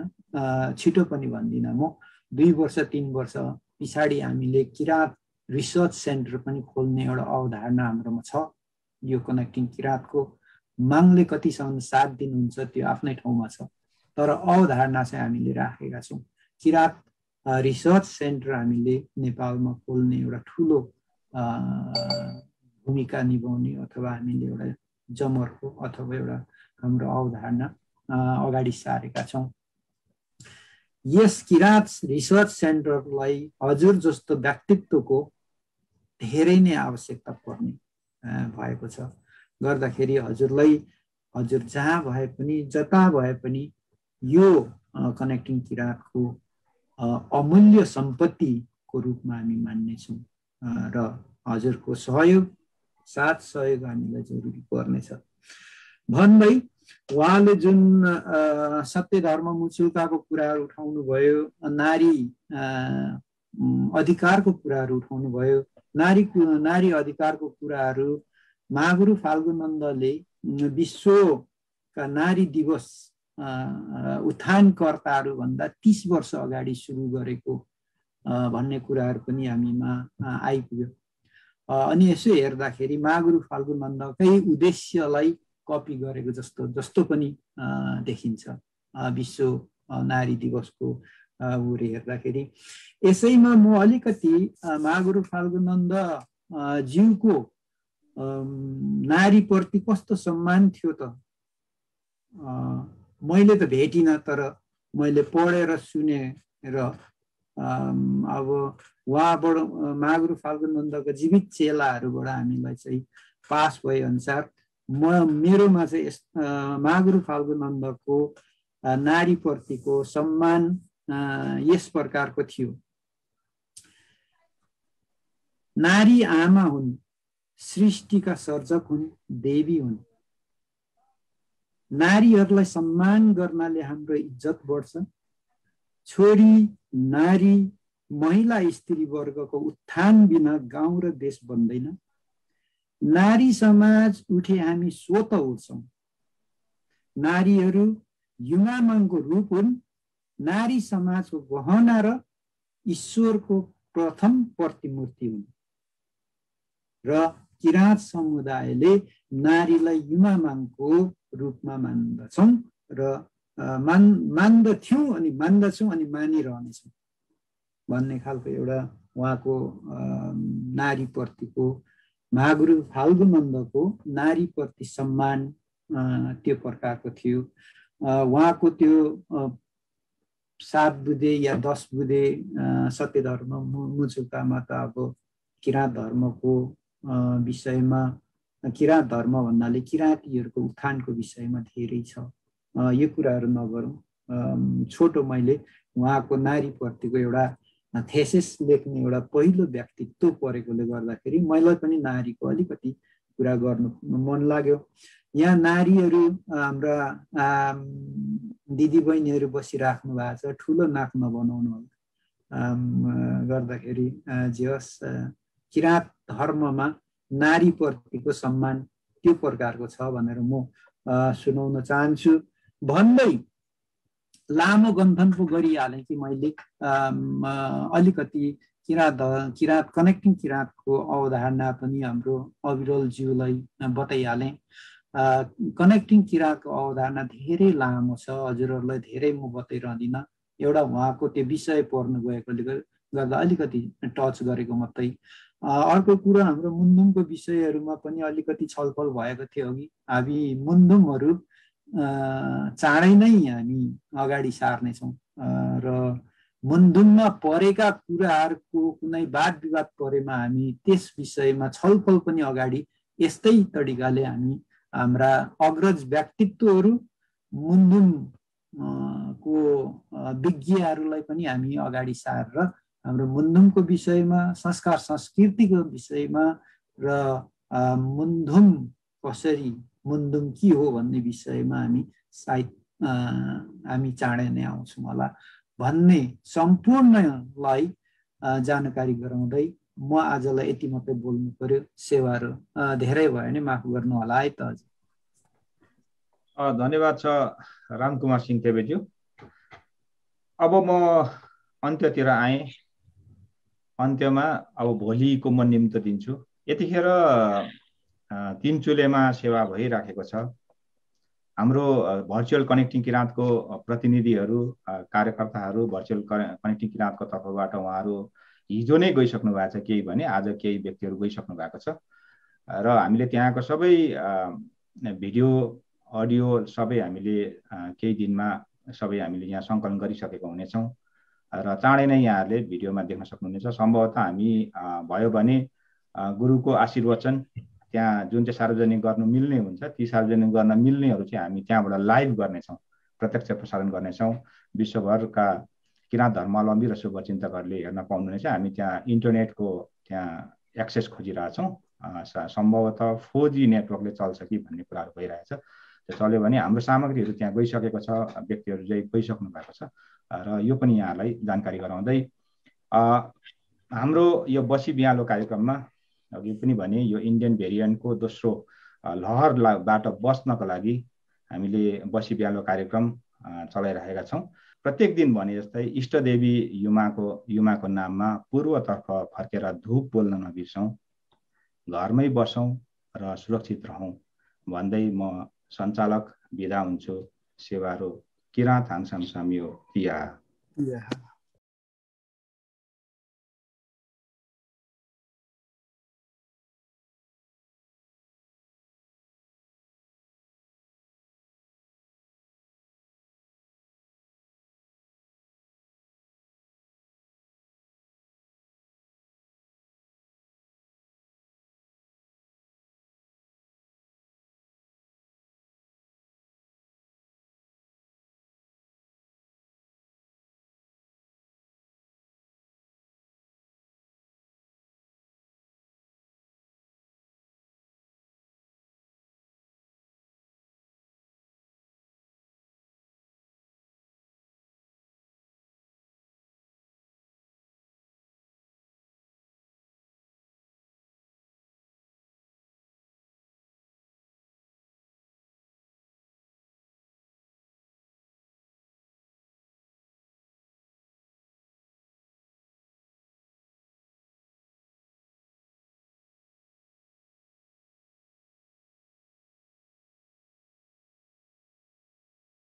छिटो पनि भन्दिनँ म दुई वर्ष तिन वर्ष पछाडि हामीले किराँत रिसर्च सेन्टर पनि खोल्ने एउटा अवधारणा हाम्रोमा छ यो कनेक्टिङ किराँतको मागले कतिसम्म साथ दिनुहुन्छ त्यो आफ्नै ठाउँमा छ तर अवधारणा चाहिँ हामीले राखेका छौँ किराँत रिसर्च सेन्टर हामीले नेपालमा खोल्ने एउटा ठुलो भूमिका निभाउने अथवा हामीले एउटा जमरको अथवा एउटा हाम्रो अवधारणा अगाडि सारेका छौँ यस किराँत रिसर्च सेन्टरलाई हजुर जस्तो व्यक्तित्वको धेरै नै आवश्यकता पर्ने भएको छ गर्दाखेरि हजुरलाई हजुर जहाँ भए पनि जता भए पनि यो कनेक्टिङ किराँतको अमूल्य सम्पत्तिको रूपमा हामी मान्नेछौँ र हजुरको सहयोग साथ सहयोग हामीलाई जरुरी पर्नेछ भन्दै उहाँले जुन सत्य धर्म मुचुकाको कुराहरू उठाउनुभयो नारी अधिकारको कुराहरू उठाउनुभयो नारी नारी अधिकारको कुराहरू महागुरु फाल्गुनन्दले विश्वका नारी दिवस भन्दा तिस वर्ष अगाडि सुरु गरेको भन्ने कुराहरू पनि हामीमा आइपुग्यो अनि यसो हेर्दाखेरि महागुरु फाल्गुनन्दकै उद्देश्यलाई कपी गरेको जस्तो जस्तो पनि देखिन्छ विश्व नारी दिवसको उरे हेर्दाखेरि यसैमा म अलिकति माघुरु फाल्गुनन्द नन्द जिउको नारीप्रति कस्तो सम्मान थियो त मैले त भेटिनँ तर मैले पढेर सुने र अब उहाँबाट माघु फाल्गुन नन्दको जीवित चेलाहरूबाट हामीलाई चाहिँ पास भए अनुसार म मेरोमा चाहिँ यस माघु फाल्गुन नन्दको नारीप्रतिको सम्मान यस प्रकारको थियो नारी आमा हुन् सृष्टिका सर्जक हुन् देवी हुन् नारीहरूलाई सम्मान गर्नाले हाम्रो इज्जत बढ्छ छोरी नारी महिला स्त्री वर्गको उत्थान बिना गाउँ र देश बन्दैन नारी समाज उठे हामी स्वत उठ्छौँ नारीहरू युवामाङको रूप हुन् नारी समाजको गहना र ईश्वरको प्रथम प्रतिमूर्ति हुन् र किराँत समुदायले नारीलाई युवामाङको रूपमा मान्दछौँ र मान मान्दथ्यौँ अनि मान्दछौँ अनि मानिरहनेछौँ भन्ने खालको एउटा उहाँको नारीप्रतिको महागुरु फाल्गुनन्दको नारीप्रति सम्मान त्यो प्रकारको थियो उहाँको त्यो सात बुधे या दस बुधे सत्य धर्म मुजुकामा त अब किराँत धर्मको विषयमा किराँत धर्म भन्नाले किराँतीहरूको उत्थानको विषयमा धेरै छ यो कुराहरू नगरौँ छोटो मैले उहाँको नारीप्रतिको एउटा थेसेस लेख्ने एउटा पहिलो व्यक्तित्व परेकोले गर्दाखेरि मलाई पनि नारीको अलिकति कुरा गर्नु मन लाग्यो यहाँ नारीहरू हाम्रा दिदीबहिनीहरू बसिराख्नु भएको छ ठुलो नाक नबनाउनु होला गर्दाखेरि जे होस् किराँत धर्ममा नारीप्रतिको सम्मान त्यो प्रकारको छ भनेर म सुनाउन चाहन्छु भन्दै लामो गन्थनको गरिहालेँ कि मैले अलिकति किराँत किराँत कनेक्टिङ किराँतको अवधारणा पनि हाम्रो अविरलज्यूलाई बताइहालेँ कनेक्टिङ किराँतको अवधारणा धेरै लामो छ हजुरहरूलाई धेरै म बताइरहँदिनँ एउटा उहाँको त्यो विषय पर्नु गएकोले गर्दा अलिकति टच गरेको मात्रै अर्को कुरा हाम्रो मुन्दुमको विषयहरूमा पनि अलिकति छलफल भएको थियो अघि हामी मुन्दुमहरू चाँडै नै हामी अगाडि सार्नेछौँ र मुन्दुङमा परेका कुराहरूको कुनै वाद विवाद परेमा हामी त्यस विषयमा छलफल पनि अगाडि यस्तै तरिकाले हामी हाम्रा अग्रज व्यक्तित्वहरू मुन्धुम को विज्ञहरूलाई पनि हामी अगाडि सारेर हाम्रो मुन्धुमको विषयमा संस्कार संस्कृतिको विषयमा र मुन्धुम कसरी मुन्दुङ के हो भन्ने विषयमा हामी सायद हामी चाँडै नै आउँछौँ होला भन्ने सम्पूर्णलाई जानकारी गराउँदै म आजलाई यति मात्रै बोल्नु पर्यो सेवाहरू धेरै भयो भने माफ गर्नु होला है त हजुर धन्यवाद छ रामकुमार सिंह तेबेज्यू अब म अन्त्यतिर आएँ अन्त्यमा अब भोलिको म निम्त दिन्छु यतिखेर तिन चुलेमा सेवा भइराखेको छ हाम्रो भर्चुअल कनेक्टिङ किराँतको प्रतिनिधिहरू कार्यकर्ताहरू भर्चुअल कनेक्टिङ किराँतको तर्फबाट उहाँहरू हिजो नै गइसक्नु भएको छ केही भने आज केही व्यक्तिहरू गइसक्नु भएको छ र हामीले त्यहाँको सबै भिडियो अडियो सबै हामीले केही दिनमा सबै हामीले यहाँ सङ्कलन गरिसकेको हुनेछौँ र चाँडै नै यहाँहरूले भिडियोमा देख्न सक्नुहुनेछ सम्भवतः हामी भयो भने गुरुको आशीर्वचन त्यहाँ जुन चाहिँ सार्वजनिक गर्नु मिल्ने हुन्छ ती सार्वजनिक गर्न मिल्नेहरू चाहिँ हामी त्यहाँबाट लाइभ गर्नेछौँ प्रत्यक्ष प्रसारण गर्नेछौँ विश्वभरका किराँत धर्मावलम्बी र शुभचिन्तकहरूले हेर्न पाउनुहुनेछ हामी त्यहाँ इन्टरनेटको त्यहाँ एक्सेस खोजिरहेछौँ सम्भवतः फोर जी नेटवर्कले चल्छ कि भन्ने कुराहरू भइरहेछ चल्यो भने हाम्रो सामग्रीहरू त्यहाँ गइसकेको छ व्यक्तिहरू जे गइसक्नु भएको छ र यो पनि यहाँलाई जानकारी गराउँदै हाम्रो यो बसी बिहालो कार्यक्रममा अघि पनि भने यो इन्डियन भेरिएन्टको दोस्रो लहरबाट बस्नको लागि हामीले बसी बिहालो कार्यक्रम चलाइरहेका छौँ प्रत्येक दिन भने जस्तै इष्टदेवी युमाको युमाको नाममा पूर्वतर्फ फर्केर धुप बोल्न नबिर्सौँ घरमै बसौँ र सुरक्षित रहौँ भन्दै म सञ्चालक विदा हुन्छु सेवारो किराँत हाङसाम सामी हो पिया